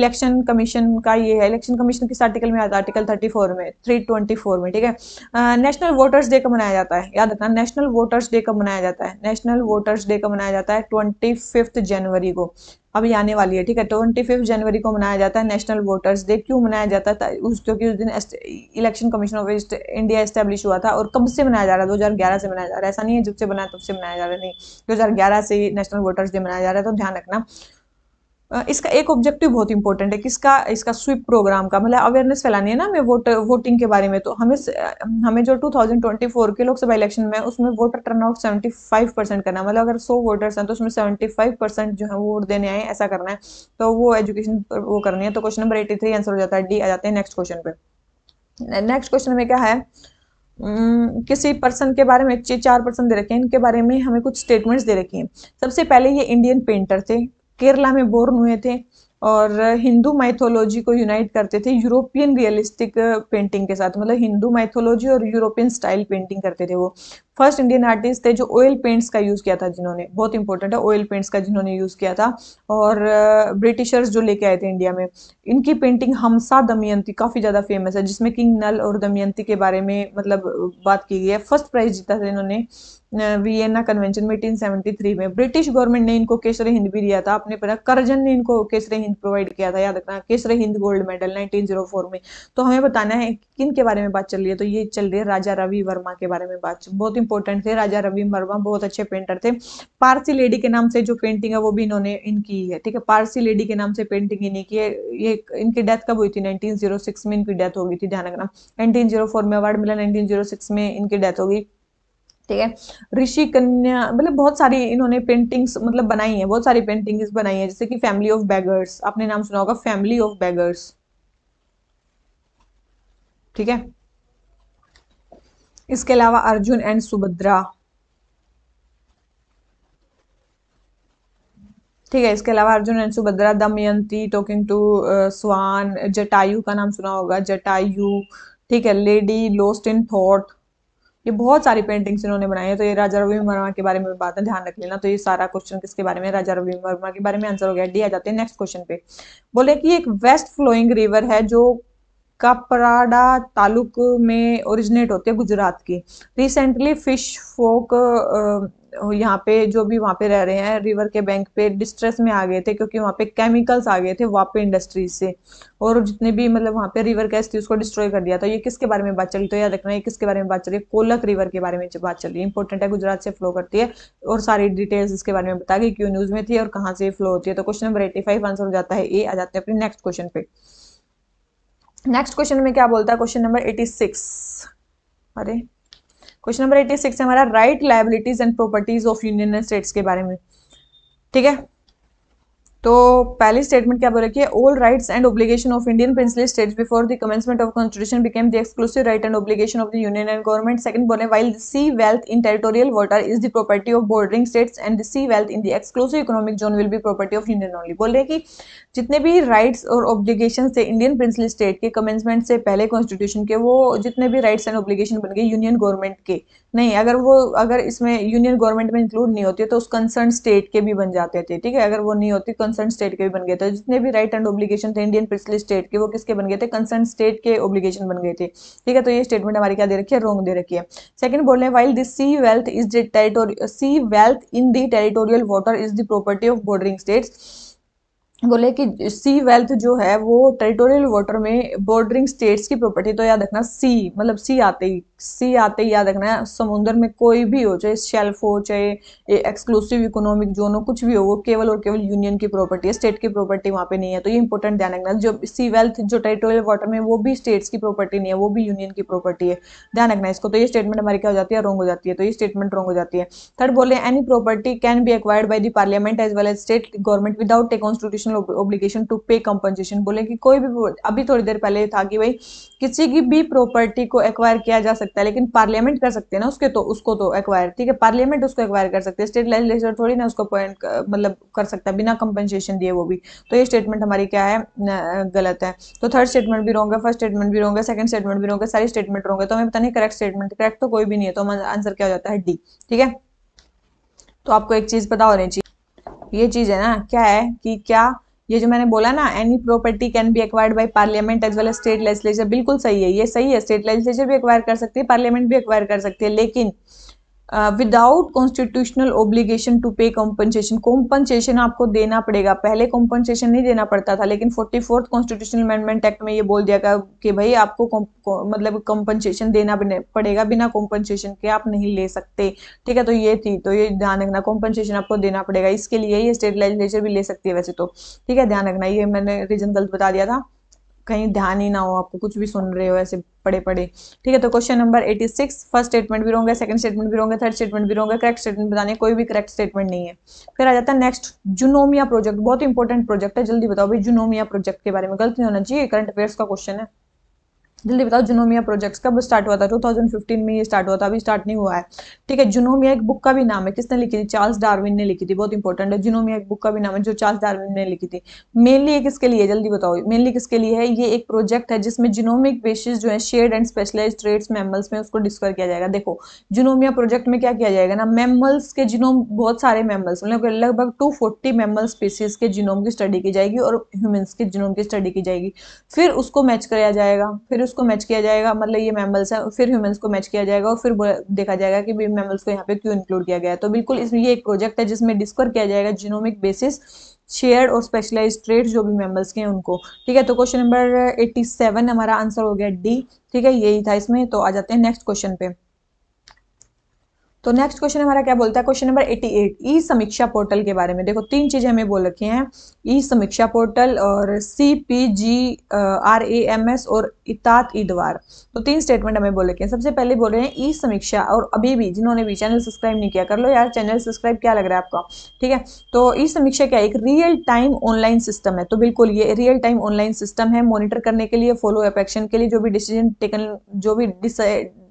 इलेक्शन कमीशन का ये है इलेक्शन कमीशन किस आर्टिकल में आता है आर्टिकल 34 में 324 में ठीक है नेशनल वोटर्स डे कब मनाया जाता है याद रखना नेशनल वोटर्स डे कब मनाया जाता है नेशनल वोटर्स डे कब मनाया जाता है ट्वेंटी जनवरी को अभी आने वाली है ठीक है ट्वेंटी फिफ्थ जनवरी को मनाया जाता है नेशनल वोटर्स डे क्यों मनाया जाता था उस क्योंकि उस दिन election commission of India establish हुआ था और कब से मनाया जा रहा है दो ग्यारह से मनाया जा रहा है ऐसा नहीं है जब से बनाया तब से मनाया जा रहा है नहीं दो ग्यारह से नेशनल वोटर्स डे मनाया जा रहा है तो ध्यान रखना इसका एक ऑब्जेक्टिव बहुत इंपॉर्टेंट है किसका इसका स्विप प्रोग्राम का मतलब अवेयरनेस फैलानी है ना हमें वोट वोटिंग के बारे में तो हमें हमें जो 2024 के लोकसभा इलेक्शन में उसमें वोटर टर्नआउट 75 परसेंट करना है मतलब अगर 100 वोटर्स हैं तो उसमें 75 परसेंट जो है वोट देने आए ऐसा करना है तो वो एजुकेशन वो करनी है तो क्वेश्चन नंबर एटी आंसर हो जाता है डी आ जाते हैं नेक्स्ट क्वेश्चन पे नेक्स्ट क्वेश्चन में क्या है किसी पर्सन के बारे में चार पर्सन दे रखे हैं इनके बारे में हमें कुछ स्टेटमेंट्स दे रखी हैं सबसे पहले ये इंडियन पेंटर थे केरला में बोर्न हुए थे और हिंदू माइथोलॉजी को यूनाइट करते थे यूरोपियन रियलिस्टिक पेंटिंग के साथ मतलब हिंदू माइथोलॉजी और यूरोपियन स्टाइल पेंटिंग करते थे वो फर्स्ट इंडियन आर्टिस्ट थे जो ऑयल पेंट्स का यूज़ किया था जिन्होंने बहुत इंपॉर्टेंट है ऑयल पेंट्स का जिन्होंने यूज़ किया था और ब्रिटिशर्स जो लेके आए थे इंडिया में इनकी पेंटिंग हमसा दमयंती काफ़ी ज़्यादा फेमस है जिसमें किंग नल और दमयंती के बारे में मतलब बात की गई है फर्स्ट प्राइज जीता था इन्होंने वियना कन्वेंशन में थ्री में ब्रिटिश गवर्नमेंट ने इनको केसर हिंद भी दिया था आपने पता करजन ने इनको केसर हिंद प्रोवाइड किया था याद रखना केसर हिंद गोल्ड मेडल 1904 में तो हमें बताना है किन के बारे में बात चल रही है तो ये चल रही है राजा रवि वर्मा के बारे में बात बहुत इंपॉर्टेंट थे राजा रवि वर्मा बहुत अच्छे पेंटर थे पारसी लेडी के नाम से जो पेंटिंग है वो भी इन्होंने इनकी है ठीक है पारसी लेडी के नाम से पेंटिंग इन्हें की है ये इनकी डेथ कब हुई थी सिक्स oh में इनकी डेथ हो गई थी ध्यान रखना फोर oh में अवार्ड मिला सिक्स oh में इनकी डेथ हो गई ठीक है ऋषि कन्या मतलब बहुत सारी इन्होंने पेंटिंग्स मतलब बनाई है बहुत सारी पेंटिंग्स बनाई है जैसे कि फैमिली ऑफ बैगर्स आपने नाम सुना होगा फैमिली ऑफ बैगर्स ठीक है इसके अलावा अर्जुन एंड सुभद्रा ठीक है इसके अलावा Arjun and Subhadra Damayanti talking to swan Jatayu का नाम सुना होगा जटायु ठीक है लेडी लोस्ट इन थॉट ये बहुत सारी पेंटिंग्स इन्होंने बनाई है तो ये राजा रवि वर्मा के बारे में बात है ध्यान रख लेना तो ये सारा क्वेश्चन किसके बारे में राजा रवि वर्मा के बारे में आंसर हो गया डी आ जाते हैं नेक्स्ट क्वेश्चन पे बोले कि एक वेस्ट फ्लोइंग रिवर है जो कपराडा तालुक में ओरिजिनेट होते हैं गुजरात की रिसेंटली फिश फोक यहाँ पे जो भी वहाँ पे रह रहे हैं रिवर के बैंक पे डिस्ट्रेस में आ गए थे क्योंकि वहाँ पे केमिकल्स आ गए थे वापे इंडस्ट्रीज से और जितने भी मतलब वहाँ पे रिवर कैस थी उसको डिस्ट्रॉय कर दिया था ये किसके बारे में बात चली तो याद रखना ये किसके बारे में बात चली कोलक रिवर के बारे में बात है इंपॉर्टेंट है गुजरात से फ्लो करती है और सारी डिटेल्स इसके बारे में बता गई क्यों न्यूज़ में थी और कहाँ से फ्लो होती है तो क्वेश्चन नंबर एटी आंसर हो जाता है ए आ जाते हैं अपने नेक्स्ट क्वेश्चन पे नेक्स्ट क्वेश्चन में क्या बोलता है क्वेश्चन नंबर एटी सिक्स अरे क्वेश्चन नंबर एटी सिक्स हमारा right liabilities and properties of union states के बारे में ठीक है तो पहली स्टेटमेंट क्या बोल रखी है all rights and obligation of Indian princely states before the commencement of constitution became the exclusive right and obligation of the union and government second बोले while the sea wealth in territorial water is the property of bordering states and the sea wealth in the exclusive economic zone will be property of union only बोल रहे हैं कि जितने भी राइट्स और ऑब्लिगेशन थे इंडियन प्रिंसली स्टेट के कमेंसमेंट से पहले कॉन्स्टिट्यूशन के वो जितने भी राइट्स एंड ऑब्लिगेशन बन गए यूनियन गवर्नमेंट के नहीं अगर वो अगर इसमें यूनियन गवर्नमेंट में इंक्लूड नहीं होती है तो उस कंसर्न स्टेट के भी बन जाते थे ठीक है अगर वो नहीं होती कंसर्न कंसर्न स्टेट के भी बन गए थे जितने भी राइट एंड ऑब्लिगेशन थे इंडियन पिछले स्टेट के वो किसके बन गए थे कंसर्न स्टेट के ऑब्लिगेशन बन गए थे ठीक है तो ये स्टेटमेंट हमारी क्या दे रखी है रॉन्ग दे रखी है सेकंड बोल रहे हैं while this sea wealth is the territory sea wealth in the territorial water is the property of bordering states बोले कि सी वेल्थ जो है वो टेरिटोरियल वाटर में बॉर्डरिंग स्टेट्स की प्रॉपर्टी तो याद रखना सी मतलब सी आते ही सी आते ही याद रखना है समुद्र में कोई भी हो चाहे शेल्फ हो चाहे एक्सक्लूसिव इकोनॉमिक जोन हो कुछ भी हो वो केवल और केवल यूनियन की प्रॉपर्टी है स्टेट की प्रॉपर्टी वहाँ पे नहीं है तो ये इंपॉर्टेंट ध्यान रखना जो सी वेल्थ जो टेरिटोरियल वाटर में वो भी स्टेट्स की प्रॉपर्टी नहीं है वो भी यूनियन की प्रॉपर्टी है ध्यान रखना इसको तो ये स्टेटमेंट हमारी क्या हो जाती है रॉन्ग हो जाती है तो ये स्टेटमेंट रॉन्ग हो जाती है थर्ड बोले any property can be acquired by the parliament as well as state government without a constitutional obligation to pay compensation बोले कि कोई भी अभी थोड़ी देर पहले था कि भाई किसी की भी प्रॉपर्टी को एक्वायर किया जा सकता सकता है लेकिन पार्लियामेंट कर सकते हैं ना उसके तो उसको तो एक्वायर ठीक है पार्लियामेंट उसको एक्वायर कर सकते हैं स्टेट लेजिस्लेचर थोड़ी ना उसको अपॉइंट मतलब कर सकता है बिना कंपनसेशन दिए वो भी तो ये स्टेटमेंट हमारी क्या है गलत है तो थर्ड स्टेटमेंट भी रहोगे फर्स्ट स्टेटमेंट भी रहोगे सेकंड स्टेटमेंट भी रहोगे सारी स्टेटमेंट रहोगे तो हमें पता नहीं करेक्ट स्टेटमेंट करेक्ट तो कोई भी नहीं है तो हमारा आंसर क्या हो जाता है डी ठीक है तो आपको एक चीज़ पता होनी चाहिए ये चीज़ है ना क्या है कि क्या ये जो मैंने बोला ना any property can be acquired by parliament as well as state legislature बिल्कुल सही है ये सही है स्टेट लेजिस्लेचर भी एक्वायर कर सकती है पार्लियामेंट भी एक्वायर कर सकती है लेकिन without constitutional obligation to pay compensation compensation आपको देना पड़ेगा पहले कॉम्पनसेशन नहीं देना पड़ता था लेकिन forty fourth constitutional amendment act में ये बोल दिया गया कि भाई आपको मतलब कॉम्पनसेशन देना पड़ेगा बिना कॉम्पनसेशन के आप नहीं ले सकते ठीक है तो ये थी तो ये ध्यान रखना कॉम्पनसेशन आपको देना पड़ेगा इसके लिए ये स्टेट लेजिस्लेचर भी ले सकती है वैसे तो ठीक है ध्यान रखना ये मैंने रीजन गलत बता दिया था कहीं ध्यान ही ना हो आपको कुछ भी सुन रहे हो ऐसे पड़े पड़े ठीक है तो question number eighty six first statement भी रहोगे सेकंड स्टेटमेंट भी रहोगे थर्ड स्टेटमेंट भी रहोगे करेक्ट स्टेटमेंट बताने कोई भी करेक्ट स्टेटमेंट नहीं है फिर आ जाता है नेक्स्ट जुनोमिया प्रोजेक्ट बहुत इंपॉर्टेंट प्रोजेक्ट है जल्दी बताओ भाई जुनोमिया प्रोजेक्ट के बारे में गलत नहीं होना चाहिए करंट अफेयर्स का क्वेश्चन है जल्दी बताओ जुनोमिया प्रोजेक्ट्स कब स्टार्ट हुआ था 2015 में ये स्टार्ट हुआ था अभी स्टार्ट नहीं हुआ है ठीक है जुनोमिया एक बुक का भी नाम है किसने लिखी थी चार्ल्स डार्विन ने लिखी थी बहुत इंपॉर्टेंट है जुनोमिया एक बुक का भी नाम है जो चार्ल्स डार्विन ने लिखी थी मेनली एक इसके लिए जल्दी बताओ मेनली किसके लिए है ये एक प्रोजेक्ट है जिसमें जिनोमिक बेसिस जो है shared and specialise traits mammals में उसको डिस्कवर किया जाएगा देखो जुनोमिया प्रोजेक्ट में क्या किया जाएगा ना मेमल्स के जिनोम बहुत सारे मेमल्स मतलब लगभग टू फोर्टी मेमल स्पीसीज के जिनोम की स्टडी की जाएगी और ह्यूमन्स के जिनोम की स्टडी की जाएगी फिर उसको मैच कराया जाएगा फिर उसको मैच किया जाएगा मतलब ये मैमल्स है फिर ह्यूमंस को मैच किया जाएगा और फिर देखा जाएगा कि मैमल्स को यहाँ पे क्यों इंक्लूड किया गया तो बिल्कुल इसमें ये एक प्रोजेक्ट है जिसमें डिस्कवर किया जाएगा जीनोमिक बेसिस शेयर्ड और स्पेशलाइज ट्रेड जो भी मेंबर्स के हैं उनको ठीक है तो क्वेश्चन नंबर 87 हमारा आंसर हो गया डी ठीक है यही था इसमें तो आ जाते हैं नेक्स्ट क्वेश्चन पे तो नेक्स्ट क्वेश्चन हमारा क्या बोलता है क्वेश्चन नंबर 88 ई समीक्षा पोर्टल के बारे में देखो तीन चीजें हमें बोल रखी हैं ई समीक्षा पोर्टल और C P G R A M S और इतात इदवार तो तीन स्टेटमेंट हमें बोल रखे हैं सबसे पहले बोल रहे हैं ई समीक्षा और अभी भी जिन्होंने भी चैनल सब्सक्राइब नहीं किया कर लो यार चैनल सब्सक्राइब क्या लग रहा है आपका ठीक है तो ई समीक्षा क्या एक रियल टाइम ऑनलाइन सिस्टम है तो बिल्कुल ये रियल टाइम ऑनलाइन सिस्टम है मॉनिटर करने के लिए फॉलो अप एक्शन के लिए जो भी डिसीजन टेकन जो भी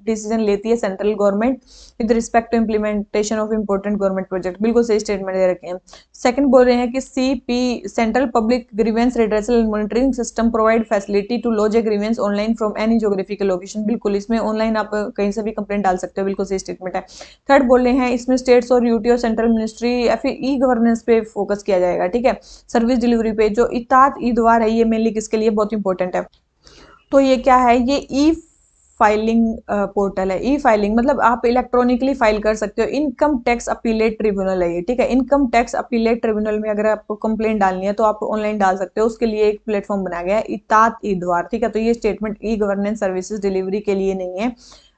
डिसीजन लेती है central government with respect to implementation of important government project बिल्कुल सही स्टेटमेंट दे रखे हैं सेकंड बोल रहे हैं कि C P central public grievance redressal and monitoring system provide facility to lodge a grievance online from any geographical location बिल्कुल इसमें ऑनलाइन आप कहीं से भी कंप्लेन डाल सकते हो बिल्कुल सही स्टेटमेंट है थर्ड बोल रहे हैं इसमें स्टेट्स और यूटी और सेंट्रल मिनिस्ट्री या फिर ई गवर्नेंस पे फोकस किया जाएगा ठीक है सर्विस डिलीवरी पे जो इतात ईद वार है ये मेनली किसके लिए बहुत इंपॉर्टेंट है तो ये क्या है ये E e filing portal uh, है ई फाइलिंग मतलब आप इलेक्ट्रॉनिकली फाइल कर सकते हो इनकम टैक्स अपीलेट ट्रिब्यूनल है ये ठीक है इनकम टैक्स अपीलेट ट्रिब्यूनल में अगर आपको कंप्लेन डालनी है तो आप ऑनलाइन डाल सकते हो उसके लिए एक प्लेटफॉर्म बनाया गया है इतात ई द्वार ठीक है तो ये statement E governance services delivery के लिए नहीं है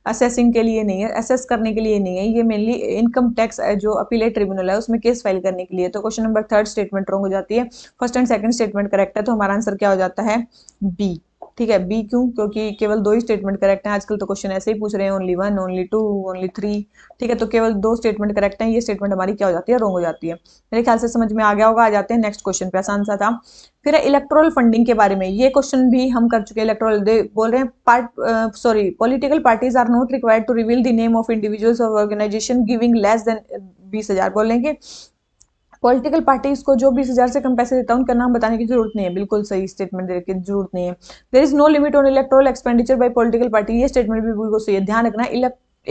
असेसिंग के लिए नहीं है असेस करने के लिए नहीं है ये मेनली इनकम टैक्स जो अपीलेट ट्रिब्यूनल है उसमें केस फाइल करने के लिए तो question number third statement wrong हो जाती है first and second statement correct है तो हमारा आंसर क्या हो जाता है बी ठीक है बी क्यों क्योंकि केवल दो ही स्टेटमेंट करेक्ट हैं आजकल तो क्वेश्चन ऐसे ही पूछ रहे हैं only one only two only three ठीक है तो केवल दो स्टेटमेंट करेक्ट हैं ये स्टेटमेंट हमारी क्या हो जाती है रोंग हो जाती है मेरे ख्याल से समझ में आ गया होगा आ जाते हैं नेक्स्ट क्वेश्चन पे आसान सा था फिर इलेक्ट्रोल फंडिंग के बारे में ये क्वेश्चन भी हम कर चुके हैं इलेक्ट्रोल बोल रहे हैं part sorry political parties are not required to reveal the name of individuals of organisation giving less than बीस हजार बोलेंगे पॉलिटिकल पार्टीज़ को जो बीस हज़ार से कम पैसे देता है उनका नाम बताने की जरूरत नहीं है बिल्कुल सही स्टेटमेंट देने की जरूरत नहीं है there is no limit on electoral expenditure by political party ये स्टेटमेंट भी बिल्कुल सही है ध्यान रखना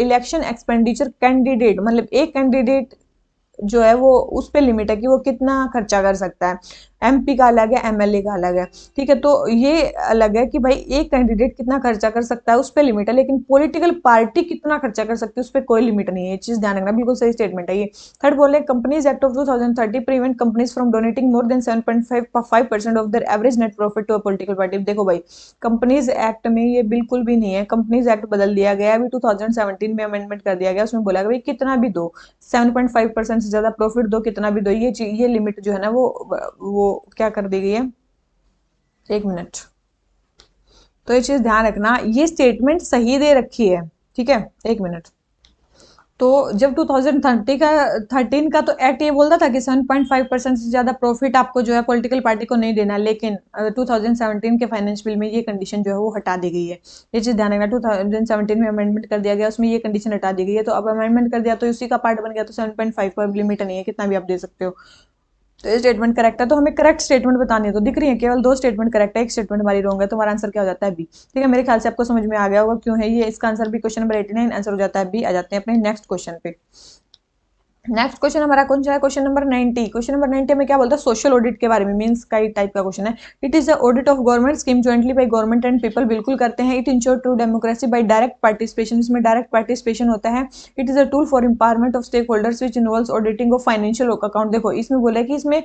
इलेक्शन एक्सपेंडिचर कैंडिडेट मतलब एक कैंडिडेट जो है वो उस पर लिमिट है कि वो कितना खर्चा कर सकता है एमपी का अलग है एमएलए का अलग है ठीक है तो ये अलग है कि भाई एक कैंडिडेट कितना खर्चा कर सकता है उस पर लिमिट है लेकिन पॉलिटिकल पार्टी कितना खर्चा कर सकती है उस पर कोई लिमिट नहीं है ये चीज़ ध्यान रखना बिल्कुल सही स्टेटमेंट है ये थर्ड बोल रहे companies act of two thousand thirty prevent companies from donating more than seven point five five percent of the average net profit to a political party देखो भाई कंपनीज एक्ट में ये बिल्कुल भी नहीं है कंपनीज एक्ट बदल दिया गया अभी टू थाउजेंड सेवेंटीन में अमेंडमेंट कर दिया गया उसमें बोला गया भाई कितना भी दो सेवन पॉइंट फाइव परसेंट से ज़्यादा प्रॉफिट दो कितना भी दो ये ये लिमिट जो है ना वो वो क्या कर दी गई है एक मिनट तो ये चीज़ ध्यान रखना ये स्टेटमेंट सही दे रखी है ठीक है एक मिनट तो जब 2030 का 13 का तो एक्ट ये बोलता था कि 7.5 परसेंट से ज़्यादा प्रॉफिट आपको जो है पॉलिटिकल पार्टी को नहीं देना लेकिन 2017 के फाइनेंस बिल में ये कंडीशन जो है वो हटा दी गई है ये चीज़ ध्यान रखना 2017 में अमेंडमेंट कर दिया गया उसमें ये कंडीशन हटा दी गई है तो अब अमेंडमेंट कर दिया तो उसी का पार्ट बन गया तो सेवन पॉइंट लिमिट नहीं है कितना भी आप दे सकते हो तो ये स्टेटमेंट करेक्ट है तो हमें करेक्ट स्टेटमेंट बतानी है तो दिख रही है केवल दो स्टेटमेंट करेक्ट है एक स्टेटमेंट हमारी रोंग है तो हमारा आंसर क्या हो जाता है बी ठीक है मेरे ख्याल से आपको समझ में आ गया होगा क्यों है ये इसका आंसर भी question number eighty nine answer हो जाता है बी आ जाते हैं अपने नेक्स्ट क्वेश्चन पे नेक्स्ट क्वेश्चन हमारा कौन सा है question number ninety question number ninety में क्या बोलता है सोशल ऑडिट के बारे में मींस कई टाइप का क्वेश्चन है it is the audit of government scheme jointly by government and people बिल्कुल करते हैं it ensure to democracy by direct participation इसमें डायरेक्ट पार्टिसिपेशन होता है it is a tool for empowerment of stakeholders which involve auditing of financial account देखो इसमें बोला कि इसमें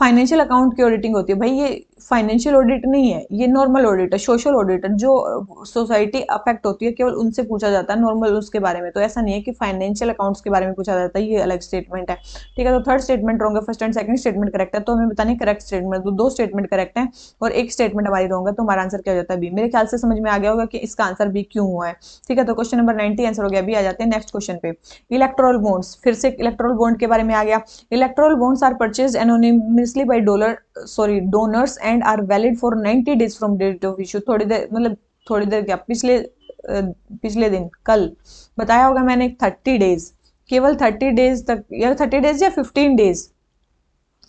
फाइनेंशियल अकाउंट की ऑडिटिंग होती है भाई ये फाइनेंशियल ऑडिट नहीं है ये नॉर्मल ऑडिट है सोशल ऑडिटर जो सोसाइटी अफेक्ट होती है केवल उनसे पूछा जाता है नॉर्मल उसके बारे में तो ऐसा नहीं है कि फाइनेंशियल अकाउंट्स के बारे में पूछा जाता है ये अलग स्टेटमेंट है ठीक है तो third statement wrong first and second statement correct है तो हमें बताने करेक्ट स्टेटमेंट तो दो स्टेटमेंट करेक्ट है और एक स्टेटमेंट हमारी रहूंगा तो हमारा आंसर क्या हो जाता है बी मेरे ख्याल से समझ में आ गया होगा कि इसका आंसर बी क्यों हुआ है ठीक है तो क्वेश्चन नंबर नाइनटी आंसर हो गया अभी आ जाते हैं नेक्स्ट क्वेश्चन पे इलेक्ट्रॉल बॉन्ड्स फिर से इलेक्ट्रॉल बॉन्ड के बारे में आ गया electoral bonds are purchase anonymously by dollar sorry donors and are valid for 90 days from date of issue थोड़ी देर मतलब थोड़ी देर क्या पिछले पिछले दिन कल बताया होगा मैंने थर्टी डेज केवल थर्टी डेज तक या थर्टी डेज या फिफ्टीन डेज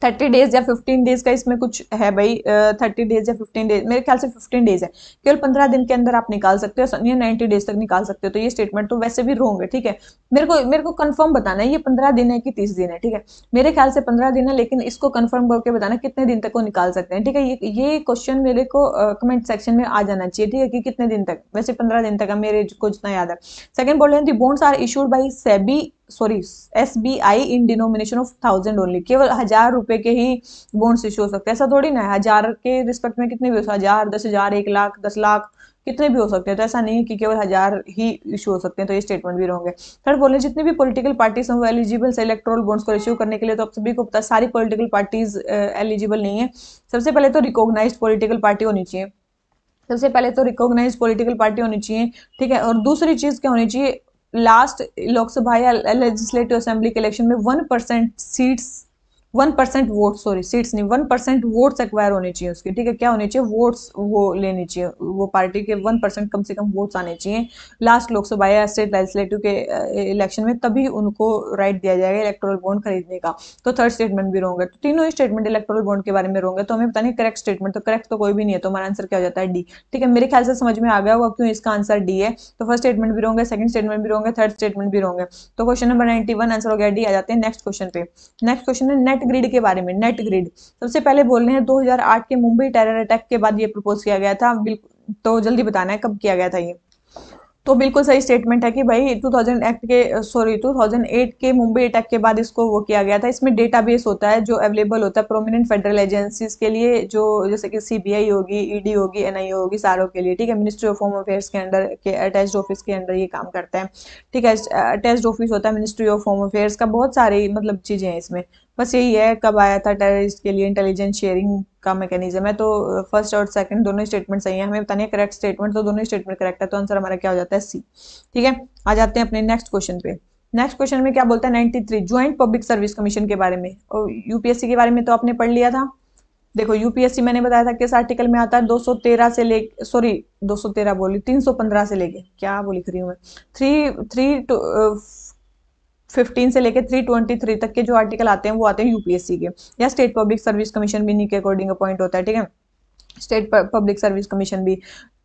थर्टी डेज या फिफ्टीन डेज का इसमें कुछ है भाई थर्टी डेज या फिफ्टीन डेज मेरे ख्याल से फिफ्टीन डेज है केवल पंद्रह दिन के अंदर आप निकाल सकते हो या नाइन्टी डेज तक निकाल सकते हो तो ये स्टेटमेंट तो वैसे भी रोंग है ठीक है मेरे को मेरे को कंफर्म बताना है ये पंद्रह दिन है कि तीस दिन है ठीक है मेरे ख्याल से पंद्रह दिन है लेकिन इसको कन्फर्म करके बताना कितने दिन तक वो निकाल सकते हैं ठीक है ये ये क्वेश्चन मेरे को कमेंट uh, सेक्शन में आ जाना चाहिए ठीक है कि कितने दिन तक वैसे पंद्रह दिन तक है मेरे को जितना याद है सेकंड बोल रहे हैं the bonds are issued by SEBI sorry S B I in denomination of thousand only केवल हजार रुपए के ही बॉन्ड्स इश्यू हो सकते हैं ऐसा थोड़ी ना है हजार के रिस्पेक्ट में कितने भी हो सकते हजार दस हजार एक लाख दस लाख कितने भी हो सकते हैं तो ऐसा नहीं है कि केवल हजार ही इशू हो सकते हैं तो ये स्टेटमेंट भी रहोगे थर्ड बोले जितनी भी पॉलिटिकल पार्टीज हैं वो एलिजिबल से इलेक्ट्रोल बॉन्ड्स को इशू करने के लिए तो आप सभी को पता है सारी पॉलिटिकल पार्टीज एलिजिबल नहीं है सबसे पहले तो रिकॉग्नाइज पॉलिटिकल पार्टी होनी चाहिए सबसे पहले तो रिकॉग्नाइज पॉलिटिकल पार्टी होनी चाहिए ठीक है और दूसरी चीज़ क्या होनी चाहिए लास्ट लोकसभा या लेजिस्लेटिव असेंबली के इलेक्शन में one percent seats one percent vote sorry seats नहीं वन परसेंट वोट्स एक्वायर होने चाहिए उसके ठीक है क्या होने चाहिए वोट्स वो लेने चाहिए वो पार्टी के वन परसेंट कम से कम वोट्स आने चाहिए लास्ट लोकसभा या स्टेट लेजिस्लेटिव के इलेक्शन में तभी उनको राइट दिया जाएगा इलेक्ट्रोल बॉन्ड खरीदने का तो थर्ड स्टेटमेंट भी रहोगे तो तीनों ही स्टेटमेंट इलेक्ट्रोल बॉन्ड के बारे में रहोगे तो हमें पता नहीं करेक्ट स्टेटमेंट तो करेक्ट तो कोई भी नहीं है तो हमारा आंसर क्या हो जाता है डी ठीक है मेरे ख्याल से समझ में आ गया होगा क्यों इसका आंसर डी है तो फर्स्ट स्टेटमेंट भी रहोगे सेकंड स्टेटमेंट भी रहोगे थर्ड स्टेटमेंट भी रहोगे तो क्वेश्चन नंबर नाइन्टी आंसर हो गया डी आ जाते हैं नेक्स्ट क्वेश्चन पे नेक्स्ट क्वेश्चन है नेट ग्रिड के बारे में नेट ग्रिड सबसे पहले बोल रहे हैं 2008 के मुंबई टेरर अटैक के बाद ये प्रपोज किया गया था तो जल्दी बताना है कब किया गया था ये तो बिल्कुल सही स्टेटमेंट है कि भाई 2000 एक्ट के सॉरी 2008 के मुंबई अटैक के बाद इसको वो किया गया था इसमें डेटाबेस होता है जो अवेलेबल होता है प्रोमिनेंट फेडरल एजेंसीज के लिए जो जैसे कि सीबीआई होगी ईडी e होगी एनआईए होगी सारों के लिए ठीक है मिनिस्ट्री ऑफ होम अफेयर्स के अंडर के अटैच ऑफिस के अंडर ये काम करता है ठीक है अटैच ऑफिस होता है मिनिस्ट्री ऑफ होम अफेयर्स का बहुत सारी मतलब चीज़ें हैं इसमें बस यही है कब आया था टेररिस्ट के लिए इंटेलिजेंस शेयरिंग का मैकेनिज्म है तो फर्स्ट और सेकंड दोनों स्टेटमेंट सही है हमें बताने है करेक्ट स्टेटमेंट तो दोनों स्टेटमेंट करेक्ट है तो आंसर हमारा क्या हो जाता है सी ठीक है आ जाते हैं अपने नेक्स्ट क्वेश्चन पे नेक्स्ट क्वेश्चन में क्या बोलता है ninety three joint public service commission के बारे में और यूपीएससी के बारे में तो आपने पढ़ लिया था देखो यूपीएससी मैंने बताया था किस आर्टिकल में आता है 213 से ले सॉरी 213 बोली 315 से लेके क्या बोली रही हूँ मैं थ्री थ्री फिफ्टीन से लेकर थ्री ट्वेंटी थ्री तक के जो आर्टिकल आते हैं वो आते हैं यूपीएससी के या स्टेट पब्लिक सर्विस कमीशन भी इन्हीं के अकॉर्डिंग अपॉइंट होता है ठीक है स्टेट पब्लिक सर्विस कमीशन भी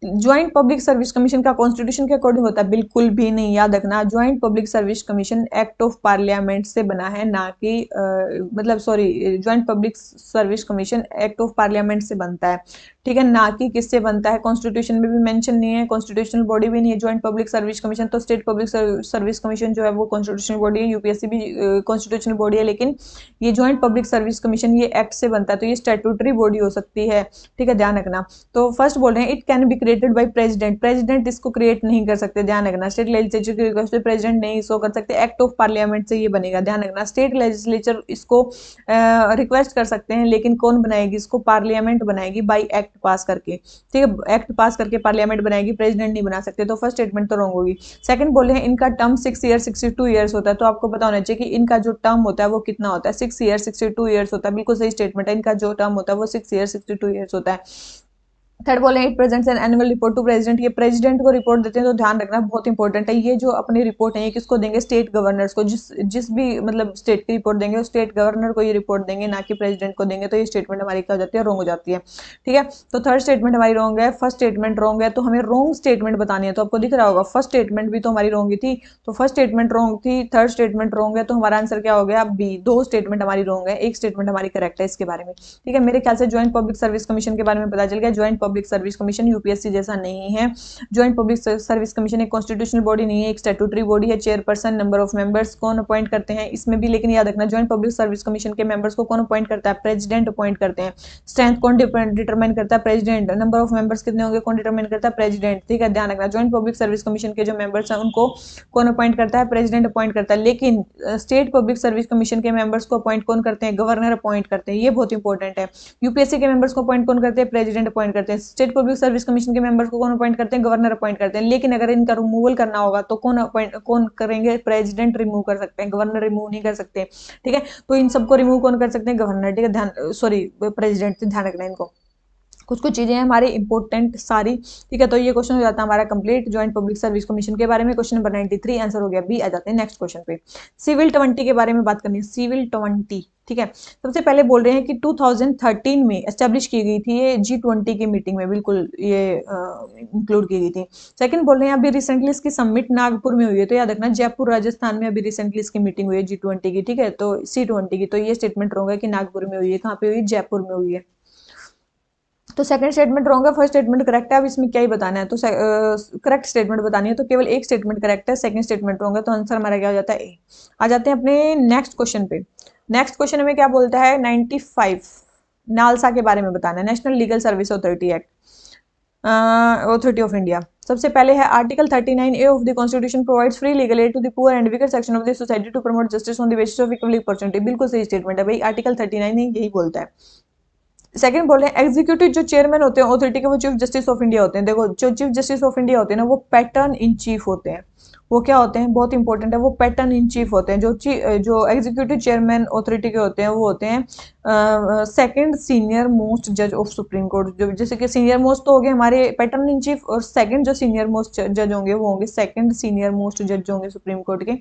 ज्वाइंट पब्लिक सर्विस कमीशन का कॉन्स्टिट्यूशन के अकॉर्डिंग होता है बिल्कुल भी नहीं याद रखना joint public service commission act of parliament से बना है ना कि uh, मतलब sorry joint public service commission act of parliament से बनता है ठीक है ना कि किससे बनता है कॉन्स्टिट्यूशन में भी मैंशन नहीं है कॉन्स्टिट्यूशनल बॉडी भी नहीं है ज्वाइंट पब्लिक सर्विस कमीशन तो स्टेट पब्लिक सर्विस कमीशन जो है वो कॉन्स्टिट्यूशनल बॉडी है यूपीएससी भी कॉन्स्टिट्यूशनल बॉडी है लेकिन ये ज्वाइंट पब्लिक सर्विस कमीशन ये एक्ट से बनता है तो ये स्टेटूटरी बॉडी हो सकती है ठीक है ध्यान रखना तो फर्स्ट बोल रहे हैं it can be created by president president इसको क्रिएट नहीं कर सकते ध्यान रखना स्टेट लेजिस्लेचर की रिक्वेस्ट पे प्रेसिडेंट नहीं इसको कर सकते एक्ट ऑफ पार्लियामेंट से ये बनेगा ध्यान रखना स्टेट लेजिस्लेचर इसको रिक्वेस्ट कर सकते हैं लेकिन कौन बनाएगी इसको पार्लियामेंट बनाएगी बाई एक्ट पास करके ठीक है एक्ट पास करके पार्लियामेंट बनाएगी प्रेजिडेंट नहीं बना सकते तो फर्स्ट स्टेटमेंट तो रॉन्ग होगी सेकंड बोले हैं इनका term six year sixty two years होता है तो आपको पता होना चाहिए कि इनका जो टर्म होता है वो कितना होता है six year sixty two years होता है बिल्कुल सही स्टेटमेंट है इनका जो टर्म होता है वो six year sixty two years होता है थर्ड बोले it presents an annual report to president ये प्रेजिडेंट को रिपोर्ट देते हैं तो ध्यान रखना बहुत इंपॉर्टेंट है ये जो अपनी रिपोर्ट है ये किसको देंगे स्टेट गवर्नर्स को जिस जिस भी मतलब स्टेट की रिपोर्ट देंगे स्टेट गवर्नर को ये रिपोर्ट देंगे ना कि प्रेजिडेंट को देंगे तो ये स्टेटमेंट हमारी क्या हो जाती है रोंग हो जाती है ठीक है तो थर्ड स्टेटमेंट हमारी रोंग है फर्स्ट स्टेटमेंट रोंग है तो हमें रोंग स्टेटमेंट बतानी है तो आपको दिख रहा होगा फर्स्ट स्टेटमेंट भी तो हमारी रोंगी थी तो फर्स्ट स्टेटमेंट रोंग थी थर्ड स्टेटमेंट रोंग है तो हमारा आंसर क्या हो गया बी दो स्टेटमेंट हमारी रोंग है एक स्टेटमेंट हमारी करेक्ट है इसके बारे में ठीक है मेरे ख्याल से ज्वाइंट पब्लिक सर्विस कमीशन के बारे में पता चल गया joint public service commission UPSC जैसा नहीं है ज्वाइंट पब्लिक सर्विस कमीशन एक कॉन्स्टिट्यूशनल बॉडी नहीं है एक स्टेटूटरी बॉडी है चेयरपर्सन नंबर ऑफ मेंबर्स कौन अपॉइंट करते हैं इसमें भी लेकिन याद रखना ज्वाइंट पब्लिक सर्विस कमीशन के मेंबर्स को कौन अपॉइंट करता है प्रेजिडेंट अपॉइंट करते हैं स्ट्रेंथ कौन डिटरमाइन करता है प्रेजिडेंट नंबर ऑफ मेंबर्स कितने होंगे कौन डिटरमाइन करता है प्रेजिडेंट ठीक है ध्यान रखना ज्वाइंट पब्लिक सर्विस कमीशन के जो मेंबर्स हैं उनको कौन अपॉइंट करता है प्रेजिडेंट अपॉइंट करता है लेकिन स्टेट पब्लिक सर्विस कमीशन के मेंबर्स को अपॉइंट कौन करते हैं गवर्नर अपॉइंट करते हैं ये बहुत इंपॉर्टेंट है यूपीएससी के मेंबर्स को अपॉइंट कौन करते हैं प्रेजिडेंट अपॉइंट करते हैं करते हैं स्टेट पब्लिक सर्विस कमीशन के मेंबर्स को कौन अपॉइंट करते हैं गवर्नर अपॉइंट करते हैं लेकिन अगर इनका रिमूवल करना होगा तो कौन अपॉइंट कौन करेंगे प्रेसिडेंट रिमूव कर सकते हैं गवर्नर रिमूव नहीं कर सकते ठीक है तो इन सबको रिमूव कौन कर सकते हैं गवर्नर ठीक है ध्यान सॉरी प्रेजिडेंट ध्यान रखना इनको कुछ कुछ चीज़ें हमारे इंपॉर्टेंट सारी ठीक है तो ये क्वेश्चन हो जाता है हमारा complete joint public service commission के बारे में question number ninety three answer हो गया बी आ जाते हैं नेक्स्ट क्वेश्चन पे सिविल ट्वेंटी के बारे में बात करनी है सिविल ट्वेंटी ठीक है सबसे पहले बोल रहे हैं कि 2013 में एस्टेब्लिश की गई थी ये जी ट्वेंटी की मीटिंग में बिल्कुल ये इंक्लूड की गई थी सेकंड बोल रहे हैं अभी रिसेंटली इसकी समिट नागपुर में हुई है तो याद रखना जयपुर राजस्थान में अभी रिसेंटली इसकी मीटिंग हुई है जी ट्वेंटी की ठीक है तो सी ट्वेंटी की तो ये स्टेटमेंट रहूंगा कि नागपुर में हुई है कहाँ पे हुई जयपुर में हुई है तो सेकंड स्टेटमेंट रॉन्ग है फर्स्ट स्टेटमेंट करेक्ट है अब इसमें क्या ही बताना है तो करेक्ट स्टेटमेंट बतानी है तो केवल एक स्टेटमेंट करेक्ट है सेकंड स्टेटमेंट रॉन्ग है तो आंसर हमारा क्या हो जाता है ए आ जाते हैं अपने नेक्स्ट क्वेश्चन पे नेक्स्ट क्वेश्चन हमें क्या बोलता है नाइन्टी फाइव नालसा के बारे में बताना है national legal service authority act authority of India सबसे पहले है article 39 A of the constitution provides free legal aid to the poor and weaker section of the society to promote justice on the basis of equal opportunity बिल्कुल सही स्टेटमेंट है भाई आर्टिकल 39 नाइन यही बोलता है सेकंड बोल रहे हैं एग्जीक्यूटिव जो चेयरमैन होते हैं अथॉरिटी के वो चीफ जस्टिस ऑफ इंडिया होते हैं देखो जो चीफ जस्टिस ऑफ इंडिया होते हैं ना वो पैटर्न इन चीफ होते हैं वो क्या होते हैं बहुत इंपॉर्टेंट है वो पैटर्न इन चीफ होते हैं जो जो एग्जीक्यूटिव चेयरमैन अथॉरिटी के होते हैं वो होते हैं सेकंड सीनियर मोस्ट जज ऑफ सुप्रीम कोर्ट जो जैसे कि सीनियर मोस्ट तो हो गए हमारे पैटर्न इन चीफ और सेकंड जो सीनियर मोस्ट जज होंगे वो होंगे सेकंड सीनियर मोस्ट जज होंगे सुप्रीम कोर्ट के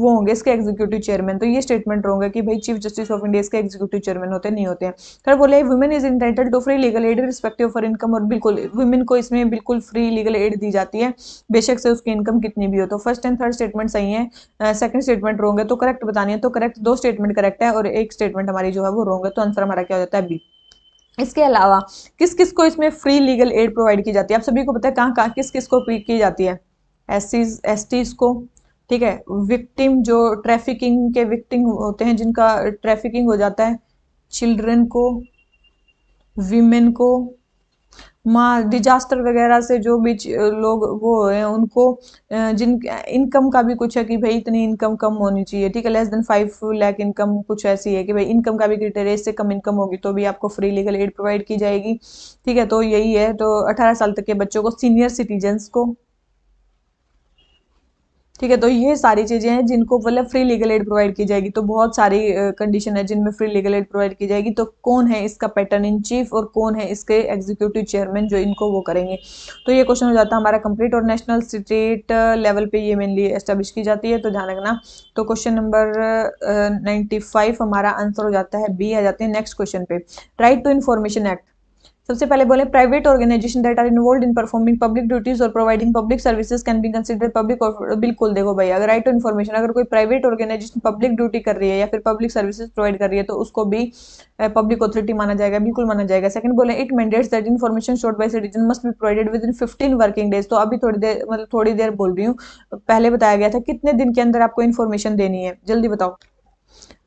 वो होंगे इसके एग्जीक्यूटिव चेयरमैन तो ये स्टेटमेंट होंगे कि भाई चीफ जस्टिस ऑफ इंडिया इसके एग्जीक्यूटिव चेयरमैन होते नहीं होते हैं बोले women is intended to free legal aid respective for income और बिल्कुल वुमेन को इसमें बिल्कुल फ्री लीगल एड दी जाती है बेशक से उसकी इनकम कितनी भी हो तो फर्स्ट एंड थर्ड स्टेटमेंट सही है सेकंड स्टेटमेंट रहोगे तो करेक्ट बतानी है तो करेक्ट दो स्टेटमेंट करेक्ट है और एक स्टेटमेंट हमारी जो है वो रोंग होंगे तो आंसर हमारा क्या हो जाता है बी इसके अलावा किस किस को इसमें फ्री लीगल एड प्रोवाइड की जाती है आप सभी को पता है कहाँ कहाँ किस किस को की जाती है एस एसटीज को ठीक है विक्टिम जो ट्रैफिकिंग के विक्टिम होते हैं जिनका ट्रैफिकिंग हो जाता है चिल्ड्रन को विमेन को मार डिजास्टर वगैरह से जो भी लोग वो हैं उनको जिन इनकम का भी कुछ है कि भाई इतनी इनकम कम होनी चाहिए ठीक है less than five lakh income कुछ ऐसी है कि भाई इनकम का भी क्रिटेरिया इससे कम इनकम होगी तो भी आपको फ्री लीगल एड प्रोवाइड की जाएगी ठीक है तो यही है तो अठारह साल तक के बच्चों को सीनियर सिटीजन्स को ठीक है तो ये सारी चीज़ें हैं जिनको मतलब फ्री लीगल एड प्रोवाइड की जाएगी तो बहुत सारी कंडीशन है जिनमें फ्री लीगल एड प्रोवाइड की जाएगी तो कौन है इसका पैटर्न इन चीफ और कौन है इसके एग्जीक्यूटिव चेयरमैन जो इनको वो करेंगे तो ये क्वेश्चन हो जाता है हमारा कंप्लीट और नेशनल स्टेट लेवल पर ये मेनली एस्टेब्लिश की जाती है तो ध्यान रखना तो क्वेश्चन नंबर नाइन्टी हमारा आंसर हो जाता है बी आ जाते हैं नेक्स्ट क्वेश्चन पे राइट टू इन्फॉर्मेशन एक्ट सबसे पहले बोले private organisation that are involve in performing public duties और providing public services can be consider public और बिल्कुल देखो भाई अगर राइट टू इन्फॉर्मेशन अगर कोई प्राइवेट ऑर्गेनाइजेशन पब्लिक ड्यूटी कर रही है या फिर पब्लिक सर्विसेज प्रोवाइड कर रही है तो उसको भी पब्लिक uh, अथॉरिटी माना जाएगा बिल्कुल माना जाएगा सेकंड बोले it mandates that information sought by citizen must be provided within fifteen working days तो अभी थोड़ी देर मतलब थोड़ी देर बोल रही हूँ पहले बताया गया था कितने दिन के अंदर आपको इन्फॉर्मेशन देनी है जल्दी बताओ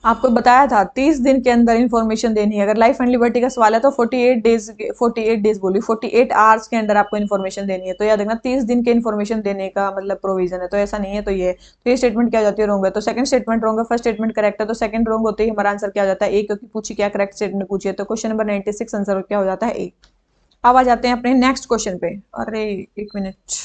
आपको बताया था तीस दिन के अंदर इन्फॉर्मेशन देनी है अगर लाइफ एंड लिबर्टी का सवाल है तो forty eight days forty eight days बोली फोर्टी एट आवर्स के अंदर आपको इन्फॉर्मेशन देनी है तो याद रखना तीस दिन के इन्फॉर्मेशन देने का मतलब प्रोविजन है तो ऐसा नहीं है तो ये तो ये स्टेटमेंट क्या हो जाती है रोंग है तो सेकंड स्टेटमेंट रोंग है फर्स्ट स्टेटमेंट करेक्ट है तो सेकंड रोंग होते ही हमारा आंसर क्या हो जाता है ए क्योंकि पूछी क्या करेक्ट स्टेटमेंट पूछिए तो question number ninety six answer क्या हो जाता है ए अब आ जाते हैं अपने नेक्स्ट क्वेश्चन पे अरे एक मिनट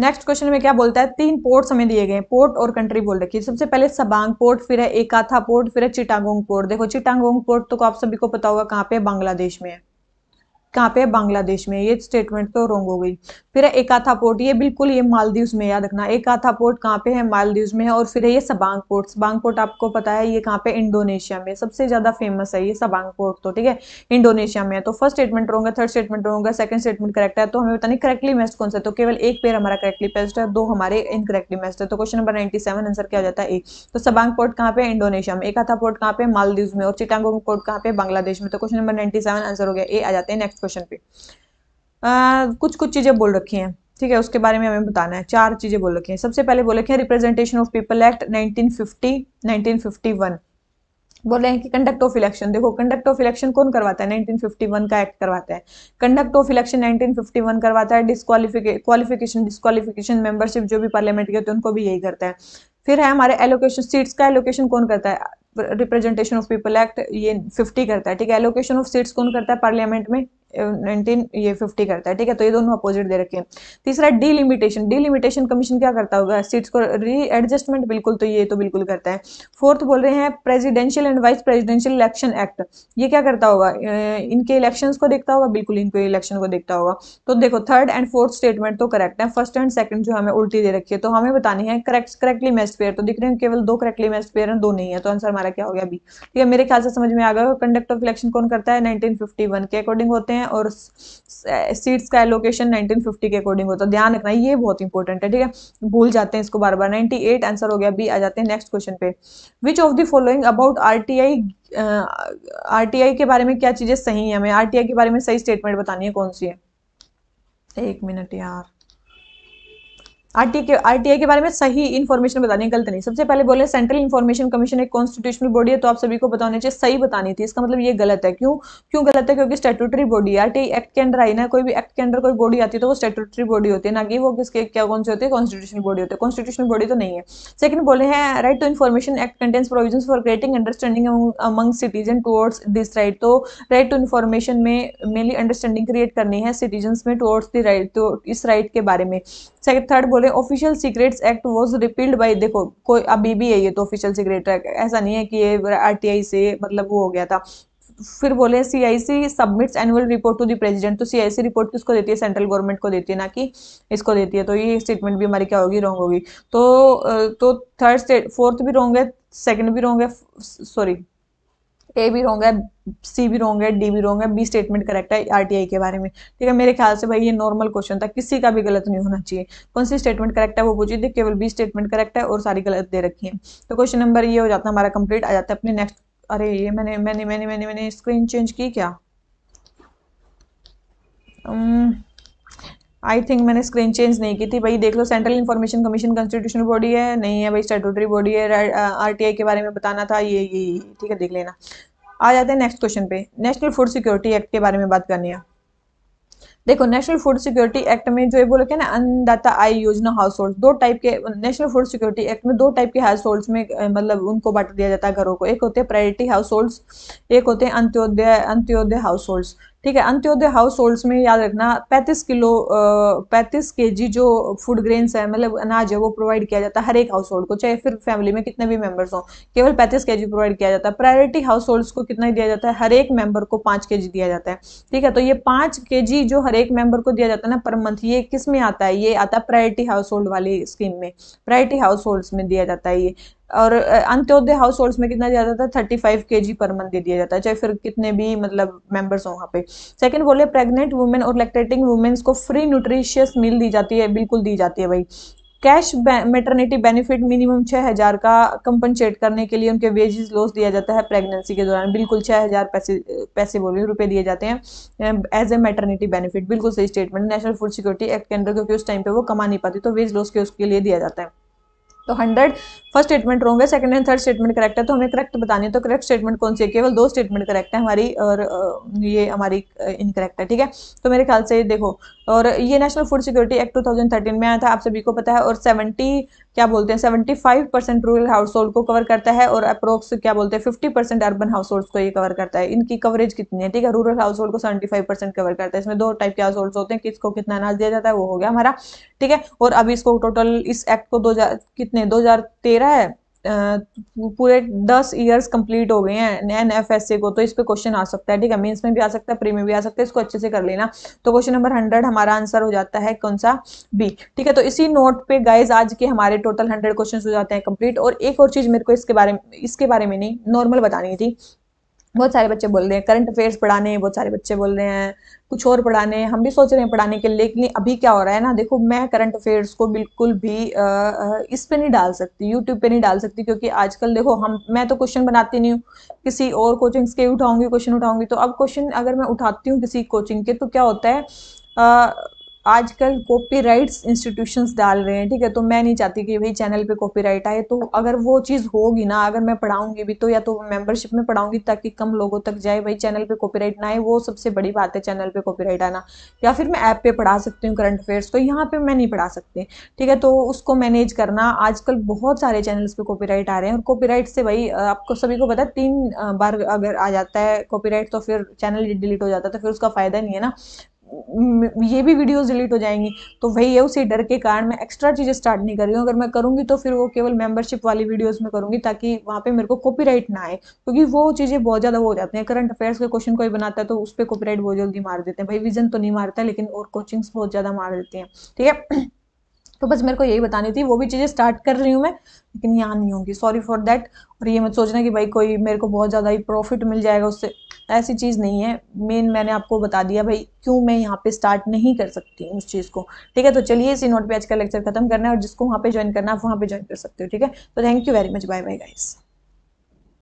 नेक्स्ट क्वेश्चन में क्या बोलता है तीन पोर्ट हमें दिए गए पोर्ट और कंट्री बोल रखी है सबसे पहले सबांग पोर्ट फिर है एकाथा पोर्ट फिर है चिटागोंग पोर्ट देखो चिटागोंग पोर्ट तो आप सभी को पता होगा कहाँ पे बांग्लादेश में है कहाँ पे बांग्लादेश में ये स्टेटमेंट तो रोंग हो गई फिर है एकाथा पोर्ट ये बिल्कुल ये मालदीव्स में याद रखना एकाथा पोर्ट कहाँ पे है मालदीव्स में है और फिर है ये सबांग पोर्ट सबांग पोर्ट आपको पता है ये कहाँ पे इंडोनेशिया में सबसे ज़्यादा फेमस है ये सबांग पोर्ट तो ठीक है इंडोनेशिया में है तो फर्स्ट स्टेटमेंट रहूंगा थर्ड स्टेटमेंट रहूंगा सेकंड स्टेटमेंट करेक्ट है तो हमें बताने करेक्टली मेस्ट कौन सा तो केवल एक पेयर हमारा करेक्टली बेस्ट है दो हमारे इनकरेक्टली मेस्ट है तो क्वेश्चन नंबर नाइनटी आंसर क्या हो जाता है ए तो सबांग पोर्ट कहाँ पे इंडोनेशिया में एकाथा पोर्ट कहाँ पे मालदीव में और चिटांगोंग पोर्ट कहाँ पे बांग्लादेश में तो क्वेश्चन नंबर नाइनटी आंसर हो गया ए आ जाते हैं नेक्स्ट क्वेश्चन पे आ, कुछ कुछ चीज़ें बोल रखी हैं ठीक है उसके बारे में हमें बताना है चार चीज़ें बोल रखी हैं सबसे पहले बोल रखे हैं रिप्रेजेंटेशन ऑफ पीपल एक्ट 1950 1951 बोल रहे हैं कि कंडक्ट ऑफ इलेक्शन देखो कंडक्ट ऑफ इलेक्शन कौन करवाता है 1951 का एक्ट करवाता है कंडक्ट ऑफ इलेक्शन 1951 करवाता है डिस्कालिफिकेशन क्वालिफिकेशन डिस्कालीफिकेशन मेंबरशिप जो भी पार्लियामेंट के होते हैं उनको भी यही करता है फिर है हमारे एलोकेशन सीट्स का एलोकेशन कौन करता है रिप्रेजेंटेशन ऑफ पीपल एक्ट ये 50 करता है ठीक है एलोकेशन ऑफ सीट्स कौन करता है पार्लियामेंट में ये फिफ्टी करता है ठीक है तो ये दोनों अपोजिट दे रखे हैं तीसरा डिलिमिटेशन डिलिमिटेशन कमीशन क्या करता होगा सीट्स को री एडजस्टमेंट बिल्कुल तो ये तो बिल्कुल करता है फोर्थ बोल रहे हैं presidential and vice presidential election act ये क्या करता होगा इनके इलेक्शन को देखता होगा बिल्कुल इनके इलेक्शन को देखता होगा तो देखो थर्ड एंड फोर्थ स्टेटमेंट तो करेक्ट है फर्स्ट एंड सेकंड जो हमें उल्टी दे रखी है तो हमें बतानी है करेक्ट करेक्टली मैच पेयर तो दिख रहे हैं केवल दो करेक्टली मैच पेयर दो नहीं है तो आंसर हमारा क्या हो गया अभी ठीक है मेरे ख्याल से समझ में आ गया कंडक्ट ऑफ इलेक्शन कौन करता है नाइनटीन के अकॉर्डिंग होते हैं हैं और सीट्स का एलोकेशन 1950 के अकॉर्डिंग होता है ध्यान रखना ये बहुत इंपॉर्टेंट है ठीक है भूल जाते हैं इसको बार बार 98 आंसर हो गया अभी आ जाते हैं नेक्स्ट क्वेश्चन पे which of the following about RTI RTI के बारे में क्या चीज़ें सही है हमें आरटीआई के बारे में सही स्टेटमेंट बतानी है कौन सी है एक मिनट यार आरटी के आरटीआई के बारे में सही इन्फॉर्मेशन बतानी गलत नहीं सबसे पहले बोले सेंट्रल इन्फॉर्मेशन कमीशन एक कॉन्स्टिट्यूशनल बॉडी है तो आप सभी को बताने चाहिए सही बतानी थी इसका मतलब ये गलत है क्यों क्यों गलत है क्योंकि स्टेटूटरी बॉडी आरटीआई एक्ट के अंडर आई ना कोई भी एक्ट के अंडर कोई बॉडी आती है तो वो स्टेटूटरी बॉडी होती है ना कि वो किसके क्या कौन से होते हैं कॉन्स्टिट्यूशनल बॉडी होते हैं कॉन्स्टिट्यूशनल बॉडी तो नहीं है सेकंड बोले हैं right to information act contains provision for creating understanding among citizen towards this right तो राइट टू इन्फॉर्मेशन में मेनली अंडरस्टैंडिंग क्रिएट करनी है सिटीजन में टुवर्ड्स दी राइट तो इस राइट के बारे में थर्ड बोले official secrets act was repealed by देखो कोई अभी भी है ये तो ऑफिशियल सीक्रेट एक्ट ऐसा नहीं है कि ये आरटीआई से मतलब वो हो गया था फिर बोले CIC submits annual report to the president तो सीआईसी रिपोर्ट किसको देती है सेंट्रल गवर्नमेंट को देती है ना कि इसको देती है तो ये स्टेटमेंट भी हमारी क्या होगी रॉन्ग होगी तो तो थर्ड स्टेट फोर्थ भी रॉन्ग है सेकंड भी रॉन्ग है सॉरी ए भी रॉन्ग है सी भी रॉन्ग है डी भी रॉन्ग है बी स्टेटमेंट करेक्ट है आरटीआई के बारे में ठीक है मेरे ख्याल से भाई ये नॉर्मल क्वेश्चन था किसी का भी गलत नहीं होना चाहिए कौन सी स्टेटमेंट करेक्ट है वो पूछिए देखिए केवल बी स्टेटमेंट करेक्ट है और सारी गलत दे रखी है तो क्वेश्चन नंबर ये हो जाता है हमारा कंप्लीट आ जाता है अपने नेक्स्ट अरे ये मैंने मैंने मैंने मैंने मैंने स्क्रीन चेंज की क्या आई um, थिंक मैंने स्क्रीन चेंज नहीं की थी भाई देख लो central information commission constitutional body है नहीं है भाई स्टेटूटरी बॉडी है आरटीआई के बारे में बताना था ये ये ठीक है देख लेना आ जाते हैं नेक्स्ट क्वेश्चन पे नेशनल फूड सिक्योरिटी एक्ट के बारे में बात करनी है देखो नेशनल फूड सिक्योरिटी एक्ट में जो ये बोले ना अन्नदाता आय योजना हाउस होल्ड दो टाइप के नेशनल फूड सिक्योरिटी एक्ट में दो टाइप के हाउस होल्ड में मतलब उनको बांट दिया जाता है घरों को एक होते हैं प्रायोरिटी हाउस होल्ड एक होते हैं अंत्योदय अंत्योदय हाउस होल्ड ठीक है अंत्योदय हाउस होल्ड्स में याद रखना 35 किलो पैंतीस के जी जो फूड ग्रेन्स है मतलब अनाज है वो प्रोवाइड किया जाता है हर एक हाउस होल्ड को चाहे फिर फैमिली में कितने भी मेंबर्स हों केवल 35 के जी प्रोवाइड किया जाता है प्रायोरिटी हाउस होल्ड्स को कितना दिया जाता है हर एक मेंबर को पाँच के जी दिया जाता है ठीक है तो ये पाँच के जी जो हर एक मेंबर को दिया जाता है ना पर मंथ ये किस में आता है ये आता है प्रायोरिटी हाउस होल्ड वाली स्कीम में प्रायोरिटी हाउस होल्ड्स में दिया जाता है ये और अंत्योदय हाउस होल्ड में कितना दिया जाता है थर्टी फाइव के जी पर मंथ दे दिया जाता है चाहे फिर कितने भी मतलब मेंबर्स हो वहाँ पे सेकंड बोले प्रेग्नेंट वुमेन और लैक्टेटिंग वुमेन्स को फ्री न्यूट्रिशियस मील दी जाती है बिल्कुल दी जाती है भाई कैश मेटर्निटी बेनिफिट मिनिमम छः हज़ार का कंपनसेट करने के लिए उनके वेजेस लॉस दिया जाता है प्रेगनेंसी के दौरान बिल्कुल छः हज़ार पैसे पैसे बोल रही रुपये दिए जाते हैं एज ए मेटर्निटी बेनिफिट बिल्कुल सही statement national food security act के अंदर क्योंकि उस टाइम पे वो कमा नहीं पाती तो वेज लॉस के उसके लिए दिया जाता है तो हंड्रेड फर्स्ट स्टेटमेंट रहोगे second and third statement correct है तो हमें करेक्ट बताने है तो करेक्ट स्टेटमेंट कौन सी है केवल दो स्टेटमेंट करेक्ट है हमारी और ये हमारी इनकरेक्ट है ठीक है तो मेरे ख्याल से देखो और ये नेशनल फूड सिक्योरिटी एक्ट 2013 में आया था आप सभी को पता है और 70 क्या बोलते हैं seventy five percent rural household को कवर करता है और अप्रोक्स क्या बोलते हैं fifty percent urban household को ये कवर करता है इनकी कवरेज कितनी है ठीक है रूरल हाउस होल्ड को सेवेंटी फाइव परसेंट कवर करता है इसमें दो टाइप के हाउस होल्ड होते हैं किसको कितना अनाज दिया जाता है वो हो गया हमारा ठीक है और अभी इसको टोटल इस एक्ट को दो कितने दो है पूरे दस ईयर्स कंप्लीट हो गए हैं एन एफ एस ए को तो इस पर क्वेश्चन आ सकता है ठीक है मीन्स में भी आ सकता है प्री में भी आ सकता है इसको अच्छे से कर लेना तो क्वेश्चन नंबर हंड्रेड हमारा आंसर हो जाता है कौन सा बी ठीक है तो इसी नोट पे गाइज आज के हमारे टोटल हंड्रेड क्वेश्चन हो जाते हैं कंप्लीट और एक और चीज़ मेरे को इसके बारे में इसके बारे में नहीं नॉर्मल बतानी थी बहुत सारे बच्चे बोल रहे हैं करंट अफेयर्स पढ़ाने बहुत सारे बच्चे बोल रहे हैं कुछ और पढ़ाने हम भी सोच रहे हैं पढ़ाने के लिए लेकिन अभी क्या हो रहा है ना देखो मैं करंट अफेयर्स को बिल्कुल भी आ, इस पे नहीं डाल सकती यूट्यूब पे नहीं डाल सकती क्योंकि आजकल देखो हम मैं तो क्वेश्चन बनाती नहीं हूँ किसी और कोचिंग्स के उठाऊंगी क्वेश्चन उठाऊंगी तो अब क्वेश्चन अगर मैं उठाती हूँ किसी कोचिंग के तो क्या होता है आ, आजकल कॉपीराइट्स इंस्टीट्यूशंस डाल रहे हैं ठीक है तो मैं नहीं चाहती कि भाई चैनल पे कॉपीराइट आए तो अगर वो चीज़ होगी ना अगर मैं पढ़ाऊंगी भी तो या तो मेंबरशिप में पढ़ाऊंगी ताकि कम लोगों तक जाए भाई चैनल पे कॉपीराइट ना आए वो सबसे बड़ी बात है चैनल पे कॉपीराइट आना या फिर मैं ऐप पे पढ़ा सकती हूँ करंट अफेयर्स तो यहाँ पर मैं नहीं पढ़ा सकती ठीक है तो उसको मैनेज करना आजकल बहुत सारे चैनल्स पर कॉपी आ रहे हैं और कॉपी से भाई आपको सभी को पता है तीन बार अगर आ जाता है कॉपी तो फिर चैनल डिलीट हो जाता है तो फिर उसका फ़ायदा नहीं है ना ये भी वीडियोस डिलीट हो जाएंगी तो वही है उसी डर के कारण मैं एक्स्ट्रा चीज़ें स्टार्ट नहीं कर रही हूँ अगर मैं करूँगी तो फिर वो केवल मेंबरशिप वाली वीडियोस में करूँगी ताकि वहाँ पे मेरे को कॉपीराइट ना आए क्योंकि तो वो चीज़ें बहुत ज़्यादा हो जाती हैं करंट अफेयर्स के क्वेश्चन कोई बनाता है तो उस पर कॉपी बहुत जल्दी मार देते हैं भाई विजन तो नहीं मारता लेकिन और कोचिंग्स बहुत ज़्यादा मार देते हैं ठीक है तो बस मेरे को यही बतानी थी वो भी चीज़ें स्टार्ट कर रही हूँ मैं लेकिन यहाँ नहीं होंगी सॉरी फॉर देट और ये मत सोचना कि भाई कोई मेरे को बहुत ज़्यादा ही प्रॉफिट मिल जाएगा उससे ऐसी चीज़ नहीं है मेन मैंने आपको बता दिया भाई क्यों मैं यहाँ पे स्टार्ट नहीं कर सकती हूँ उस चीज़ को ठीक है तो चलिए इसी नोट पे आज का लेक्चर खत्म करना है और जिसको वहाँ पे ज्वाइन करना आप वहाँ पे ज्वाइन कर सकते हो ठीक है तो thank you very much bye bye guys